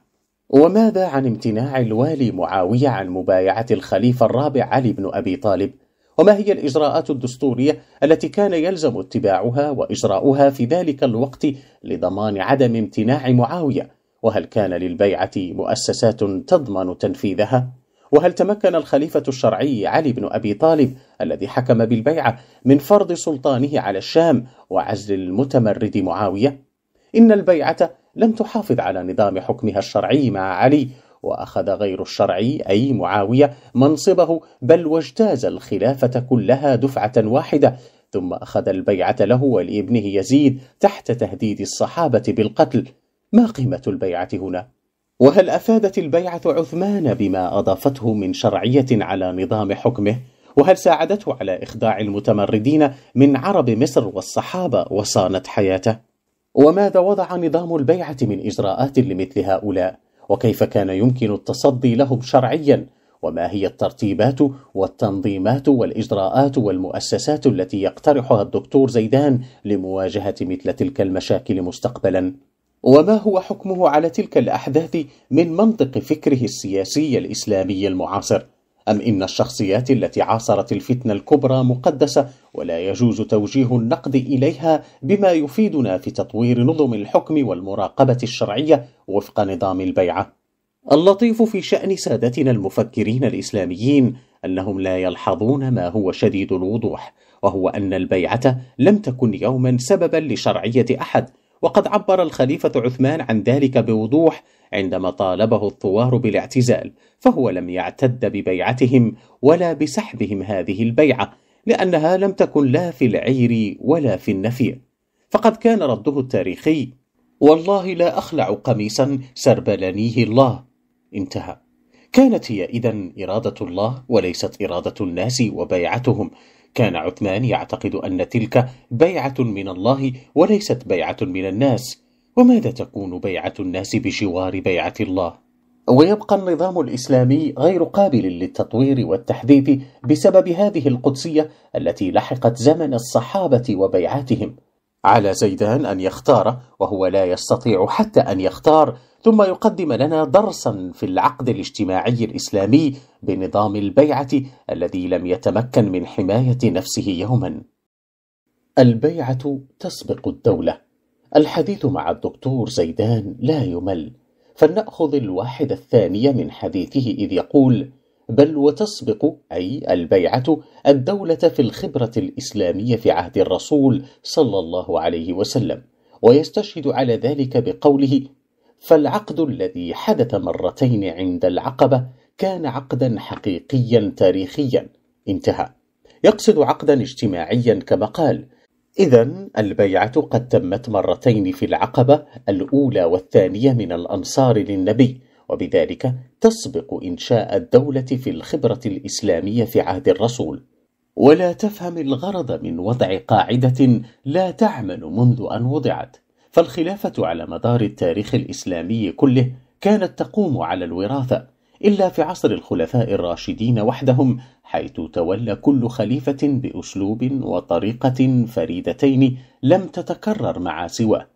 وماذا عن امتناع الوالي معاوية عن مبايعة الخليفة الرابع علي بن أبي طالب؟ وما هي الإجراءات الدستورية التي كان يلزم اتباعها وإجراؤها في ذلك الوقت لضمان عدم امتناع معاوية؟ وهل كان للبيعة مؤسسات تضمن تنفيذها؟ وهل تمكن الخليفة الشرعي علي بن أبي طالب الذي حكم بالبيعة من فرض سلطانه على الشام وعزل المتمرد معاوية؟ إن البيعة لم تحافظ على نظام حكمها الشرعي مع علي وأخذ غير الشرعي أي معاوية منصبه بل واجتاز الخلافة كلها دفعة واحدة ثم أخذ البيعة له ولابنه يزيد تحت تهديد الصحابة بالقتل ما قيمة البيعة هنا؟ وهل افادت البيعه عثمان بما اضافته من شرعيه على نظام حكمه وهل ساعدته على اخداع المتمردين من عرب مصر والصحابه وصانت حياته وماذا وضع نظام البيعه من اجراءات لمثل هؤلاء وكيف كان يمكن التصدي لهم شرعيا وما هي الترتيبات والتنظيمات والاجراءات والمؤسسات التي يقترحها الدكتور زيدان لمواجهه مثل تلك المشاكل مستقبلا وما هو حكمه على تلك الأحداث من منطق فكره السياسي الإسلامي المعاصر؟ أم إن الشخصيات التي عاصرت الفتنة الكبرى مقدسة ولا يجوز توجيه النقد إليها بما يفيدنا في تطوير نظم الحكم والمراقبة الشرعية وفق نظام البيعة؟ اللطيف في شأن سادتنا المفكرين الإسلاميين أنهم لا يلحظون ما هو شديد الوضوح وهو أن البيعة لم تكن يوما سببا لشرعية أحد وقد عبر الخليفة عثمان عن ذلك بوضوح عندما طالبه الثوار بالاعتزال فهو لم يعتد ببيعتهم ولا بسحبهم هذه البيعة لأنها لم تكن لا في العير ولا في النفير فقد كان رده التاريخي والله لا أخلع قميصا سربلنيه الله انتهى كانت هي إذا إرادة الله وليست إرادة الناس وبيعتهم كان عثمان يعتقد أن تلك بيعة من الله وليست بيعة من الناس وماذا تكون بيعة الناس بجوار بيعة الله؟ ويبقى النظام الإسلامي غير قابل للتطوير والتحديث بسبب هذه القدسية التي لحقت زمن الصحابة وبيعاتهم على زيدان أن يختار وهو لا يستطيع حتى أن يختار ثم يقدم لنا درسا في العقد الاجتماعي الإسلامي بنظام البيعة الذي لم يتمكن من حماية نفسه يوما البيعة تسبق الدولة الحديث مع الدكتور زيدان لا يمل فلنأخذ الواحد الثاني من حديثه إذ يقول بل وتسبق أي البيعة الدولة في الخبرة الإسلامية في عهد الرسول صلى الله عليه وسلم ويستشهد على ذلك بقوله فالعقد الذي حدث مرتين عند العقبة كان عقدا حقيقيا تاريخيا انتهى يقصد عقدا اجتماعيا كما قال إذا البيعة قد تمت مرتين في العقبة الأولى والثانية من الأنصار للنبي وبذلك تسبق إنشاء الدولة في الخبرة الإسلامية في عهد الرسول ولا تفهم الغرض من وضع قاعدة لا تعمل منذ أن وضعت فالخلافة على مدار التاريخ الإسلامي كله كانت تقوم على الوراثة إلا في عصر الخلفاء الراشدين وحدهم حيث تولى كل خليفة بأسلوب وطريقة فريدتين لم تتكرر مع سواه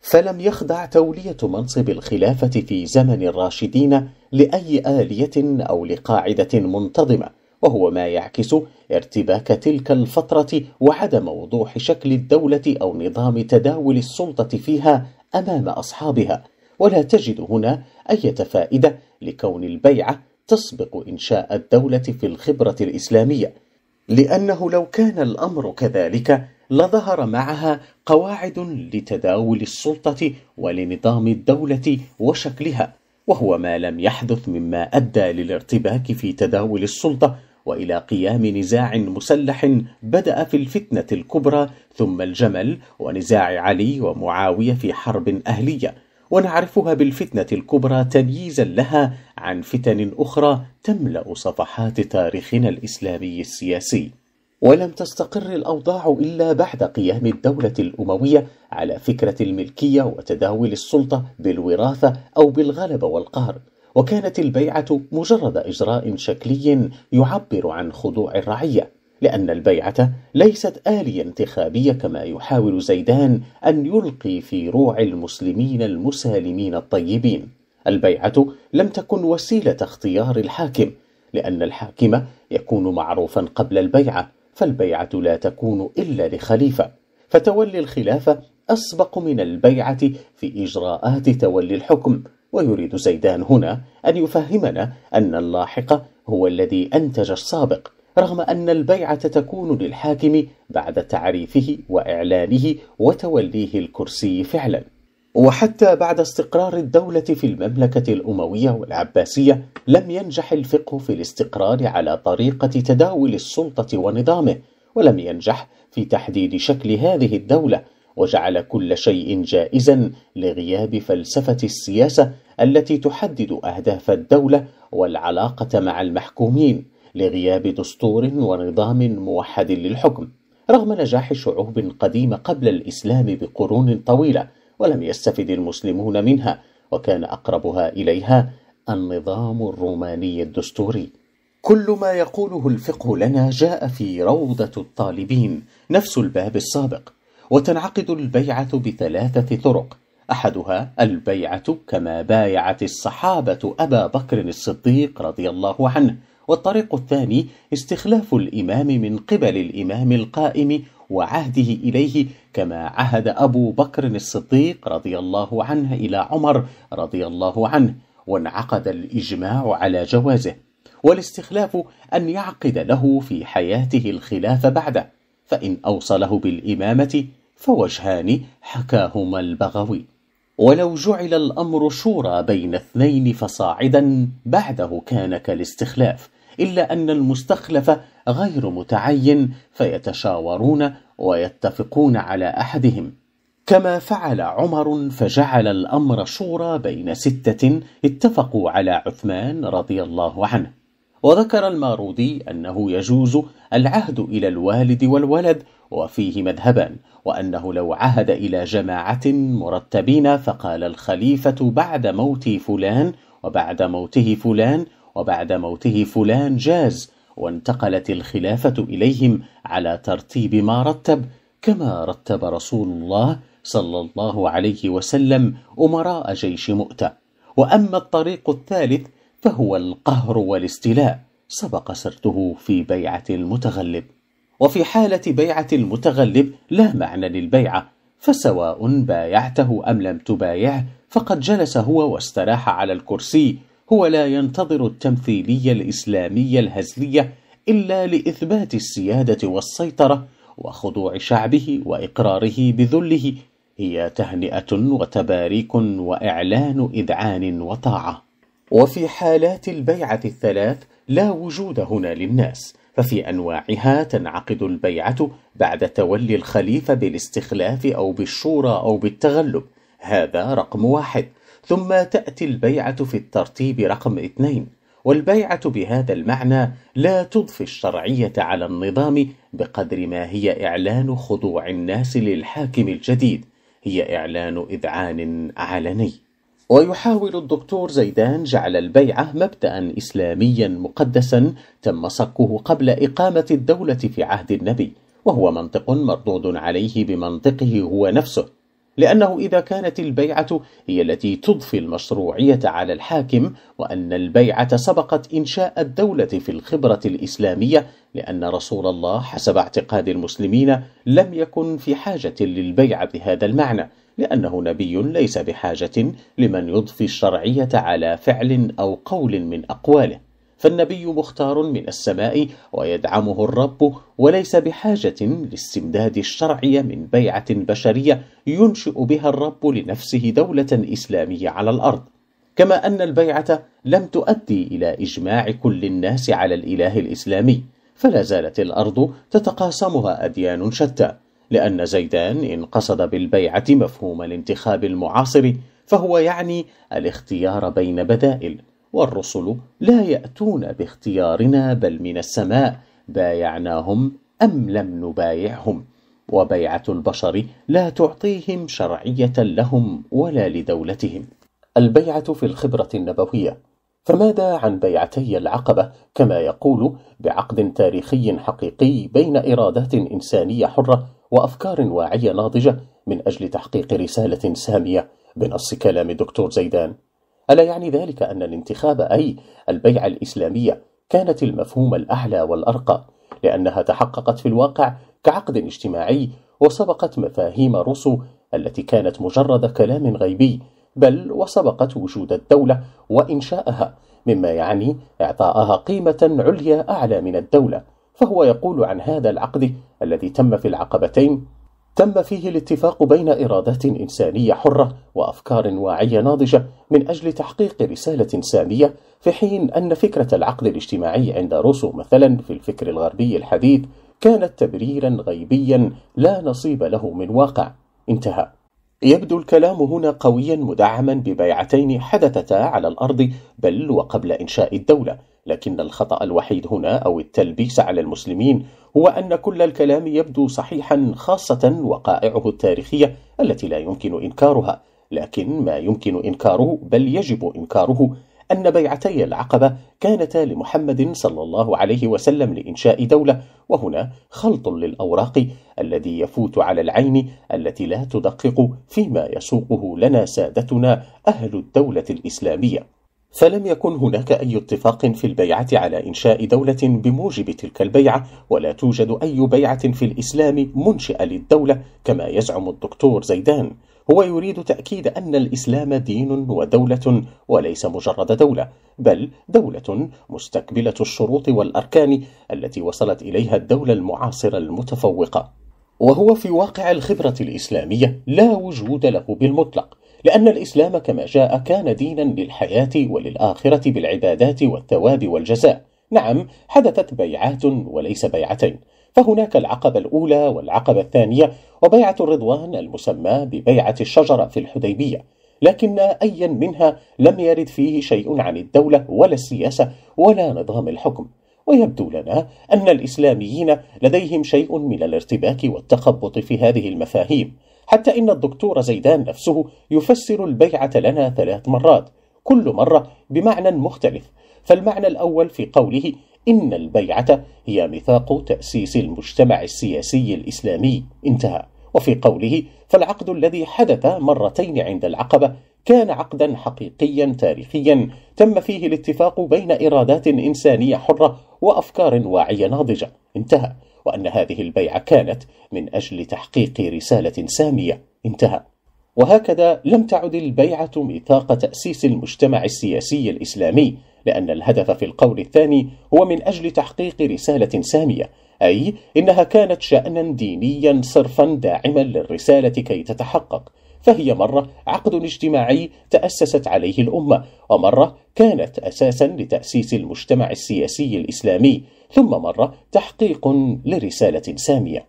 فلم يخضع تولية منصب الخلافة في زمن الراشدين لأي آلية أو لقاعدة منتظمة وهو ما يعكس ارتباك تلك الفترة وعدم وضوح شكل الدولة أو نظام تداول السلطة فيها أمام أصحابها ولا تجد هنا أي فائدة لكون البيعة تسبق إنشاء الدولة في الخبرة الإسلامية لأنه لو كان الأمر كذلك لظهر معها قواعد لتداول السلطة ولنظام الدولة وشكلها وهو ما لم يحدث مما أدى للارتباك في تداول السلطة والى قيام نزاع مسلح بدا في الفتنه الكبرى ثم الجمل ونزاع علي ومعاويه في حرب اهليه ونعرفها بالفتنه الكبرى تمييزا لها عن فتن اخرى تملا صفحات تاريخنا الاسلامي السياسي ولم تستقر الاوضاع الا بعد قيام الدوله الامويه على فكره الملكيه وتداول السلطه بالوراثه او بالغلبه والقهر وكانت البيعة مجرد إجراء شكلي يعبر عن خضوع الرعية لأن البيعة ليست آلية انتخابية كما يحاول زيدان أن يلقي في روع المسلمين المسالمين الطيبين البيعة لم تكن وسيلة اختيار الحاكم لأن الحاكم يكون معروفا قبل البيعة فالبيعة لا تكون إلا لخليفة فتولي الخلافة أسبق من البيعة في إجراءات تولي الحكم ويريد زيدان هنا أن يفهمنا أن اللاحق هو الذي أنتج السابق رغم أن البيعة تكون للحاكم بعد تعريفه وإعلانه وتوليه الكرسي فعلا وحتى بعد استقرار الدولة في المملكة الأموية والعباسية لم ينجح الفقه في الاستقرار على طريقة تداول السلطة ونظامه ولم ينجح في تحديد شكل هذه الدولة وجعل كل شيء جائزا لغياب فلسفة السياسة التي تحدد أهداف الدولة والعلاقة مع المحكومين لغياب دستور ونظام موحد للحكم رغم نجاح شعوب قديمة قبل الإسلام بقرون طويلة ولم يستفد المسلمون منها وكان أقربها إليها النظام الروماني الدستوري كل ما يقوله الفقه لنا جاء في روضة الطالبين نفس الباب السابق وتنعقد البيعة بثلاثة طرق أحدها البيعة كما بايعت الصحابة أبا بكر الصديق رضي الله عنه والطريق الثاني استخلاف الإمام من قبل الإمام القائم وعهده إليه كما عهد أبو بكر الصديق رضي الله عنه إلى عمر رضي الله عنه وانعقد الإجماع على جوازه والاستخلاف أن يعقد له في حياته الخلاف بعده فإن أوصله بالإمامة فوجهان حكاهما البغوي ولو جعل الأمر شورى بين اثنين فصاعدا بعده كان كالاستخلاف إلا أن المستخلف غير متعين فيتشاورون ويتفقون على أحدهم كما فعل عمر فجعل الأمر شورى بين ستة اتفقوا على عثمان رضي الله عنه وذكر المارودي أنه يجوز العهد إلى الوالد والولد وفيه مذهبان وأنه لو عهد إلى جماعة مرتبين فقال الخليفة بعد موت فلان وبعد موته فلان وبعد موته فلان جاز وانتقلت الخلافة إليهم على ترتيب ما رتب كما رتب رسول الله صلى الله عليه وسلم أمراء جيش مؤتة وأما الطريق الثالث فهو القهر والاستيلاء سبق سرته في بيعة المتغلب وفي حالة بيعة المتغلب لا معنى للبيعة فسواء بايعته أم لم تبايعه فقد جلس هو واستراح على الكرسي هو لا ينتظر التمثيلية الإسلامية الهزلية إلا لإثبات السيادة والسيطرة وخضوع شعبه وإقراره بذله هي تهنئة وتباريك وإعلان إذعان وطاعة وفي حالات البيعة الثلاث لا وجود هنا للناس ففي أنواعها تنعقد البيعة بعد تولي الخليفة بالاستخلاف أو بالشورى أو بالتغلب هذا رقم واحد ثم تأتي البيعة في الترتيب رقم اثنين والبيعة بهذا المعنى لا تضفي الشرعية على النظام بقدر ما هي إعلان خضوع الناس للحاكم الجديد هي إعلان إذعان علني ويحاول الدكتور زيدان جعل البيعة مبدأ إسلاميا مقدسا تم صكه قبل إقامة الدولة في عهد النبي وهو منطق مردود عليه بمنطقه هو نفسه لأنه إذا كانت البيعة هي التي تضفي المشروعية على الحاكم وأن البيعة سبقت إنشاء الدولة في الخبرة الإسلامية لأن رسول الله حسب اعتقاد المسلمين لم يكن في حاجة للبيعة بهذا المعنى لأنه نبي ليس بحاجة لمن يضفي الشرعية على فعل أو قول من أقواله فالنبي مختار من السماء ويدعمه الرب وليس بحاجة لاستمداد الشرعية من بيعة بشرية ينشئ بها الرب لنفسه دولة إسلامية على الأرض كما أن البيعة لم تؤدي إلى إجماع كل الناس على الإله الإسلامي فلا زالت الأرض تتقاسمها أديان شتى لأن زيدان إن قصد بالبيعة مفهوم الانتخاب المعاصر فهو يعني الاختيار بين بدائل والرسل لا يأتون باختيارنا بل من السماء بايعناهم أم لم نبايعهم وبيعة البشر لا تعطيهم شرعية لهم ولا لدولتهم البيعة في الخبرة النبوية فماذا عن بيعتي العقبة كما يقول بعقد تاريخي حقيقي بين إرادات إنسانية حرة وأفكار واعية ناضجة من أجل تحقيق رسالة سامية بنص كلام دكتور زيدان ألا يعني ذلك أن الانتخاب أي البيع الإسلامية كانت المفهوم الأعلى والأرقى لأنها تحققت في الواقع كعقد اجتماعي وسبقت مفاهيم روسو التي كانت مجرد كلام غيبي بل وسبقت وجود الدولة وإنشاءها مما يعني إعطاءها قيمة عليا أعلى من الدولة فهو يقول عن هذا العقد الذي تم في العقبتين تم فيه الاتفاق بين إرادات إنسانية حرة وأفكار واعية ناضجة من أجل تحقيق رسالة سامية في حين أن فكرة العقد الاجتماعي عند روسو مثلا في الفكر الغربي الحديث كانت تبريرا غيبيا لا نصيب له من واقع انتهى يبدو الكلام هنا قويا مدعما ببيعتين حدثتا على الأرض بل وقبل إنشاء الدولة لكن الخطأ الوحيد هنا أو التلبيس على المسلمين هو أن كل الكلام يبدو صحيحا خاصة وقائعه التاريخية التي لا يمكن إنكارها لكن ما يمكن إنكاره بل يجب إنكاره أن بيعتي العقبة كانتا لمحمد صلى الله عليه وسلم لإنشاء دولة وهنا خلط للأوراق الذي يفوت على العين التي لا تدقق فيما يسوقه لنا سادتنا أهل الدولة الإسلامية فلم يكن هناك أي اتفاق في البيعة على إنشاء دولة بموجب تلك البيعة ولا توجد أي بيعة في الإسلام منشئة للدولة كما يزعم الدكتور زيدان هو يريد تأكيد أن الإسلام دين ودولة وليس مجرد دولة بل دولة مستقبلة الشروط والأركان التي وصلت إليها الدولة المعاصرة المتفوقة وهو في واقع الخبرة الإسلامية لا وجود له بالمطلق لأن الإسلام كما جاء كان دينا للحياة وللآخرة بالعبادات والثواب والجزاء نعم حدثت بيعات وليس بيعتين فهناك العقبة الأولى والعقبة الثانية وبيعة الرضوان المسمى ببيعة الشجرة في الحديبية لكن أيا منها لم يرد فيه شيء عن الدولة ولا السياسة ولا نظام الحكم ويبدو لنا أن الإسلاميين لديهم شيء من الارتباك والتخبط في هذه المفاهيم حتى إن الدكتور زيدان نفسه يفسر البيعة لنا ثلاث مرات كل مرة بمعنى مختلف فالمعنى الأول في قوله إن البيعة هي ميثاق تأسيس المجتمع السياسي الإسلامي انتهى وفي قوله فالعقد الذي حدث مرتين عند العقبة كان عقدا حقيقيا تاريخيا تم فيه الاتفاق بين إرادات إنسانية حرة وأفكار واعية ناضجة انتهى وأن هذه البيعة كانت من أجل تحقيق رسالة سامية انتهى وهكذا لم تعد البيعة ميثاق تأسيس المجتمع السياسي الإسلامي لأن الهدف في القول الثاني هو من أجل تحقيق رسالة سامية أي إنها كانت شأنا دينيا صرفا داعما للرسالة كي تتحقق فهي مرة عقد اجتماعي تأسست عليه الأمة ومرة كانت أساسا لتأسيس المجتمع السياسي الإسلامي ثم مرة تحقيق لرسالة سامية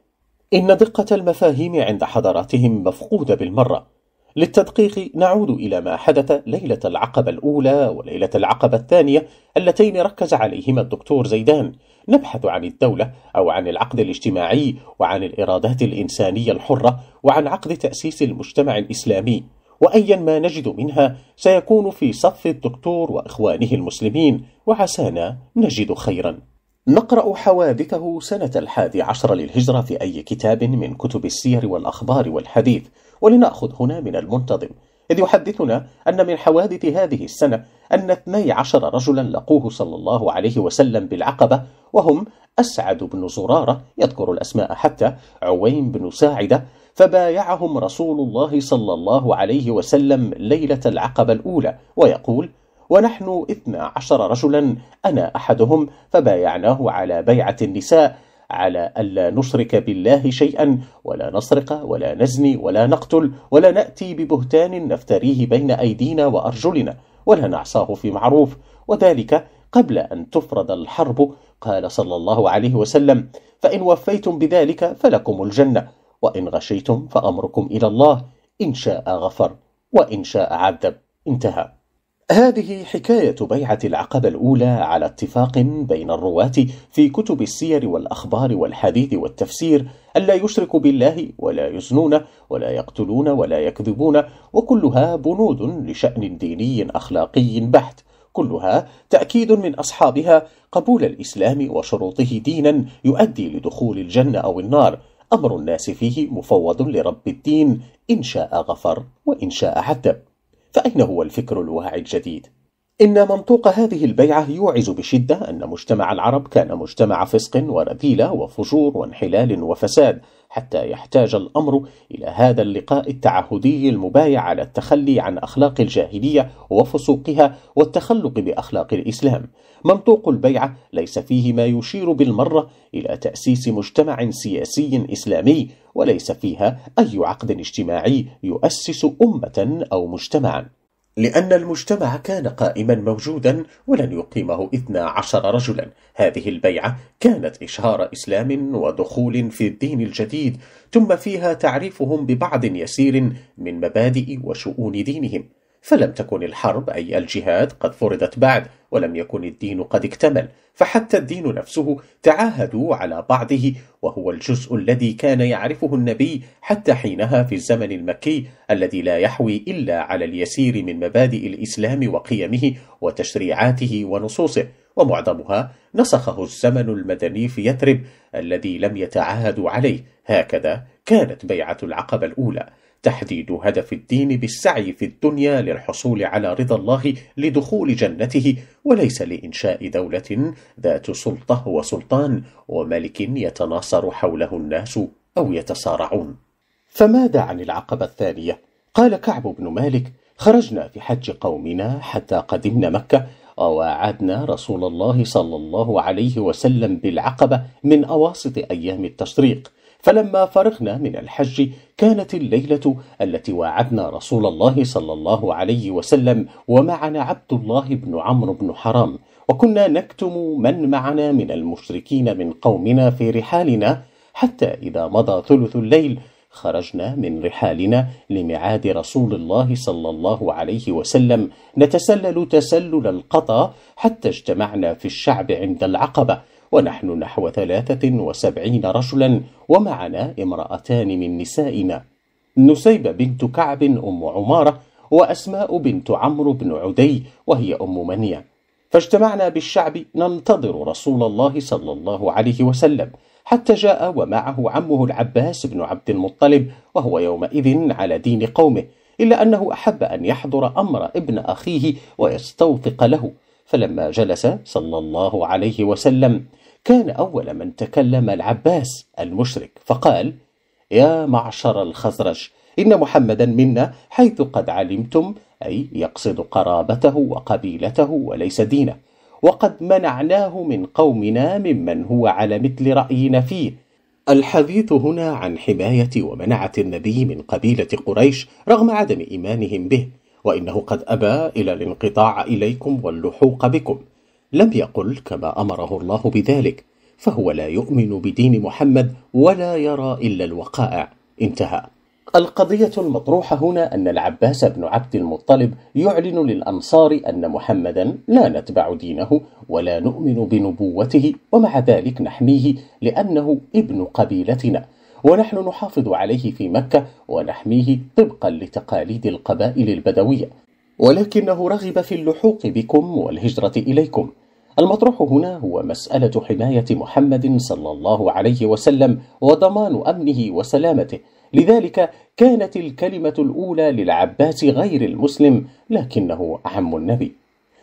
إن دقة المفاهيم عند حضاراتهم مفقودة بالمرة للتدقيق نعود إلى ما حدث ليلة العقبة الأولى وليلة العقبة الثانية اللتين ركز عليهما الدكتور زيدان نبحث عن الدولة أو عن العقد الاجتماعي وعن الإرادات الإنسانية الحرة وعن عقد تأسيس المجتمع الإسلامي وأيا ما نجد منها سيكون في صف الدكتور وإخوانه المسلمين وعسانا نجد خيرا نقرأ حوادثه سنة الحادي عشر للهجرة في أي كتاب من كتب السير والأخبار والحديث ولنأخذ هنا من المنتظم إذ يحدثنا أن من حوادث هذه السنة أن 12 رجلا لقوه صلى الله عليه وسلم بالعقبة وهم أسعد بن زرارة يذكر الأسماء حتى عوين بن ساعدة فبايعهم رسول الله صلى الله عليه وسلم ليلة العقبة الأولى ويقول ونحن اثنا عشر رجلا أنا أحدهم فبايعناه على بيعة النساء على ألا نشرك بالله شيئا ولا نسرق ولا نزني ولا نقتل ولا نأتي ببهتان نفتريه بين أيدينا وأرجلنا ولا نعصاه في معروف وذلك قبل أن تفرض الحرب قال صلى الله عليه وسلم فإن وفيتم بذلك فلكم الجنة وإن غشيتم فأمركم إلى الله إن شاء غفر وإن شاء عذب انتهى هذه حكاية بيعة العقبة الأولى على اتفاق بين الرواة في كتب السير والأخبار والحديث والتفسير ألا يشركوا بالله ولا يزنون ولا يقتلون ولا يكذبون وكلها بنود لشأن ديني أخلاقي بحت كلها تأكيد من أصحابها قبول الإسلام وشروطه دينا يؤدي لدخول الجنة أو النار أمر الناس فيه مفوض لرب الدين إن شاء غفر وإن شاء عتب فأين هو الفكر الواعي الجديد؟ إن منطوق هذه البيعة يوعز بشدة أن مجتمع العرب كان مجتمع فسق ورذيلة وفجور وانحلال وفساد حتى يحتاج الأمر إلى هذا اللقاء التعهدي المبايع على التخلي عن أخلاق الجاهلية وفسوقها والتخلق بأخلاق الإسلام منطوق البيعة ليس فيه ما يشير بالمرة إلى تأسيس مجتمع سياسي إسلامي وليس فيها أي عقد اجتماعي يؤسس أمة أو مجتمعا لأن المجتمع كان قائما موجودا ولن يقيمه 12 رجلا هذه البيعة كانت إشهار إسلام ودخول في الدين الجديد ثم فيها تعريفهم ببعض يسير من مبادئ وشؤون دينهم فلم تكن الحرب أي الجهاد قد فرضت بعد ولم يكن الدين قد اكتمل فحتى الدين نفسه تعاهدوا على بعضه وهو الجزء الذي كان يعرفه النبي حتى حينها في الزمن المكي الذي لا يحوي إلا على اليسير من مبادئ الإسلام وقيمه وتشريعاته ونصوصه ومعظمها نسخه الزمن المدني في يثرب الذي لم يتعاهدوا عليه هكذا كانت بيعة العقبة الأولى تحديد هدف الدين بالسعي في الدنيا للحصول على رضا الله لدخول جنته وليس لإنشاء دولة ذات سلطة وسلطان وملك يتناصر حوله الناس أو يتصارعون فماذا عن العقبة الثانية؟ قال كعب بن مالك خرجنا في حج قومنا حتى قدمنا مكة وواعدنا رسول الله صلى الله عليه وسلم بالعقبة من أواسط أيام التشريق فلما فرغنا من الحج كانت الليلة التي واعدنا رسول الله صلى الله عليه وسلم ومعنا عبد الله بن عمرو بن حرام وكنا نكتم من معنا من المشركين من قومنا في رحالنا حتى إذا مضى ثلث الليل خرجنا من رحالنا لميعاد رسول الله صلى الله عليه وسلم نتسلل تسلل القطى حتى اجتمعنا في الشعب عند العقبة ونحن نحو ثلاثة وسبعين رجلا ومعنا امرأتان من نسائنا نسيبة بنت كعب أم عمارة وأسماء بنت عمرو بن عدي وهي أم منية فاجتمعنا بالشعب ننتظر رسول الله صلى الله عليه وسلم حتى جاء ومعه عمه العباس بن عبد المطلب وهو يومئذ على دين قومه إلا أنه أحب أن يحضر أمر ابن أخيه ويستوثق له فلما جلس صلى الله عليه وسلم كان أول من تكلم العباس المشرك فقال يا معشر الخزرج إن محمدا منا حيث قد علمتم أي يقصد قرابته وقبيلته وليس دينه وقد منعناه من قومنا ممن هو على مثل رأينا فيه الحديث هنا عن حماية ومنعة النبي من قبيلة قريش رغم عدم إيمانهم به وإنه قد أبى إلى الانقطاع إليكم واللحوق بكم لم يقل كما امره الله بذلك فهو لا يؤمن بدين محمد ولا يرى الا الوقائع انتهى القضيه المطروحه هنا ان العباس بن عبد المطلب يعلن للانصار ان محمدا لا نتبع دينه ولا نؤمن بنبوته ومع ذلك نحميه لانه ابن قبيلتنا ونحن نحافظ عليه في مكه ونحميه طبقا لتقاليد القبائل البدويه ولكنه رغب في اللحوق بكم والهجره اليكم المطروح هنا هو مسألة حماية محمد صلى الله عليه وسلم وضمان أمنه وسلامته لذلك كانت الكلمة الأولى للعباس غير المسلم لكنه عم النبي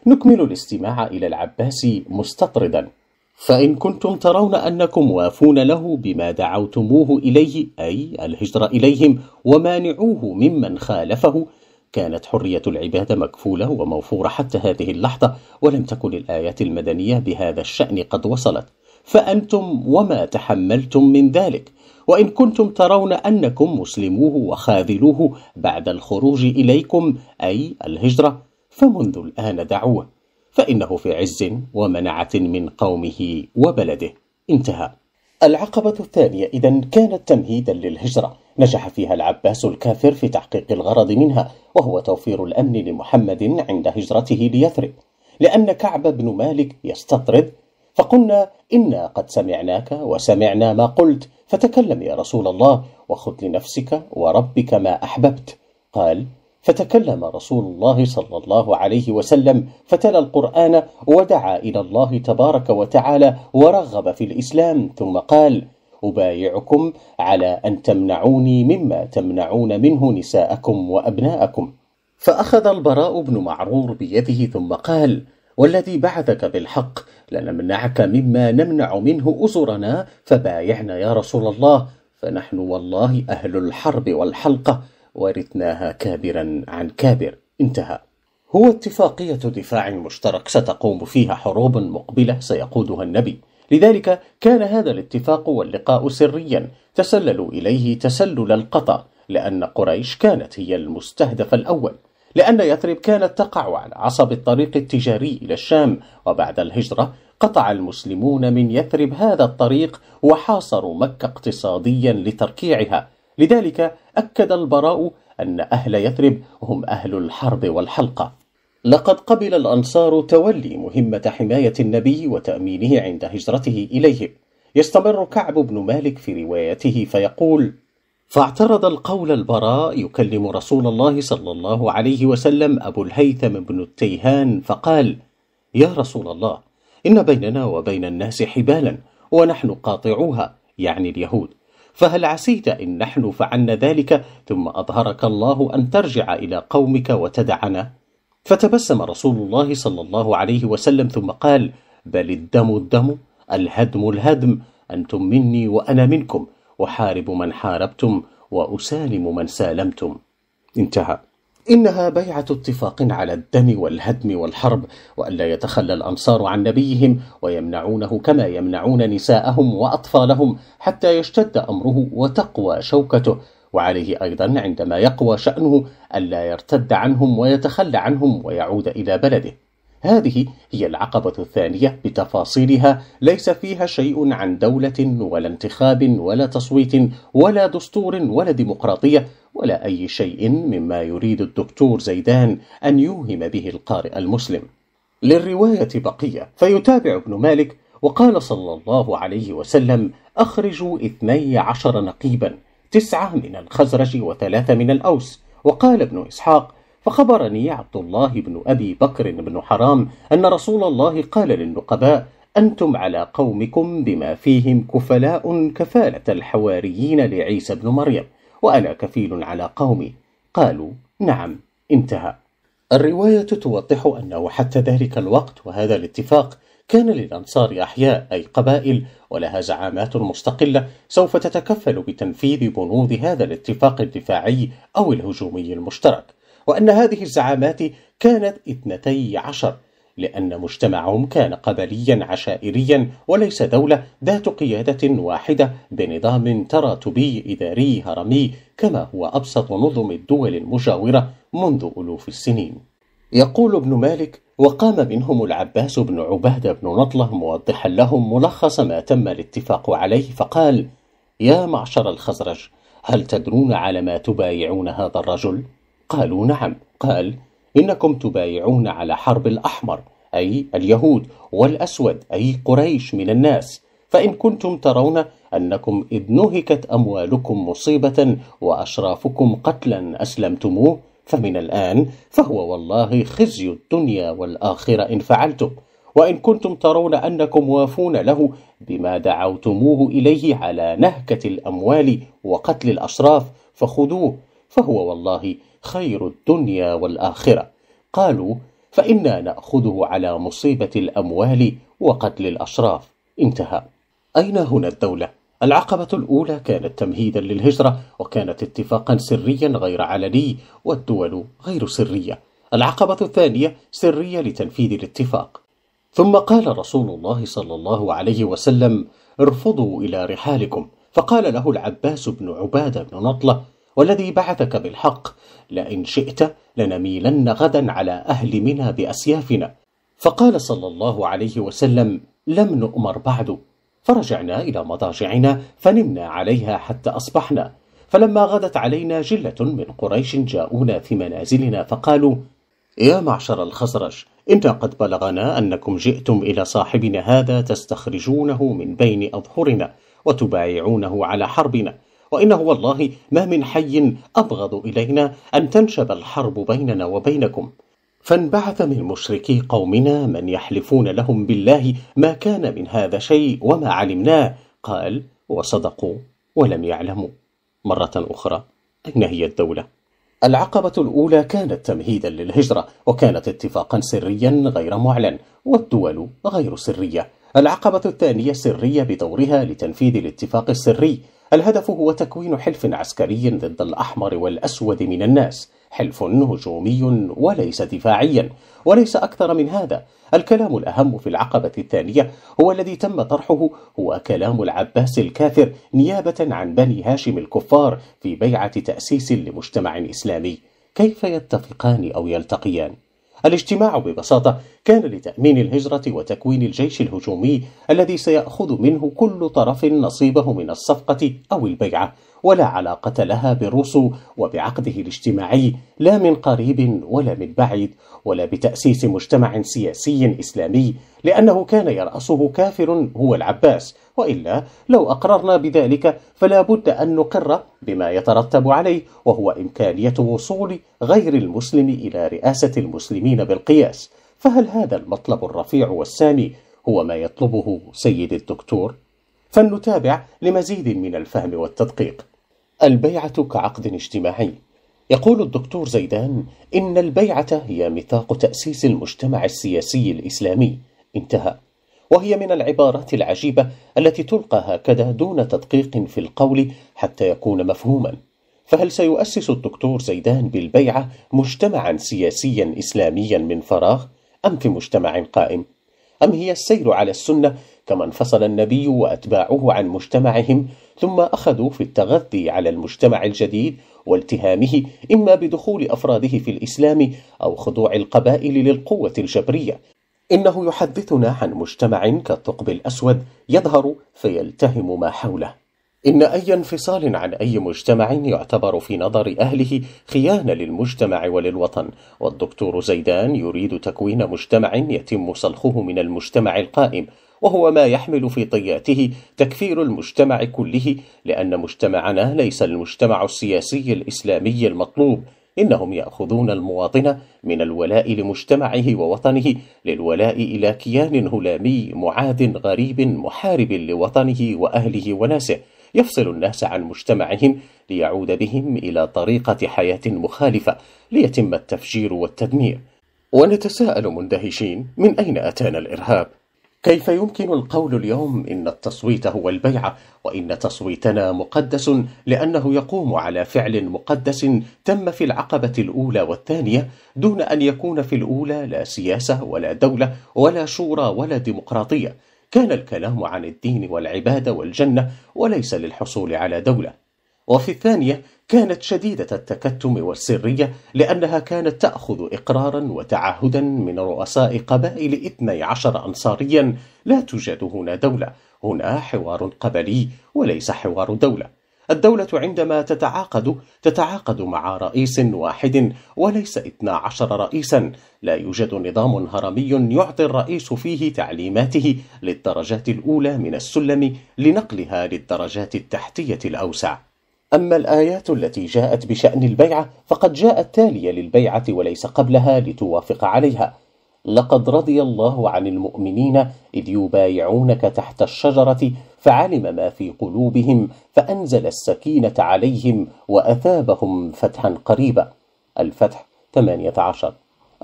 نكمل الاستماع إلى العباس مستطردا فإن كنتم ترون أنكم وافون له بما دعوتموه إليه أي الهجرة إليهم ومانعوه ممن خالفه كانت حرية العبادة مكفولة وموفورة حتى هذه اللحظة ولم تكن الآيات المدنية بهذا الشأن قد وصلت فأنتم وما تحملتم من ذلك وإن كنتم ترون أنكم مسلموه وخاذلوه بعد الخروج إليكم أي الهجرة فمنذ الآن دعوه فإنه في عز ومنعة من قومه وبلده انتهى العقبة الثانية إذا كانت تمهيدا للهجرة نجح فيها العباس الكافر في تحقيق الغرض منها وهو توفير الأمن لمحمد عند هجرته ليثرب لأن كعب بن مالك يستطرد فقلنا إنا قد سمعناك وسمعنا ما قلت فتكلم يا رسول الله وخذ لنفسك وربك ما أحببت قال فتكلم رسول الله صلى الله عليه وسلم فتلا القرآن ودعا إلى الله تبارك وتعالى ورغب في الإسلام ثم قال أبايعكم على أن تمنعوني مما تمنعون منه نساءكم وأبناءكم فأخذ البراء بن معرور بيده ثم قال والذي بعثك بالحق لنمنعك مما نمنع منه أسرنا فبايعنا يا رسول الله فنحن والله أهل الحرب والحلقة ورثناها كابرا عن كابر انتهى هو اتفاقية دفاع مشترك ستقوم فيها حروب مقبلة سيقودها النبي لذلك كان هذا الاتفاق واللقاء سريا تسللوا إليه تسلل القطع لأن قريش كانت هي المستهدف الأول لأن يثرب كانت تقع على عصب الطريق التجاري إلى الشام وبعد الهجرة قطع المسلمون من يثرب هذا الطريق وحاصروا مكة اقتصاديا لتركيعها لذلك أكد البراء أن أهل يثرب هم أهل الحرب والحلقة لقد قبل الأنصار تولي مهمة حماية النبي وتأمينه عند هجرته إليهم يستمر كعب بن مالك في روايته فيقول فاعترض القول البراء يكلم رسول الله صلى الله عليه وسلم أبو الهيثم بن التيهان فقال يا رسول الله إن بيننا وبين الناس حبالا ونحن قاطعوها يعني اليهود فهل عسيت إن نحن فعلنا ذلك ثم أظهرك الله أن ترجع إلى قومك وتدعنا فتبسم رسول الله صلى الله عليه وسلم ثم قال بل الدم الدم الهدم الهدم أنتم مني وأنا منكم وحارب من حاربتم وأسالم من سالمتم انتهى إنها بيعة اتفاق على الدم والهدم والحرب وألا يتخلى الأنصار عن نبيهم ويمنعونه كما يمنعون نساءهم وأطفالهم حتى يشتد أمره وتقوى شوكته وعليه أيضا عندما يقوى شأنه ألا يرتد عنهم ويتخلى عنهم ويعود إلى بلده هذه هي العقبة الثانية بتفاصيلها ليس فيها شيء عن دولة ولا انتخاب ولا تصويت ولا دستور ولا ديمقراطية ولا أي شيء مما يريد الدكتور زيدان أن يوهم به القارئ المسلم. للرواية بقية فيتابع ابن مالك وقال صلى الله عليه وسلم: أخرجوا اثني عشر نقيبا تسعة من الخزرج وثلاثة من الأوس وقال ابن إسحاق فخبرني عبد الله بن أبي بكر بن حرام أن رسول الله قال للنقباء أنتم على قومكم بما فيهم كفلاء كفالة الحواريين لعيسى بن مريم وأنا كفيل على قومي قالوا نعم انتهى الرواية توضح أنه حتى ذلك الوقت وهذا الاتفاق كان للأنصار أحياء أي قبائل ولها زعامات مستقلة سوف تتكفل بتنفيذ بنود هذا الاتفاق الدفاعي أو الهجومي المشترك وأن هذه الزعامات كانت اثنتي عشر لأن مجتمعهم كان قبليا عشائريا وليس دولة ذات قيادة واحدة بنظام تراتبي إداري هرمي كما هو أبسط نظم الدول المجاورة منذ ألوف السنين يقول ابن مالك وقام منهم العباس بن عبادة بن نطلة موضحا لهم ملخص ما تم الاتفاق عليه فقال يا معشر الخزرج هل تدرون على ما تبايعون هذا الرجل؟ قالوا نعم قال إنكم تبايعون على حرب الأحمر أي اليهود والأسود أي قريش من الناس فإن كنتم ترون أنكم إذ نهكت أموالكم مصيبة وأشرافكم قتلا أسلمتموه فمن الآن فهو والله خزي الدنيا والآخرة إن فعلتم وإن كنتم ترون أنكم وافون له بما دعوتموه إليه على نهكة الأموال وقتل الأشراف فخذوه فهو والله خير الدنيا والآخرة قالوا فإنا نأخذه على مصيبة الأموال وقتل الأشراف انتهى أين هنا الدولة؟ العقبة الأولى كانت تمهيدا للهجرة وكانت اتفاقا سريا غير علني والدول غير سرية العقبة الثانية سرية لتنفيذ الاتفاق ثم قال رسول الله صلى الله عليه وسلم ارفضوا إلى رحالكم فقال له العباس بن عبادة بن نطلة والذي بعثك بالحق لئن شئت لنميلن غدا على أهل منى بأسيافنا فقال صلى الله عليه وسلم لم نؤمر بعد فرجعنا إلى مضاجعنا فنمنا عليها حتى أصبحنا فلما غدت علينا جلة من قريش جاءونا في منازلنا فقالوا يا معشر الخزرج إنا قد بلغنا أنكم جئتم إلى صاحبنا هذا تستخرجونه من بين أظهرنا وتبايعونه على حربنا وإنه والله ما من حي أبغض إلينا أن تنشب الحرب بيننا وبينكم فانبعث من مشركي قومنا من يحلفون لهم بالله ما كان من هذا شيء وما علمناه قال وصدقوا ولم يعلموا مرة أخرى أين هي الدولة؟ العقبة الأولى كانت تمهيدا للهجرة وكانت اتفاقا سريا غير معلن والدول غير سرية العقبة الثانية سرية بدورها لتنفيذ الاتفاق السري الهدف هو تكوين حلف عسكري ضد الأحمر والأسود من الناس حلف هجومي وليس دفاعيا وليس أكثر من هذا الكلام الأهم في العقبة الثانية هو الذي تم طرحه هو كلام العباس الكافر نيابة عن بني هاشم الكفار في بيعة تأسيس لمجتمع إسلامي كيف يتفقان أو يلتقيان؟ الاجتماع ببساطة كان لتأمين الهجرة وتكوين الجيش الهجومي الذي سيأخذ منه كل طرف نصيبه من الصفقة أو البيعة ولا علاقة لها بروسو وبعقده الاجتماعي لا من قريب ولا من بعيد ولا بتأسيس مجتمع سياسي إسلامي لأنه كان يرأسه كافر هو العباس وإلا لو أقررنا بذلك فلا بد أن نقر بما يترتب عليه وهو إمكانية وصول غير المسلم إلى رئاسة المسلمين بالقياس فهل هذا المطلب الرفيع والسامي هو ما يطلبه سيد الدكتور؟ فلنتابع لمزيد من الفهم والتدقيق البيعة كعقد اجتماعي يقول الدكتور زيدان إن البيعة هي ميثاق تأسيس المجتمع السياسي الإسلامي انتهى وهي من العبارات العجيبة التي تلقى هكذا دون تدقيق في القول حتى يكون مفهوما فهل سيؤسس الدكتور زيدان بالبيعة مجتمعا سياسيا إسلاميا من فراغ أم في مجتمع قائم؟ أم هي السير على السنة كما انفصل النبي وأتباعه عن مجتمعهم ثم أخذوا في التغذي على المجتمع الجديد والتهامه إما بدخول أفراده في الإسلام أو خضوع القبائل للقوة الجبرية إنه يحدثنا عن مجتمع كالثقب الأسود يظهر فيلتهم ما حوله إن أي انفصال عن أي مجتمع يعتبر في نظر أهله خيانة للمجتمع وللوطن والدكتور زيدان يريد تكوين مجتمع يتم صلخه من المجتمع القائم وهو ما يحمل في طياته تكفير المجتمع كله لأن مجتمعنا ليس المجتمع السياسي الإسلامي المطلوب إنهم يأخذون المواطن من الولاء لمجتمعه ووطنه للولاء إلى كيان هلامي معاد غريب محارب لوطنه وأهله وناسه يفصل الناس عن مجتمعهم ليعود بهم إلى طريقة حياة مخالفة ليتم التفجير والتدمير ونتساءل مندهشين من أين أتانا الإرهاب كيف يمكن القول اليوم إن التصويت هو البيعة وإن تصويتنا مقدس لأنه يقوم على فعل مقدس تم في العقبة الأولى والثانية دون أن يكون في الأولى لا سياسة ولا دولة ولا شورى ولا ديمقراطية كان الكلام عن الدين والعبادة والجنة وليس للحصول على دولة وفي الثانية كانت شديدة التكتم والسرية لأنها كانت تأخذ إقرارا وتعهدا من رؤساء قبائل 12 أنصاريا لا توجد هنا دولة هنا حوار قبلي وليس حوار دولة الدولة عندما تتعاقد تتعاقد مع رئيس واحد وليس 12 رئيسا لا يوجد نظام هرمي يعطي الرئيس فيه تعليماته للدرجات الأولى من السلم لنقلها للدرجات التحتية الأوسع أما الآيات التي جاءت بشأن البيعة فقد جاءت تالية للبيعة وليس قبلها لتوافق عليها لقد رضي الله عن المؤمنين إذ يبايعونك تحت الشجرة فعلم ما في قلوبهم فأنزل السكينة عليهم وأثابهم فتحا قريبا الفتح 18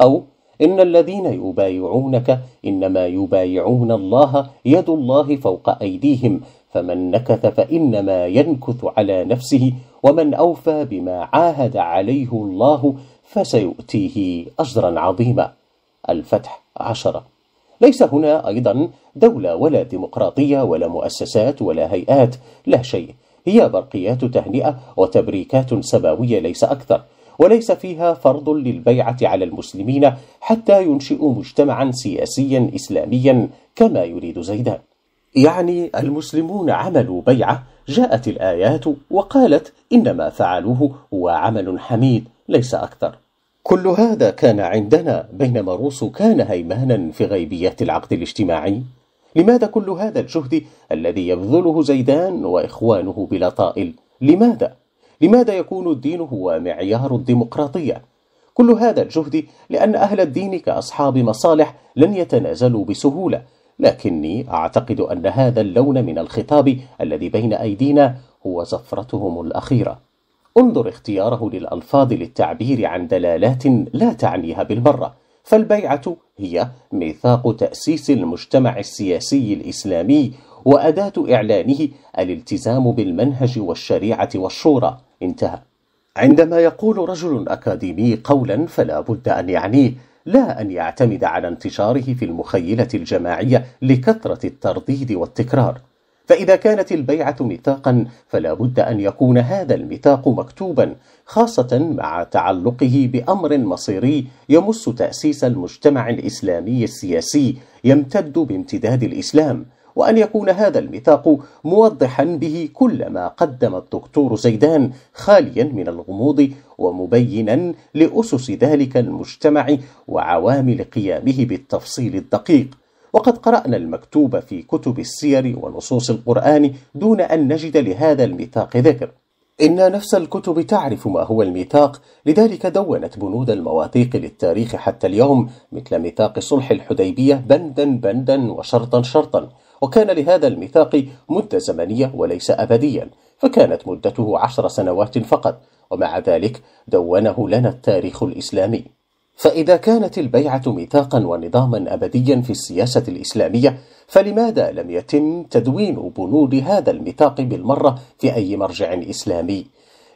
أو إن الذين يبايعونك إنما يبايعون الله يد الله فوق أيديهم فمن نكث فإنما ينكث على نفسه ومن أوفى بما عاهد عليه الله فسيؤتيه أجرا عظيما الفتح عشرة ليس هنا أيضا دولة ولا ديمقراطية ولا مؤسسات ولا هيئات لا شيء هي برقيات تهنئة وتبريكات سماوية ليس أكثر وليس فيها فرض للبيعة على المسلمين حتى ينشئوا مجتمعا سياسيا إسلاميا كما يريد زيدان يعني المسلمون عملوا بيعة جاءت الآيات وقالت إنما فعلوه هو عمل حميد ليس أكثر كل هذا كان عندنا بينما روس كان هيمانا في غيبيات العقد الاجتماعي لماذا كل هذا الجهد الذي يبذله زيدان وإخوانه بلا طائل لماذا؟ لماذا يكون الدين هو معيار الديمقراطية؟ كل هذا الجهد لأن أهل الدين كأصحاب مصالح لن يتنازلوا بسهولة لكني أعتقد أن هذا اللون من الخطاب الذي بين أيدينا هو زفرتهم الأخيرة انظر اختياره للألفاظ للتعبير عن دلالات لا تعنيها بالمرة فالبيعة هي ميثاق تأسيس المجتمع السياسي الإسلامي وأداة إعلانه الالتزام بالمنهج والشريعة والشورى انتهى عندما يقول رجل أكاديمي قولا فلا بد أن يعنيه لا أن يعتمد على انتشاره في المخيلة الجماعية لكثرة الترديد والتكرار فإذا كانت البيعة ميثاقا فلا بد أن يكون هذا الميثاق مكتوبا خاصة مع تعلقه بأمر مصيري يمس تأسيس المجتمع الإسلامي السياسي يمتد بامتداد الإسلام وأن يكون هذا الميثاق موضحا به كل ما قدم الدكتور زيدان خاليا من الغموض ومبينا لأسس ذلك المجتمع وعوامل قيامه بالتفصيل الدقيق وقد قرأنا المكتوب في كتب السير ونصوص القرآن دون أن نجد لهذا الميثاق ذكر إن نفس الكتب تعرف ما هو الميثاق لذلك دونت بنود المواثيق للتاريخ حتى اليوم مثل ميثاق صلح الحديبية بندا بندا وشرطا شرطا وكان لهذا الميثاق مدة زمنية وليس أبديا فكانت مدته عشر سنوات فقط ومع ذلك دونه لنا التاريخ الإسلامي فإذا كانت البيعة ميثاقا ونظاما أبديا في السياسة الإسلامية فلماذا لم يتم تدوين بنود هذا الميثاق بالمرة في أي مرجع إسلامي؟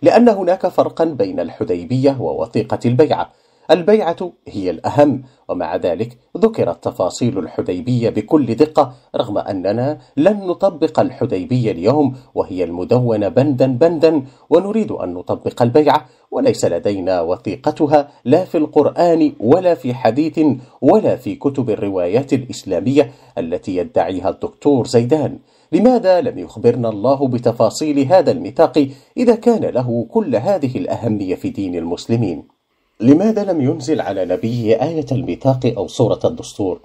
لأن هناك فرقا بين الحديبية ووثيقة البيعة البيعة هي الأهم ومع ذلك ذكرت تفاصيل الحديبية بكل دقة رغم أننا لن نطبق الحديبية اليوم وهي المدونة بندا بندا ونريد أن نطبق البيعة وليس لدينا وثيقتها لا في القرآن ولا في حديث ولا في كتب الروايات الإسلامية التي يدعيها الدكتور زيدان لماذا لم يخبرنا الله بتفاصيل هذا الميثاق إذا كان له كل هذه الأهمية في دين المسلمين؟ لماذا لم ينزل على نبيه آية الميثاق أو سورة الدستور؟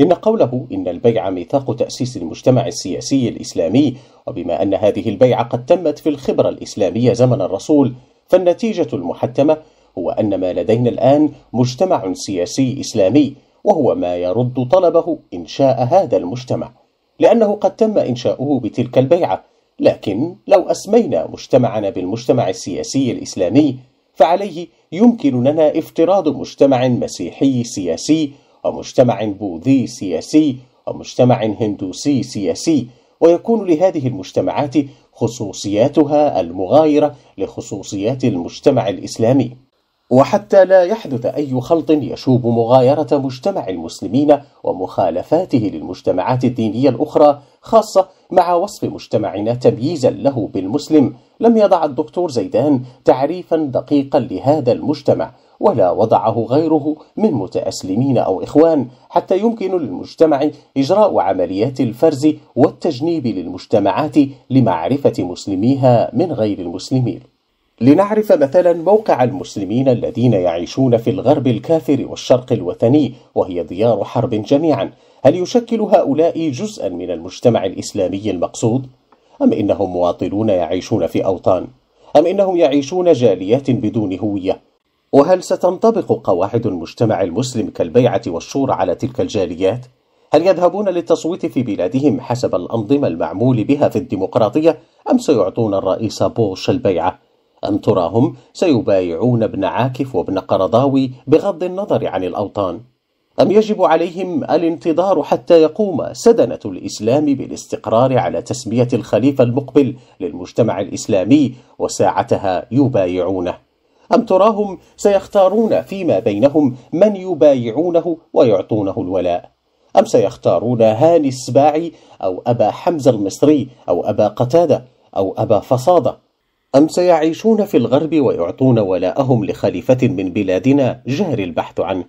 إن قوله إن البيع ميثاق تأسيس المجتمع السياسي الإسلامي وبما أن هذه البيعة قد تمت في الخبرة الإسلامية زمن الرسول فالنتيجة المحتمة هو أن ما لدينا الآن مجتمع سياسي إسلامي وهو ما يرد طلبه إنشاء هذا المجتمع لأنه قد تم إنشاؤه بتلك البيعة لكن لو أسمينا مجتمعنا بالمجتمع السياسي الإسلامي فعليه يمكن لنا افتراض مجتمع مسيحي سياسي ومجتمع بوذي سياسي ومجتمع هندوسي سياسي ويكون لهذه المجتمعات خصوصياتها المغايرة لخصوصيات المجتمع الإسلامي وحتى لا يحدث أي خلط يشوب مغايرة مجتمع المسلمين ومخالفاته للمجتمعات الدينية الأخرى خاصة مع وصف مجتمعنا تمييزا له بالمسلم لم يضع الدكتور زيدان تعريفا دقيقا لهذا المجتمع ولا وضعه غيره من متأسلمين أو إخوان حتى يمكن للمجتمع إجراء عمليات الفرز والتجنيب للمجتمعات لمعرفة مسلميها من غير المسلمين لنعرف مثلا موقع المسلمين الذين يعيشون في الغرب الكافر والشرق الوثني وهي ديار حرب جميعا هل يشكل هؤلاء جزءا من المجتمع الإسلامي المقصود؟ أم إنهم مواطنون يعيشون في أوطان؟ أم إنهم يعيشون جاليات بدون هوية؟ وهل ستنطبق قواعد المجتمع المسلم كالبيعة والشورى على تلك الجاليات؟ هل يذهبون للتصويت في بلادهم حسب الأنظمة المعمول بها في الديمقراطية أم سيعطون الرئيس بوش البيعة؟ أم تراهم سيبايعون ابن عاكف وابن قرضاوي بغض النظر عن الأوطان؟ أم يجب عليهم الانتظار حتى يقوم سدنة الإسلام بالاستقرار على تسمية الخليفة المقبل للمجتمع الإسلامي وساعتها يبايعونه؟ أم تراهم سيختارون فيما بينهم من يبايعونه ويعطونه الولاء؟ أم سيختارون هاني السباعي أو أبا حمزة المصري أو أبا قتادة أو أبا فصادة أم سيعيشون في الغرب ويعطون ولاءهم لخليفة من بلادنا جاري البحث عنه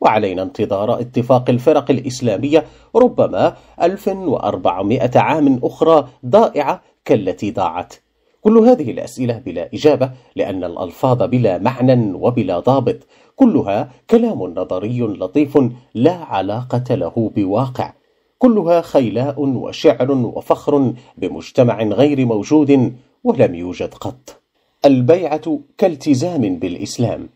وعلينا انتظار اتفاق الفرق الإسلامية ربما 1400 عام أخرى ضائعة كالتي ضاعت كل هذه الأسئلة بلا إجابة لأن الألفاظ بلا معنى وبلا ضابط كلها كلام نظري لطيف لا علاقة له بواقع كلها خيلاء وشعر وفخر بمجتمع غير موجود ولم يوجد قط البيعة كالتزام بالإسلام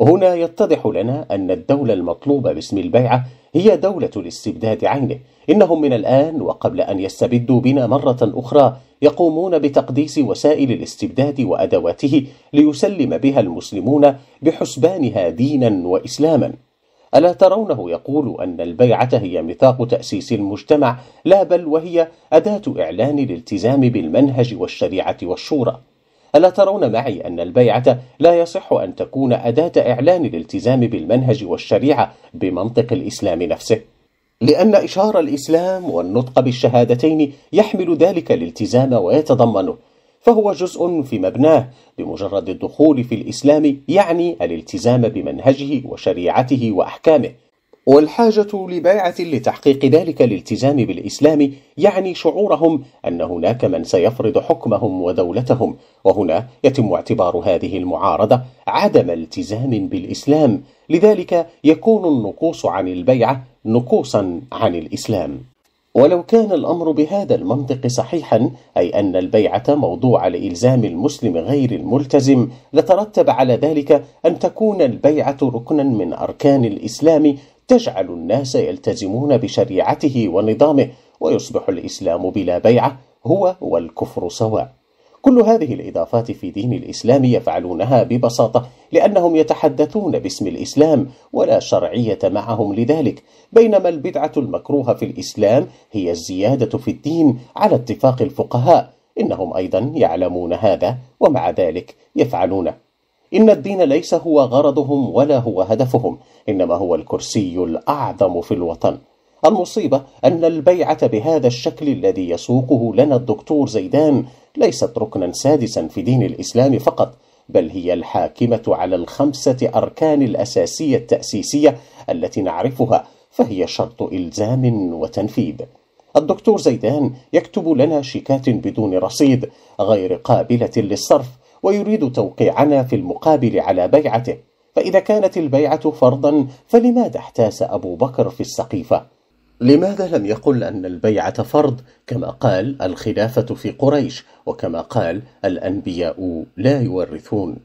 هنا يتضح لنا أن الدولة المطلوبة باسم البيعة هي دولة الاستبداد عينه إنهم من الآن وقبل أن يستبدوا بنا مرة أخرى يقومون بتقديس وسائل الاستبداد وأدواته ليسلم بها المسلمون بحسبانها دينا وإسلاما ألا ترونه يقول أن البيعة هي ميثاق تأسيس المجتمع لا بل وهي أداة إعلان الالتزام بالمنهج والشريعة والشورى ألا ترون معي أن البيعة لا يصح أن تكون أداة إعلان الالتزام بالمنهج والشريعة بمنطق الإسلام نفسه؟ لأن إشهار الإسلام والنطق بالشهادتين يحمل ذلك الالتزام ويتضمنه فهو جزء في مبناه بمجرد الدخول في الإسلام يعني الالتزام بمنهجه وشريعته وأحكامه والحاجة لبيعة لتحقيق ذلك الالتزام بالإسلام يعني شعورهم أن هناك من سيفرض حكمهم ودولتهم وهنا يتم اعتبار هذه المعارضة عدم التزام بالإسلام لذلك يكون النقوص عن البيعة نقوصا عن الإسلام ولو كان الأمر بهذا المنطق صحيحا أي أن البيعة موضوع لإلزام المسلم غير الملتزم لترتب على ذلك أن تكون البيعة ركنا من أركان الإسلام تجعل الناس يلتزمون بشريعته ونظامه ويصبح الإسلام بلا بيعة هو والكفر سواء كل هذه الإضافات في دين الإسلام يفعلونها ببساطة لأنهم يتحدثون باسم الإسلام ولا شرعية معهم لذلك بينما البدعة المكروهة في الإسلام هي الزيادة في الدين على اتفاق الفقهاء إنهم أيضا يعلمون هذا ومع ذلك يفعلونه إن الدين ليس هو غرضهم ولا هو هدفهم إنما هو الكرسي الأعظم في الوطن المصيبة أن البيعة بهذا الشكل الذي يسوقه لنا الدكتور زيدان ليست ركنا سادسا في دين الإسلام فقط بل هي الحاكمة على الخمسة أركان الأساسية التأسيسية التي نعرفها فهي شرط إلزام وتنفيذ الدكتور زيدان يكتب لنا شيكات بدون رصيد غير قابلة للصرف ويريد توقيعنا في المقابل على بيعته فإذا كانت البيعة فرضا فلماذا احتاس أبو بكر في السقيفة؟ لماذا لم يقل أن البيعة فرض كما قال الخلافة في قريش وكما قال الأنبياء لا يورثون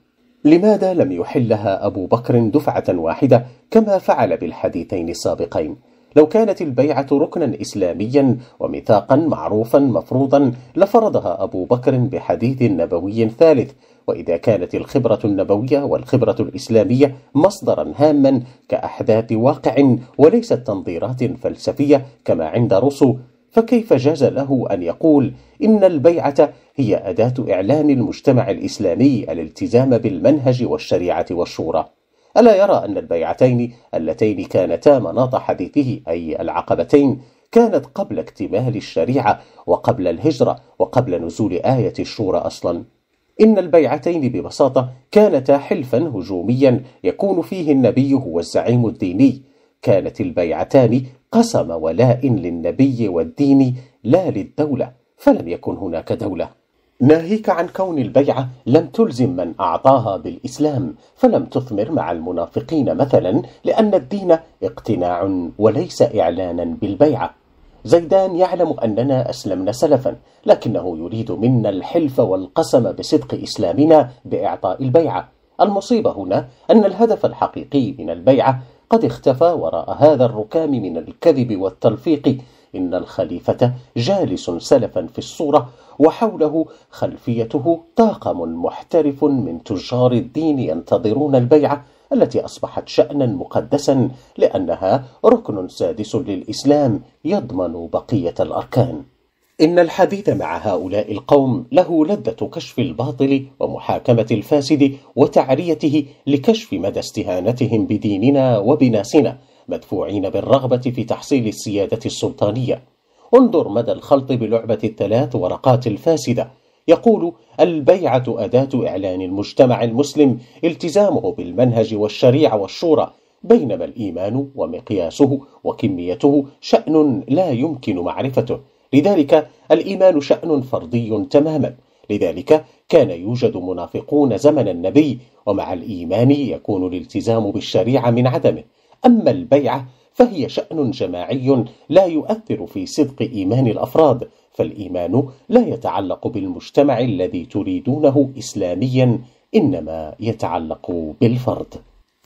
لماذا لم يحلها أبو بكر دفعة واحدة كما فعل بالحديثين السابقين لو كانت البيعة ركنا إسلاميا وميثاقا معروفا مفروضا لفرضها أبو بكر بحديث نبوي ثالث وإذا كانت الخبرة النبوية والخبرة الإسلامية مصدرا هاما كأحداث واقع وليست تنظيرات فلسفية كما عند روسو فكيف جاز له أن يقول إن البيعة هي أداة إعلان المجتمع الإسلامي الالتزام بالمنهج والشريعة والشورى ألا يرى أن البيعتين اللتين كانتا مناط حديثه أي العقبتين كانت قبل اكتمال الشريعة وقبل الهجرة وقبل نزول آية الشورى أصلا إن البيعتين ببساطة كانتا حلفا هجوميا يكون فيه النبي هو الزعيم الديني كانت البيعتان قسم ولاء للنبي والدين لا للدولة فلم يكن هناك دولة ناهيك عن كون البيعة لم تلزم من أعطاها بالإسلام فلم تثمر مع المنافقين مثلا لأن الدين اقتناع وليس إعلانا بالبيعة زيدان يعلم أننا أسلمنا سلفا لكنه يريد منا الحلف والقسم بصدق إسلامنا بإعطاء البيعة المصيبة هنا أن الهدف الحقيقي من البيعة قد اختفى وراء هذا الركام من الكذب والتلفيق إن الخليفة جالس سلفا في الصورة وحوله خلفيته طاقم محترف من تجار الدين ينتظرون البيعة التي أصبحت شأنا مقدسا لأنها ركن سادس للإسلام يضمن بقية الأركان إن الحديث مع هؤلاء القوم له لذة كشف الباطل ومحاكمة الفاسد وتعريته لكشف مدى استهانتهم بديننا وبناسنا مدفوعين بالرغبة في تحصيل السيادة السلطانية انظر مدى الخلط بلعبة الثلاث ورقات الفاسدة يقول البيعة أداة إعلان المجتمع المسلم التزامه بالمنهج والشريعة والشورى بينما الإيمان ومقياسه وكميته شأن لا يمكن معرفته لذلك الإيمان شأن فردي تماما لذلك كان يوجد منافقون زمن النبي ومع الإيمان يكون الالتزام بالشريعة من عدمه أما البيعة فهي شأن جماعي لا يؤثر في صدق إيمان الأفراد فالإيمان لا يتعلق بالمجتمع الذي تريدونه إسلاميا إنما يتعلق بالفرد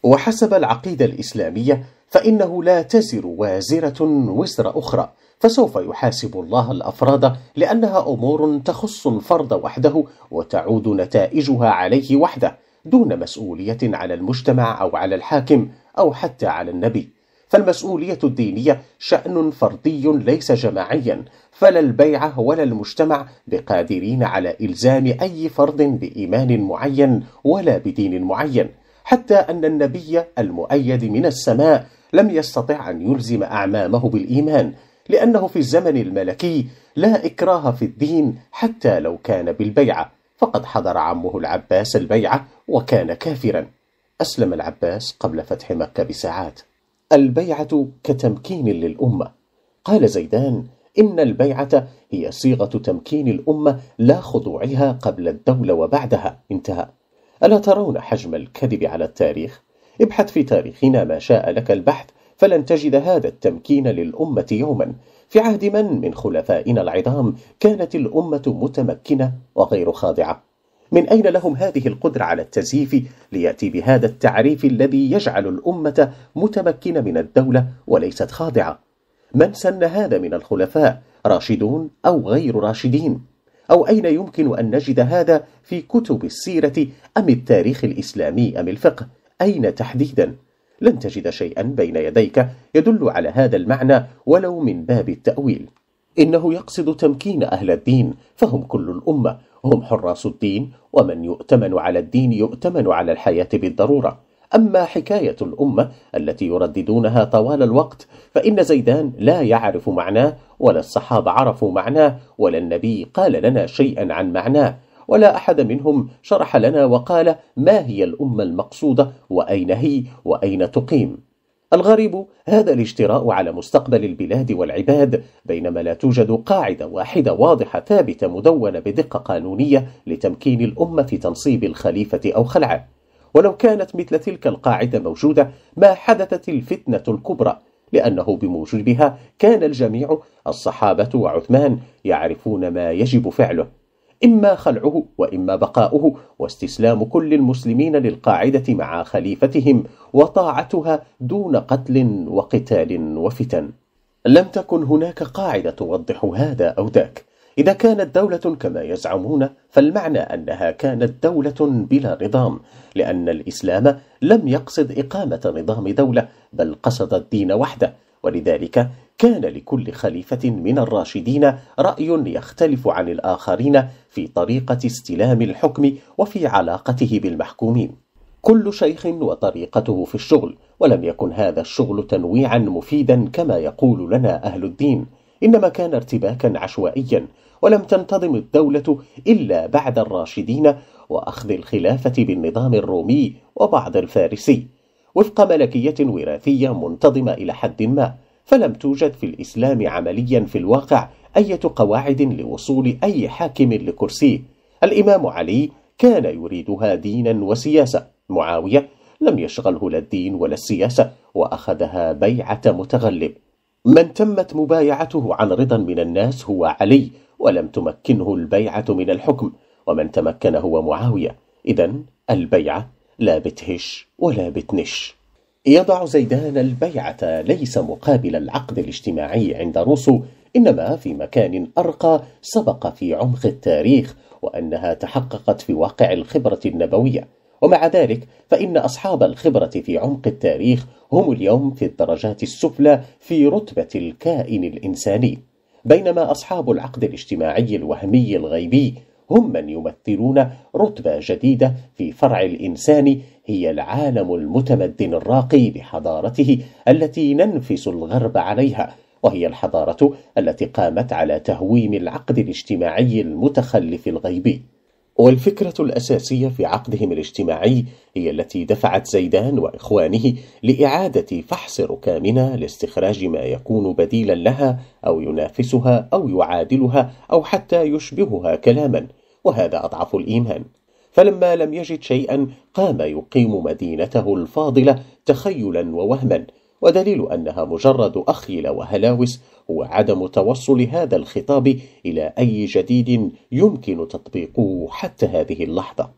وحسب العقيدة الإسلامية فإنه لا تزر وازرة وزر أخرى فسوف يحاسب الله الأفراد لأنها أمور تخص الفرد وحده وتعود نتائجها عليه وحده دون مسؤولية على المجتمع أو على الحاكم أو حتى على النبي فالمسؤولية الدينية شأن فردي ليس جماعيا فلا البيعة ولا المجتمع بقادرين على إلزام أي فرد بإيمان معين ولا بدين معين حتى أن النبي المؤيد من السماء لم يستطع أن يلزم أعمامه بالإيمان لأنه في الزمن الملكي لا إكراه في الدين حتى لو كان بالبيعة فقد حضر عمه العباس البيعة وكان كافرا أسلم العباس قبل فتح مكة بساعات البيعة كتمكين للأمة قال زيدان إن البيعة هي صيغة تمكين الأمة لا خضوعها قبل الدولة وبعدها انتهى ألا ترون حجم الكذب على التاريخ؟ ابحث في تاريخنا ما شاء لك البحث فلن تجد هذا التمكين للأمة يوما في عهد من من خلفائنا العظام كانت الأمة متمكنة وغير خاضعة من أين لهم هذه القدرة على التزييف ليأتي بهذا التعريف الذي يجعل الأمة متمكنة من الدولة وليست خاضعة؟ من سن هذا من الخلفاء راشدون أو غير راشدين؟ أو أين يمكن أن نجد هذا في كتب السيرة أم التاريخ الإسلامي أم الفقه؟ أين تحديدا؟ لن تجد شيئا بين يديك يدل على هذا المعنى ولو من باب التأويل إنه يقصد تمكين أهل الدين فهم كل الأمة هم حراس الدين ومن يؤتمن على الدين يؤتمن على الحياة بالضرورة أما حكاية الأمة التي يرددونها طوال الوقت فإن زيدان لا يعرف معناه ولا الصحابة عرفوا معناه ولا النبي قال لنا شيئا عن معناه ولا أحد منهم شرح لنا وقال ما هي الأمة المقصودة وأين هي وأين تقيم الغريب هذا الاجتراء على مستقبل البلاد والعباد بينما لا توجد قاعدة واحدة واضحة ثابتة مدونة بدقة قانونية لتمكين الأمة في تنصيب الخليفة أو خلعه ولو كانت مثل تلك القاعدة موجودة ما حدثت الفتنة الكبرى لأنه بموجبها كان الجميع الصحابة وعثمان يعرفون ما يجب فعله إما خلعه وإما بقاؤه واستسلام كل المسلمين للقاعدة مع خليفتهم وطاعتها دون قتل وقتال وفتن لم تكن هناك قاعدة توضح هذا أو ذاك إذا كانت دولة كما يزعمون فالمعنى أنها كانت دولة بلا نظام لأن الإسلام لم يقصد إقامة نظام دولة بل قصد الدين وحده ولذلك كان لكل خليفة من الراشدين رأي يختلف عن الآخرين في طريقة استلام الحكم وفي علاقته بالمحكومين كل شيخ وطريقته في الشغل ولم يكن هذا الشغل تنويعا مفيدا كما يقول لنا أهل الدين إنما كان ارتباكا عشوائيا ولم تنتظم الدولة إلا بعد الراشدين وأخذ الخلافة بالنظام الرومي وبعض الفارسي وفق ملكية وراثية منتظمة إلى حد ما فلم توجد في الإسلام عمليا في الواقع أي قواعد لوصول أي حاكم لكرسيه الإمام علي كان يريدها دينا وسياسة معاوية لم يشغله لا الدين ولا السياسة وأخذها بيعة متغلب من تمت مبايعته عن رضا من الناس هو علي ولم تمكنه البيعة من الحكم ومن تمكن هو معاوية إذا البيعة لا بتهش ولا بتنش يضع زيدان البيعة ليس مقابل العقد الاجتماعي عند روسو إنما في مكان أرقى سبق في عمق التاريخ وأنها تحققت في واقع الخبرة النبوية ومع ذلك فإن أصحاب الخبرة في عمق التاريخ هم اليوم في الدرجات السفلى في رتبة الكائن الإنساني بينما أصحاب العقد الاجتماعي الوهمي الغيبي هم من يمثلون رتبة جديدة في فرع الإنسان هي العالم المتمدن الراقي بحضارته التي ننفس الغرب عليها وهي الحضارة التي قامت على تهويم العقد الاجتماعي المتخلف الغيبي والفكرة الأساسية في عقدهم الاجتماعي هي التي دفعت زيدان وإخوانه لإعادة فحص ركامنا لاستخراج ما يكون بديلا لها أو ينافسها أو يعادلها أو حتى يشبهها كلاما وهذا أضعف الإيمان فلما لم يجد شيئا قام يقيم مدينته الفاضلة تخيلا ووهما ودليل أنها مجرد أخيل وهلاوس هو عدم توصل هذا الخطاب إلى أي جديد يمكن تطبيقه حتى هذه اللحظة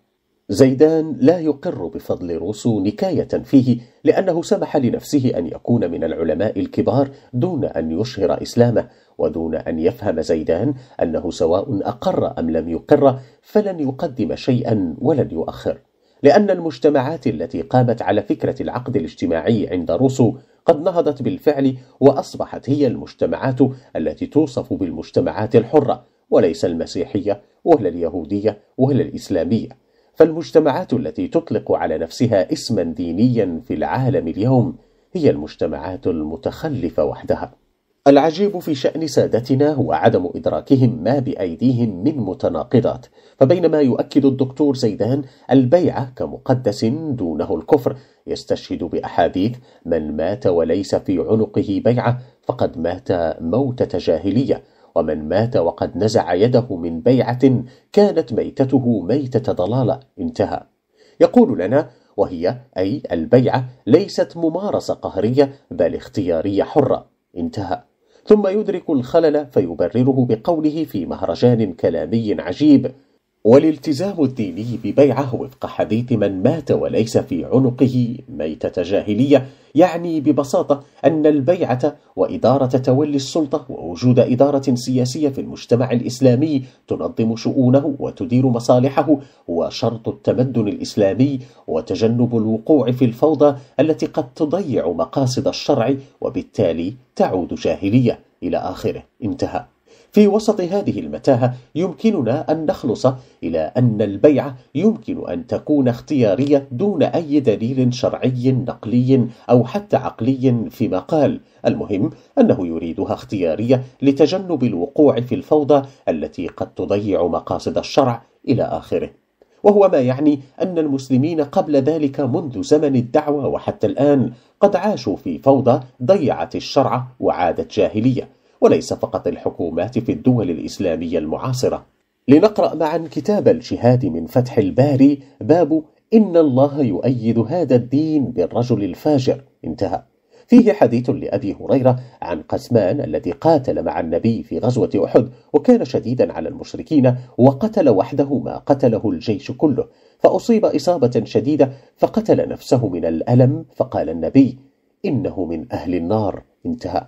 زيدان لا يقر بفضل روسو نكاية فيه لأنه سمح لنفسه أن يكون من العلماء الكبار دون أن يشهر إسلامه ودون أن يفهم زيدان أنه سواء أقر أم لم يقر فلن يقدم شيئا ولن يؤخر لأن المجتمعات التي قامت على فكرة العقد الاجتماعي عند روسو قد نهضت بالفعل وأصبحت هي المجتمعات التي توصف بالمجتمعات الحرة وليس المسيحية ولا اليهودية ولا الإسلامية فالمجتمعات التي تطلق على نفسها اسما دينيا في العالم اليوم هي المجتمعات المتخلفة وحدها العجيب في شأن سادتنا هو عدم إدراكهم ما بأيديهم من متناقضات فبينما يؤكد الدكتور زيدان البيع كمقدس دونه الكفر يستشهد بأحاديث من مات وليس في عنقه بيعة فقد مات موتة جاهلية ومن مات وقد نزع يده من بيعة كانت ميتته ميتة ضلالة انتهى يقول لنا وهي أي البيعة ليست ممارسة قهرية بل اختيارية حرة انتهى ثم يدرك الخلل فيبرره بقوله في مهرجان كلامي عجيب والالتزام الديني ببيعه وفق حديث من مات وليس في عنقه ميتة جاهلية يعني ببساطة أن البيعة وإدارة تولي السلطة ووجود إدارة سياسية في المجتمع الإسلامي تنظم شؤونه وتدير مصالحه هو شرط التمدن الإسلامي وتجنب الوقوع في الفوضى التي قد تضيع مقاصد الشرع وبالتالي تعود جاهلية إلى آخره انتهى في وسط هذه المتاهة يمكننا أن نخلص إلى أن البيعة يمكن أن تكون اختيارية دون أي دليل شرعي نقلي أو حتى عقلي في مقال المهم أنه يريدها اختيارية لتجنب الوقوع في الفوضى التي قد تضيع مقاصد الشرع إلى آخره وهو ما يعني أن المسلمين قبل ذلك منذ زمن الدعوة وحتى الآن قد عاشوا في فوضى ضيعت الشرع وعادت جاهليه وليس فقط الحكومات في الدول الإسلامية المعاصرة لنقرأ معا كتاب الجهاد من فتح الباري باب إن الله يؤيد هذا الدين بالرجل الفاجر انتهى فيه حديث لأبي هريرة عن قسمان الذي قاتل مع النبي في غزوة أحد وكان شديدا على المشركين وقتل وحده ما قتله الجيش كله فأصيب إصابة شديدة فقتل نفسه من الألم فقال النبي إنه من أهل النار انتهى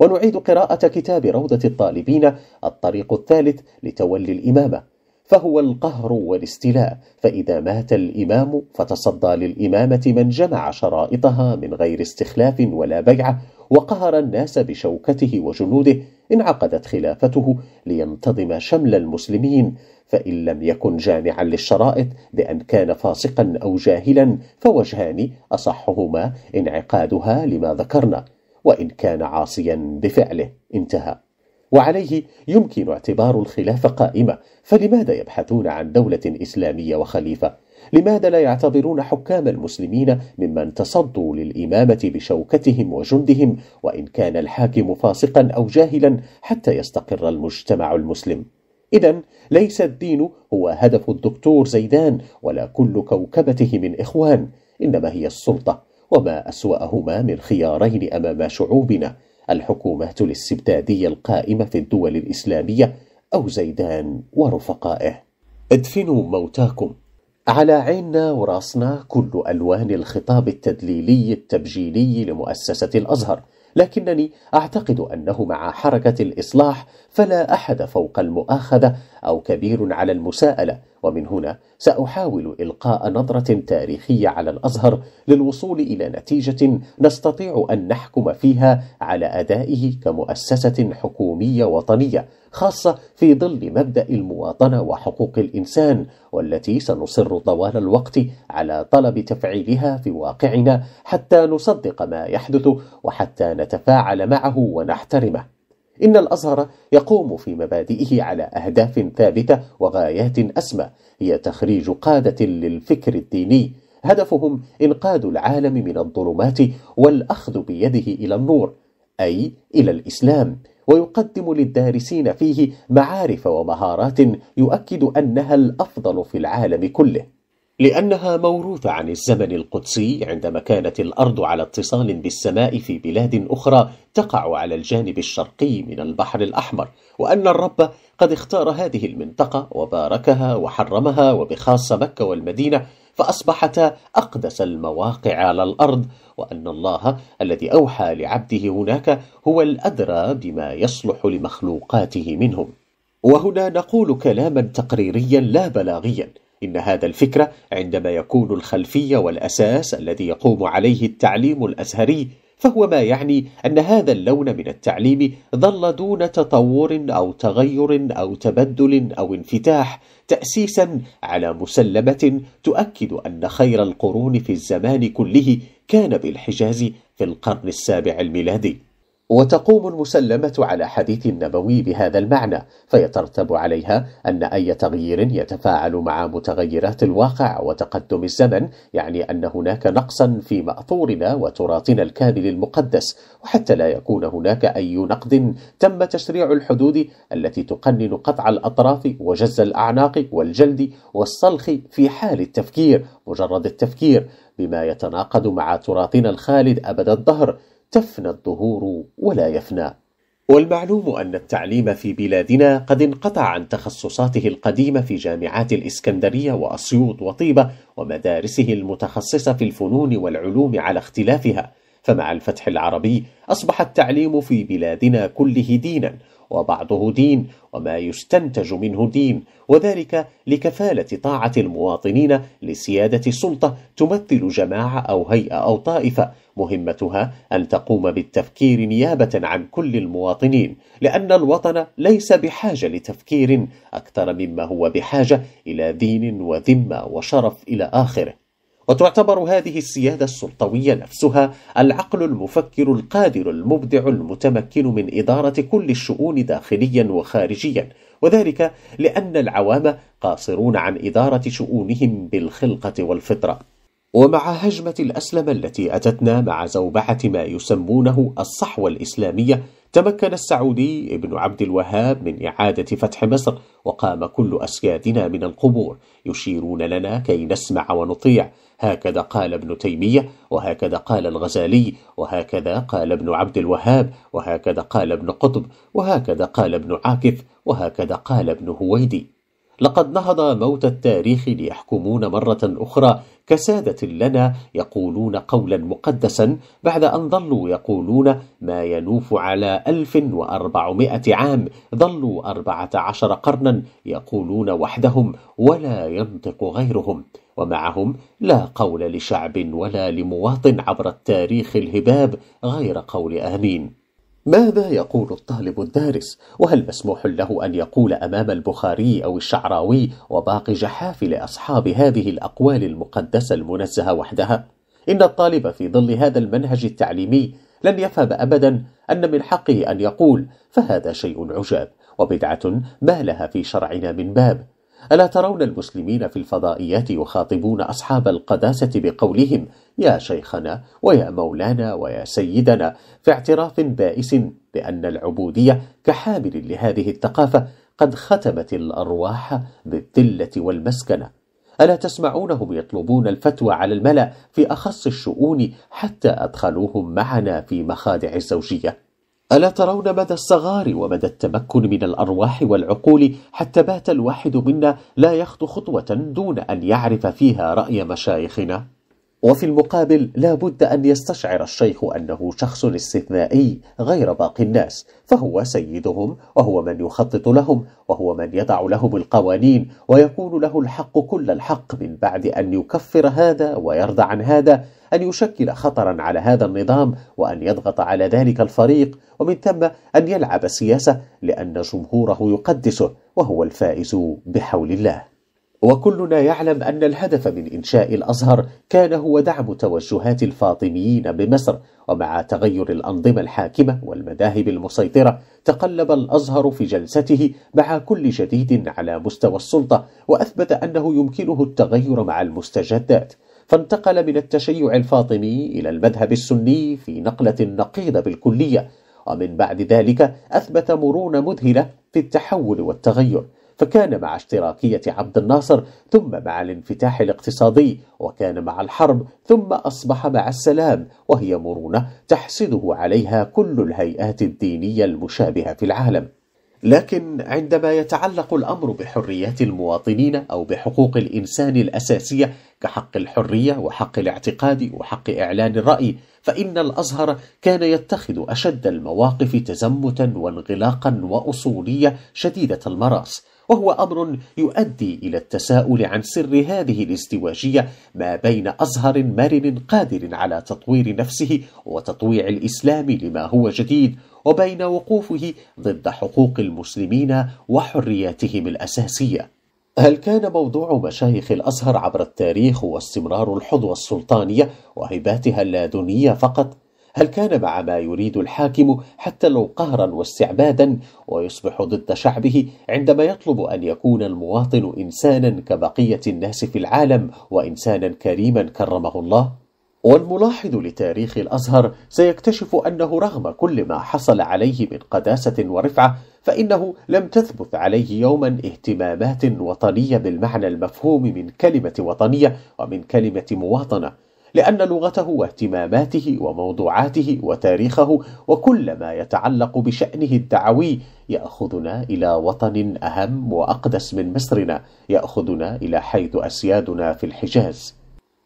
ونعيد قراءة كتاب روضة الطالبين الطريق الثالث لتولي الإمامة فهو القهر والاستيلاء فإذا مات الإمام فتصدى للإمامة من جمع شرائطها من غير استخلاف ولا بيعة وقهر الناس بشوكته وجنوده انعقدت خلافته لينتظم شمل المسلمين فإن لم يكن جامعا للشرائط بأن كان فاسقا أو جاهلا فوجهان أصحهما انعقادها لما ذكرنا وإن كان عاصيا بفعله انتهى وعليه يمكن اعتبار الخلافة قائمة فلماذا يبحثون عن دولة إسلامية وخليفة؟ لماذا لا يعتبرون حكام المسلمين ممن تصدوا للإمامة بشوكتهم وجندهم وإن كان الحاكم فاسقا أو جاهلا حتى يستقر المجتمع المسلم؟ إذا ليس الدين هو هدف الدكتور زيدان ولا كل كوكبته من إخوان إنما هي السلطة وما أسوأهما من خيارين أمام شعوبنا الحكومات الاستبدادية القائمة في الدول الإسلامية أو زيدان ورفقائه ادفنوا موتاكم على عيننا وراسنا كل ألوان الخطاب التدليلي التبجيلي لمؤسسة الأزهر لكنني أعتقد أنه مع حركة الإصلاح فلا أحد فوق المؤاخذة أو كبير على المساءلة ومن هنا سأحاول إلقاء نظرة تاريخية على الأزهر للوصول إلى نتيجة نستطيع أن نحكم فيها على أدائه كمؤسسة حكومية وطنية خاصة في ظل مبدأ المواطنة وحقوق الإنسان والتي سنصر طوال الوقت على طلب تفعيلها في واقعنا حتى نصدق ما يحدث وحتى نتفاعل معه ونحترمه إن الأزهر يقوم في مبادئه على أهداف ثابتة وغايات أسمى هي تخريج قادة للفكر الديني هدفهم إنقاذ العالم من الظلمات والأخذ بيده إلى النور أي إلى الإسلام ويقدم للدارسين فيه معارف ومهارات يؤكد أنها الأفضل في العالم كله لأنها موروثة عن الزمن القدسي عندما كانت الأرض على اتصال بالسماء في بلاد أخرى تقع على الجانب الشرقي من البحر الأحمر وأن الرب قد اختار هذه المنطقة وباركها وحرمها وبخاصة مكة والمدينة فأصبحتا أقدس المواقع على الأرض وأن الله الذي أوحى لعبده هناك هو الأدرى بما يصلح لمخلوقاته منهم وهنا نقول كلاما تقريريا لا بلاغيا إن هذا الفكرة عندما يكون الخلفية والأساس الذي يقوم عليه التعليم الأزهري فهو ما يعني أن هذا اللون من التعليم ظل دون تطور أو تغير أو تبدل أو انفتاح تأسيسا على مسلمة تؤكد أن خير القرون في الزمان كله كان بالحجاز في القرن السابع الميلادي وتقوم المسلمة على حديث النبوي بهذا المعنى فيترتب عليها أن أي تغيير يتفاعل مع متغيرات الواقع وتقدم الزمن يعني أن هناك نقصا في مأثورنا وتراثنا الكامل المقدس وحتى لا يكون هناك أي نقد تم تشريع الحدود التي تقنن قطع الأطراف وجز الأعناق والجلد والصلخ في حال التفكير مجرد التفكير بما يتناقض مع تراثنا الخالد أبد الظهر تفنى الظهور ولا يفنى والمعلوم أن التعليم في بلادنا قد انقطع عن تخصصاته القديمة في جامعات الإسكندرية وأسيوط وطيبة ومدارسه المتخصصة في الفنون والعلوم على اختلافها فمع الفتح العربي أصبح التعليم في بلادنا كله دينا وبعضه دين وما يستنتج منه دين وذلك لكفالة طاعة المواطنين لسيادة السلطة تمثل جماعة أو هيئة أو طائفة مهمتها أن تقوم بالتفكير نيابة عن كل المواطنين لأن الوطن ليس بحاجة لتفكير أكثر مما هو بحاجة إلى دين وذمة وشرف إلى آخره وتعتبر هذه السيادة السلطوية نفسها العقل المفكر القادر المبدع المتمكن من إدارة كل الشؤون داخليا وخارجيا وذلك لأن العوام قاصرون عن إدارة شؤونهم بالخلقة والفطرة ومع هجمة الأسلمة التي أتتنا مع زوبعة ما يسمونه الصحوة الإسلامية تمكن السعودي ابن عبد الوهاب من إعادة فتح مصر وقام كل أسيادنا من القبور يشيرون لنا كي نسمع ونطيع هكذا قال ابن تيمية وهكذا قال الغزالي وهكذا قال ابن عبد الوهاب وهكذا قال ابن قطب وهكذا قال ابن عاكف وهكذا قال ابن هويدي لقد نهض موت التاريخ ليحكمون مرة أخرى كسادة لنا يقولون قولا مقدسا بعد أن ظلوا يقولون ما ينوف على ألف وأربعمائة عام ظلوا أربعة عشر قرنا يقولون وحدهم ولا ينطق غيرهم ومعهم لا قول لشعب ولا لمواطن عبر التاريخ الهباب غير قول آمين ماذا يقول الطالب الدارس؟ وهل مسموح له أن يقول أمام البخاري أو الشعراوي وباقي جحافل أصحاب هذه الأقوال المقدسة المنزهة وحدها؟ إن الطالب في ظل هذا المنهج التعليمي لن يفهم أبدا أن من حقه أن يقول فهذا شيء عجاب وبدعة ما لها في شرعنا من باب ألا ترون المسلمين في الفضائيات يخاطبون أصحاب القداسة بقولهم يا شيخنا ويا مولانا ويا سيدنا في اعتراف بائس بأن العبودية كحامل لهذه الثقافة قد ختمت الأرواح بالذلة والمسكنة ألا تسمعونهم يطلبون الفتوى على الملأ في أخص الشؤون حتى أدخلوهم معنا في مخادع الزوجية ألا ترون مدى الصغار ومدى التمكن من الأرواح والعقول حتى بات الواحد منا لا يخطو خطوة دون أن يعرف فيها رأي مشايخنا؟ وفي المقابل لا بد أن يستشعر الشيخ أنه شخص استثنائي غير باقي الناس فهو سيدهم وهو من يخطط لهم وهو من يضع لهم القوانين ويكون له الحق كل الحق من بعد أن يكفر هذا ويرضى عن هذا أن يشكل خطرا على هذا النظام وأن يضغط على ذلك الفريق ومن ثم أن يلعب السياسة لأن جمهوره يقدسه وهو الفائز بحول الله وكلنا يعلم أن الهدف من إنشاء الأزهر كان هو دعم توجهات الفاطميين بمصر ومع تغير الأنظمة الحاكمة والمذاهب المسيطرة تقلب الأزهر في جلسته مع كل جديد على مستوى السلطة وأثبت أنه يمكنه التغير مع المستجدات فانتقل من التشيع الفاطمي إلى المذهب السني في نقلة نقيضة بالكلية ومن بعد ذلك أثبت مرونة مذهلة في التحول والتغير فكان مع اشتراكية عبد الناصر ثم مع الانفتاح الاقتصادي وكان مع الحرب ثم أصبح مع السلام وهي مرونة تحسده عليها كل الهيئات الدينية المشابهة في العالم لكن عندما يتعلق الأمر بحريات المواطنين أو بحقوق الإنسان الأساسية كحق الحرية وحق الاعتقاد وحق إعلان الرأي فإن الأزهر كان يتخذ أشد المواقف تزمتا وانغلاقا وأصولية شديدة المراس وهو أمر يؤدي إلى التساؤل عن سر هذه الازدواجية ما بين أزهر مرن قادر على تطوير نفسه وتطويع الإسلام لما هو جديد وبين وقوفه ضد حقوق المسلمين وحرياتهم الأساسية هل كان موضوع مشايخ الأزهر عبر التاريخ هو استمرار الحظوة السلطانية وهباتها اللاذنية فقط؟ هل كان مع ما يريد الحاكم حتى لو قهرا واستعبادا ويصبح ضد شعبه عندما يطلب أن يكون المواطن إنسانا كبقية الناس في العالم وإنسانا كريما كرمه الله؟ والملاحظ لتاريخ الأزهر سيكتشف أنه رغم كل ما حصل عليه من قداسة ورفعة فإنه لم تثبت عليه يوما اهتمامات وطنية بالمعنى المفهوم من كلمة وطنية ومن كلمة مواطنة لأن لغته واهتماماته وموضوعاته وتاريخه وكل ما يتعلق بشأنه الدعوي يأخذنا إلى وطن أهم وأقدس من مصرنا، يأخذنا إلى حيث أسيادنا في الحجاز.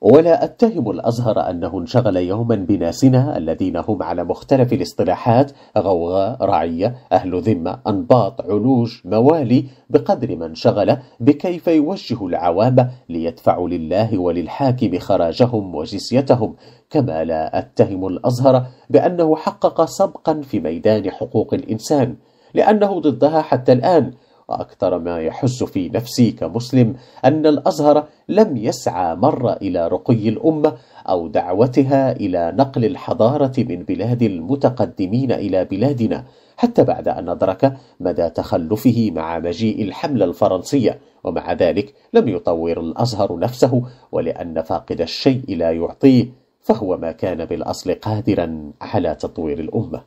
ولا أتهم الأزهر أنه انشغل يوما بناسنا الذين هم على مختلف الاصطلاحات غوغاء رعية أهل ذمة أنباط علوج موالي بقدر ما انشغل بكيف يوجه العوام ليدفعوا لله وللحاكم خراجهم وجسيتهم كما لا أتهم الأزهر بأنه حقق سبقا في ميدان حقوق الإنسان لأنه ضدها حتى الآن وأكثر ما يحس في نفسي كمسلم أن الأزهر لم يسعى مرة إلى رقي الأمة أو دعوتها إلى نقل الحضارة من بلاد المتقدمين إلى بلادنا حتى بعد أن أدرك مدى تخلفه مع مجيء الحملة الفرنسية ومع ذلك لم يطور الأزهر نفسه ولأن فاقد الشيء لا يعطيه فهو ما كان بالأصل قادرا على تطوير الأمة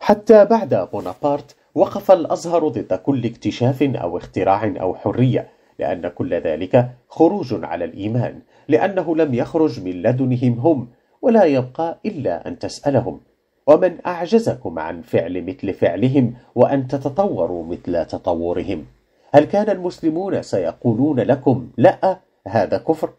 حتى بعد بونابرت وقف الأزهر ضد كل اكتشاف أو اختراع أو حرية لأن كل ذلك خروج على الإيمان لأنه لم يخرج من لدنهم هم ولا يبقى إلا أن تسألهم ومن أعجزكم عن فعل مثل فعلهم وأن تتطوروا مثل تطورهم هل كان المسلمون سيقولون لكم لا هذا كفر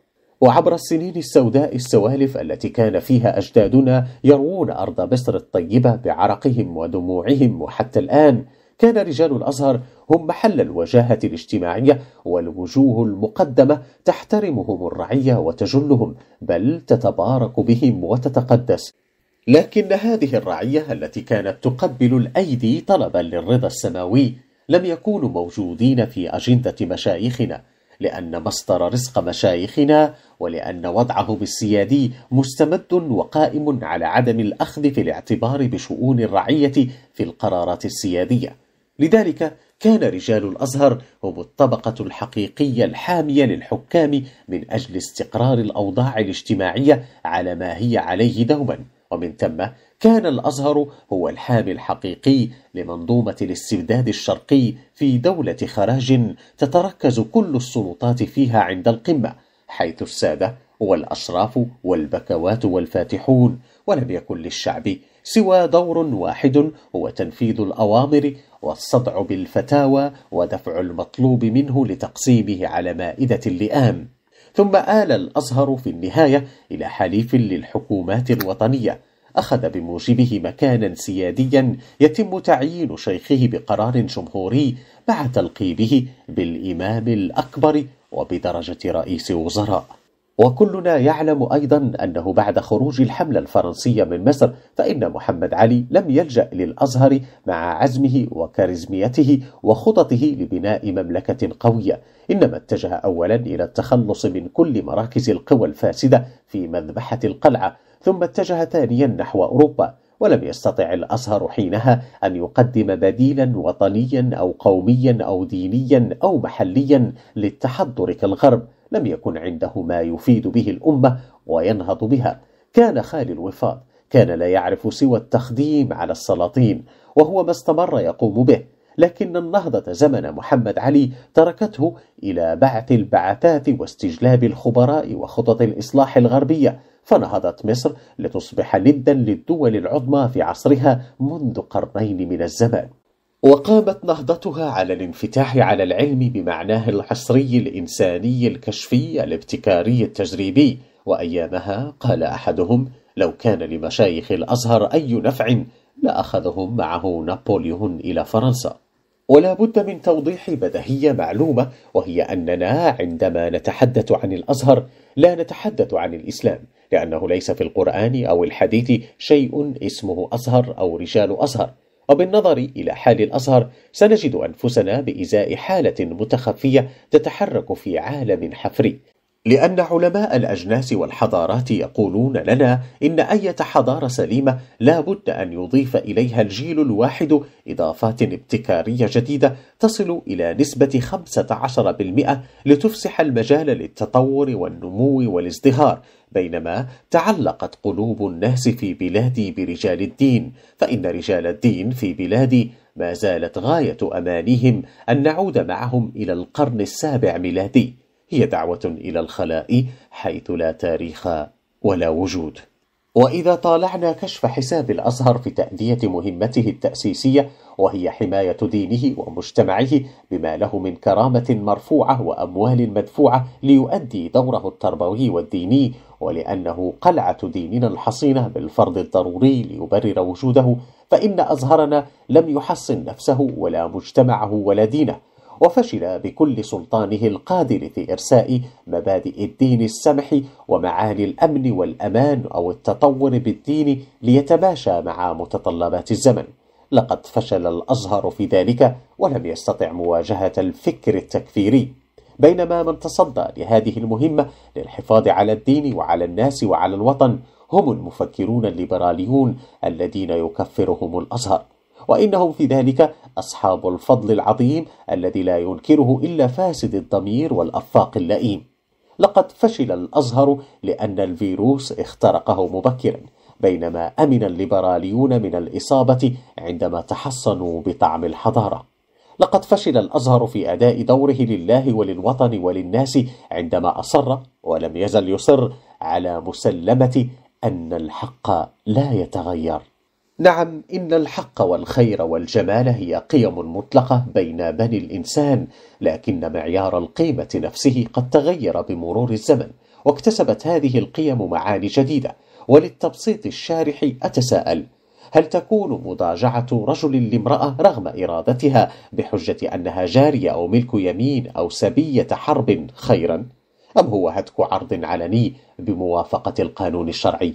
وعبر السنين السوداء السوالف التي كان فيها أجدادنا يروون أرض مصر الطيبة بعرقهم ودموعهم وحتى الآن كان رجال الأزهر هم محل الوجاهة الاجتماعية والوجوه المقدمة تحترمهم الرعية وتجلهم بل تتبارك بهم وتتقدس لكن هذه الرعية التي كانت تقبل الأيدي طلبا للرضا السماوي لم يكونوا موجودين في أجندة مشايخنا لأن مصدر رزق مشايخنا ولأن وضعهم السيادي مستمد وقائم على عدم الأخذ في الاعتبار بشؤون الرعية في القرارات السيادية لذلك كان رجال الأزهر هم الطبقة الحقيقية الحامية للحكام من أجل استقرار الأوضاع الاجتماعية على ما هي عليه دوما ومن ثم كان الأزهر هو الحامي الحقيقي لمنظومة الاستبداد الشرقي في دولة خراج تتركز كل السلطات فيها عند القمة حيث السادة والأشراف والبكوات والفاتحون ولم يكن للشعب سوى دور واحد هو تنفيذ الأوامر والصدع بالفتاوى ودفع المطلوب منه لتقسيمه على مائدة اللئام ثم آل الأزهر في النهاية إلى حليف للحكومات الوطنية أخذ بموجبه مكانا سياديا يتم تعيين شيخه بقرار جمهوري مع تلقيبه بالإمام الأكبر وبدرجة رئيس وزراء وكلنا يعلم أيضا أنه بعد خروج الحملة الفرنسية من مصر فإن محمد علي لم يلجأ للأزهر مع عزمه وكاريزميته وخططه لبناء مملكة قوية إنما اتجه أولا إلى التخلص من كل مراكز القوى الفاسدة في مذبحة القلعة ثم اتجه ثانيا نحو أوروبا ولم يستطع الازهر حينها ان يقدم بديلا وطنيا او قوميا او دينيا او محليا للتحضر كالغرب لم يكن عنده ما يفيد به الأمة وينهض بها كان خالي الوفاض كان لا يعرف سوى التخديم على السلاطين وهو ما استمر يقوم به لكن النهضة زمن محمد علي تركته إلى بعث البعثات واستجلاب الخبراء وخطط الإصلاح الغربية فنهضت مصر لتصبح ندا للدول العظمى في عصرها منذ قرنين من الزمان وقامت نهضتها على الانفتاح على العلم بمعناه الحصري الإنساني الكشفي الابتكاري التجريبي وأيامها قال أحدهم لو كان لمشايخ الأزهر أي نفع لأخذهم معه نابليون إلى فرنسا ولا بد من توضيح بدهية معلومة وهي أننا عندما نتحدث عن الأزهر لا نتحدث عن الإسلام لأنه ليس في القرآن أو الحديث شيء اسمه أزهر أو رجال أزهر وبالنظر إلى حال الأزهر سنجد أنفسنا بإزاء حالة متخفية تتحرك في عالم حفري لأن علماء الأجناس والحضارات يقولون لنا إن أية حضارة سليمة لا بد أن يضيف إليها الجيل الواحد إضافات ابتكارية جديدة تصل إلى نسبة 15% لتفسح المجال للتطور والنمو والازدهار بينما تعلقت قلوب الناس في بلادي برجال الدين فإن رجال الدين في بلادي ما زالت غاية أمانهم أن نعود معهم إلى القرن السابع ميلادي هي دعوة إلى الخلاء حيث لا تاريخ ولا وجود وإذا طالعنا كشف حساب الأزهر في تأدية مهمته التأسيسية وهي حماية دينه ومجتمعه بما له من كرامة مرفوعة وأموال مدفوعة ليؤدي دوره التربوي والديني ولأنه قلعة ديننا الحصينة بالفرض الضروري ليبرر وجوده فإن أزهرنا لم يحصن نفسه ولا مجتمعه ولا دينه وفشل بكل سلطانه القادر في إرساء مبادئ الدين السمح ومعاني الأمن والأمان أو التطور بالدين ليتماشى مع متطلبات الزمن لقد فشل الأزهر في ذلك ولم يستطع مواجهة الفكر التكفيري بينما من تصدى لهذه المهمة للحفاظ على الدين وعلى الناس وعلى الوطن هم المفكرون الليبراليون الذين يكفرهم الأزهر وإنهم في ذلك أصحاب الفضل العظيم الذي لا ينكره إلا فاسد الضمير والأفاق اللئيم لقد فشل الأزهر لأن الفيروس اخترقه مبكرا بينما أمن الليبراليون من الإصابة عندما تحصنوا بطعم الحضارة لقد فشل الأزهر في أداء دوره لله وللوطن وللناس عندما أصر ولم يزل يصر على مسلمة أن الحق لا يتغير نعم إن الحق والخير والجمال هي قيم مطلقة بين بني الإنسان لكن معيار القيمة نفسه قد تغير بمرور الزمن واكتسبت هذه القيم معاني جديدة وللتبسيط الشارح أتساءل هل تكون مضاجعة رجل لامرأة رغم إرادتها بحجة أنها جارية أو ملك يمين أو سبية حرب خيرا؟ أم هو هتك عرض علني بموافقة القانون الشرعي؟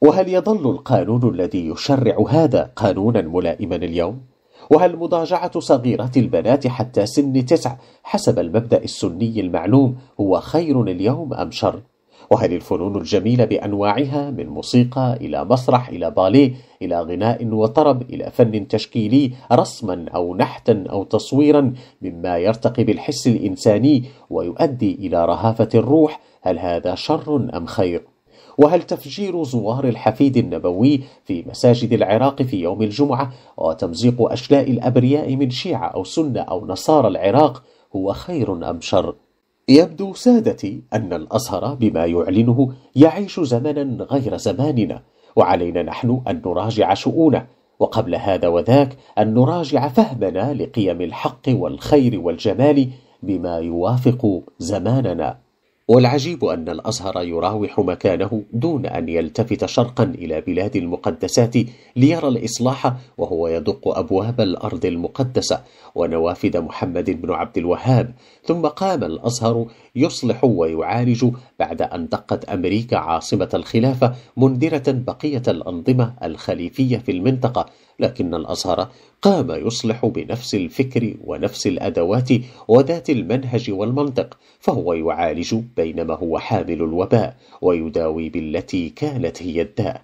وهل يظل القانون الذي يشرع هذا قانونا ملائما اليوم؟ وهل مضاجعة صغيرة البنات حتى سن تسع حسب المبدأ السني المعلوم هو خير اليوم أم شر؟ وهل الفنون الجميلة بأنواعها من موسيقى إلى مسرح إلى باليه إلى غناء وطرب إلى فن تشكيلي رسما أو نحتا أو تصويرا مما يرتقي بالحس الإنساني ويؤدي إلى رهافة الروح هل هذا شر أم خير؟ وهل تفجير زوار الحفيد النبوي في مساجد العراق في يوم الجمعة وتمزيق أشلاء الأبرياء من شيعة أو سنة أو نصارى العراق هو خير أم شر؟ يبدو سادتي أن الأزهر بما يعلنه يعيش زمنا غير زماننا وعلينا نحن أن نراجع شؤونه وقبل هذا وذاك أن نراجع فهمنا لقيم الحق والخير والجمال بما يوافق زماننا والعجيب أن الأزهر يراوح مكانه دون أن يلتفت شرقا إلى بلاد المقدسات ليرى الإصلاح وهو يدق أبواب الأرض المقدسة ونوافذ محمد بن عبد الوهاب ثم قام الأزهر يصلح ويعالج بعد أن دقت أمريكا عاصمة الخلافة منذرة بقية الأنظمة الخليفية في المنطقة لكن الأزهر قام يصلح بنفس الفكر ونفس الأدوات وذات المنهج والمنطق فهو يعالج بينما هو حامل الوباء ويداوي بالتي كانت هي الداء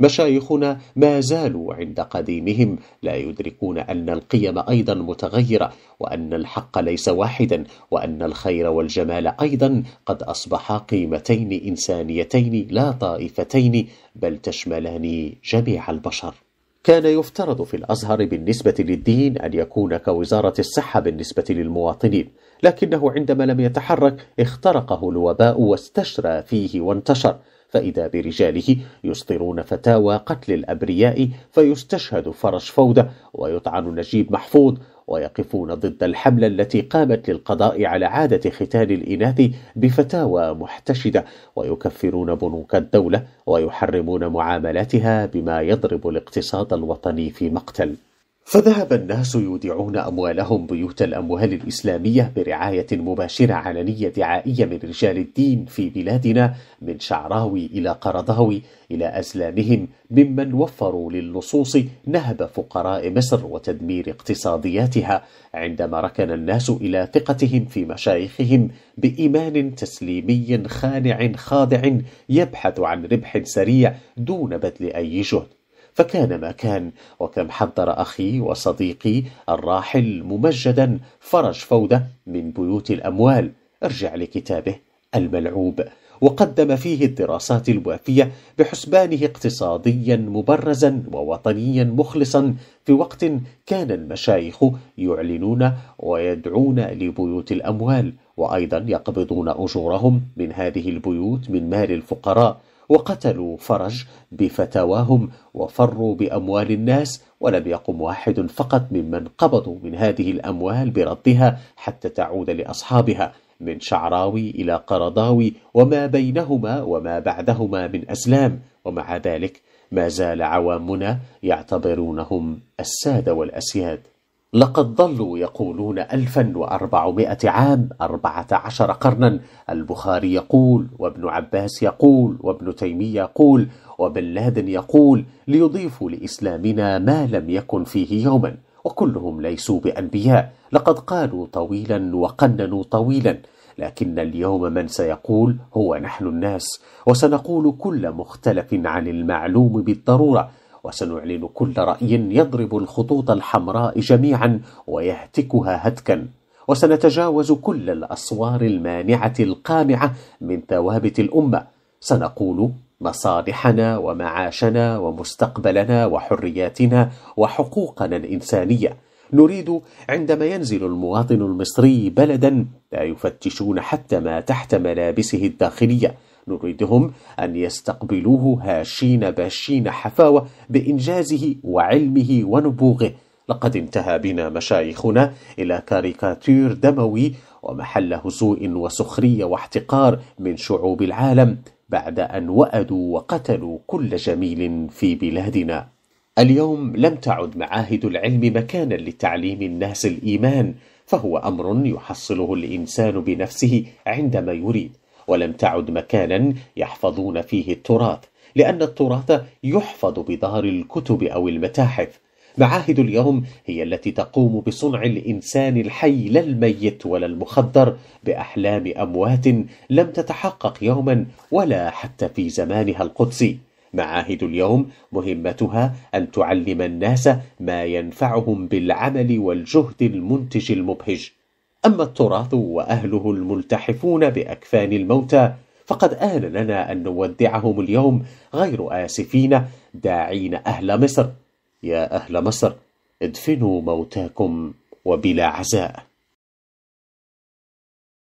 مشايخنا ما زالوا عند قديمهم لا يدركون أن القيم أيضا متغيرة وأن الحق ليس واحدا وأن الخير والجمال أيضا قد أصبحا قيمتين إنسانيتين لا طائفتين بل تشملان جميع البشر كان يفترض في الأزهر بالنسبة للدين أن يكون كوزارة الصحة بالنسبة للمواطنين لكنه عندما لم يتحرك اخترقه الوباء واستشرى فيه وانتشر فإذا برجاله يصدرون فتاوى قتل الأبرياء فيستشهد فرج فودة ويطعن نجيب محفوظ ويقفون ضد الحملة التي قامت للقضاء على عادة ختان الإناث بفتاوى محتشدة ويكفرون بنوك الدولة ويحرمون معاملاتها بما يضرب الاقتصاد الوطني في مقتل فذهب الناس يودعون أموالهم بيوت الأموال الإسلامية برعاية مباشرة علنية دعائية من رجال الدين في بلادنا من شعراوي إلى قرضاوي إلى أزلامهم ممن وفروا للصوص نهب فقراء مصر وتدمير اقتصادياتها عندما ركن الناس إلى ثقتهم في مشايخهم بإيمان تسليمي خانع خاضع يبحث عن ربح سريع دون بذل أي جهد فكان ما كان وكم حضر أخي وصديقي الراحل ممجدا فرج فودة من بيوت الأموال ارجع لكتابه الملعوب وقدم فيه الدراسات الوافية بحسبانه اقتصاديا مبرزا ووطنيا مخلصا في وقت كان المشايخ يعلنون ويدعون لبيوت الأموال وأيضا يقبضون أجورهم من هذه البيوت من مال الفقراء وقتلوا فرج بفتاواهم وفروا بأموال الناس ولم يقم واحد فقط ممن قبضوا من هذه الأموال بردها حتى تعود لأصحابها من شعراوي إلى قرضاوي وما بينهما وما بعدهما من أزلام ومع ذلك ما زال عوامنا يعتبرونهم السادة والأسياد لقد ظلوا يقولون 1400 عام 14 قرنا البخاري يقول وابن عباس يقول وابن تيمية يقول وبن لادن يقول ليضيفوا لإسلامنا ما لم يكن فيه يوما وكلهم ليسوا بأنبياء لقد قالوا طويلا وقننوا طويلا لكن اليوم من سيقول هو نحن الناس وسنقول كل مختلف عن المعلوم بالضرورة وسنعلن كل رأي يضرب الخطوط الحمراء جميعا ويهتكها هتكا وسنتجاوز كل الأسوار المانعة القامعة من ثوابت الأمة سنقول مصالحنا ومعاشنا ومستقبلنا وحرياتنا وحقوقنا الإنسانية نريد عندما ينزل المواطن المصري بلدا لا يفتشون حتى ما تحت ملابسه الداخلية نريدهم أن يستقبلوه هاشين باشين حفاوة بإنجازه وعلمه ونبوغه لقد انتهى بنا مشايخنا إلى كاريكاتير دموي ومحل هزوء وسخرية واحتقار من شعوب العالم بعد أن وأدوا وقتلوا كل جميل في بلادنا اليوم لم تعد معاهد العلم مكانا لتعليم الناس الإيمان فهو أمر يحصله الإنسان بنفسه عندما يريد ولم تعد مكانا يحفظون فيه التراث لأن التراث يحفظ بظهر الكتب أو المتاحف معاهد اليوم هي التي تقوم بصنع الإنسان الحي لا الميت ولا المخدر بأحلام أموات لم تتحقق يوما ولا حتى في زمانها القدسي معاهد اليوم مهمتها أن تعلم الناس ما ينفعهم بالعمل والجهد المنتج المبهج أما التراث وأهله الملتحفون بأكفان الموتى فقد آن لنا أن نودعهم اليوم غير آسفين داعين أهل مصر يا أهل مصر ادفنوا موتاكم وبلا عزاء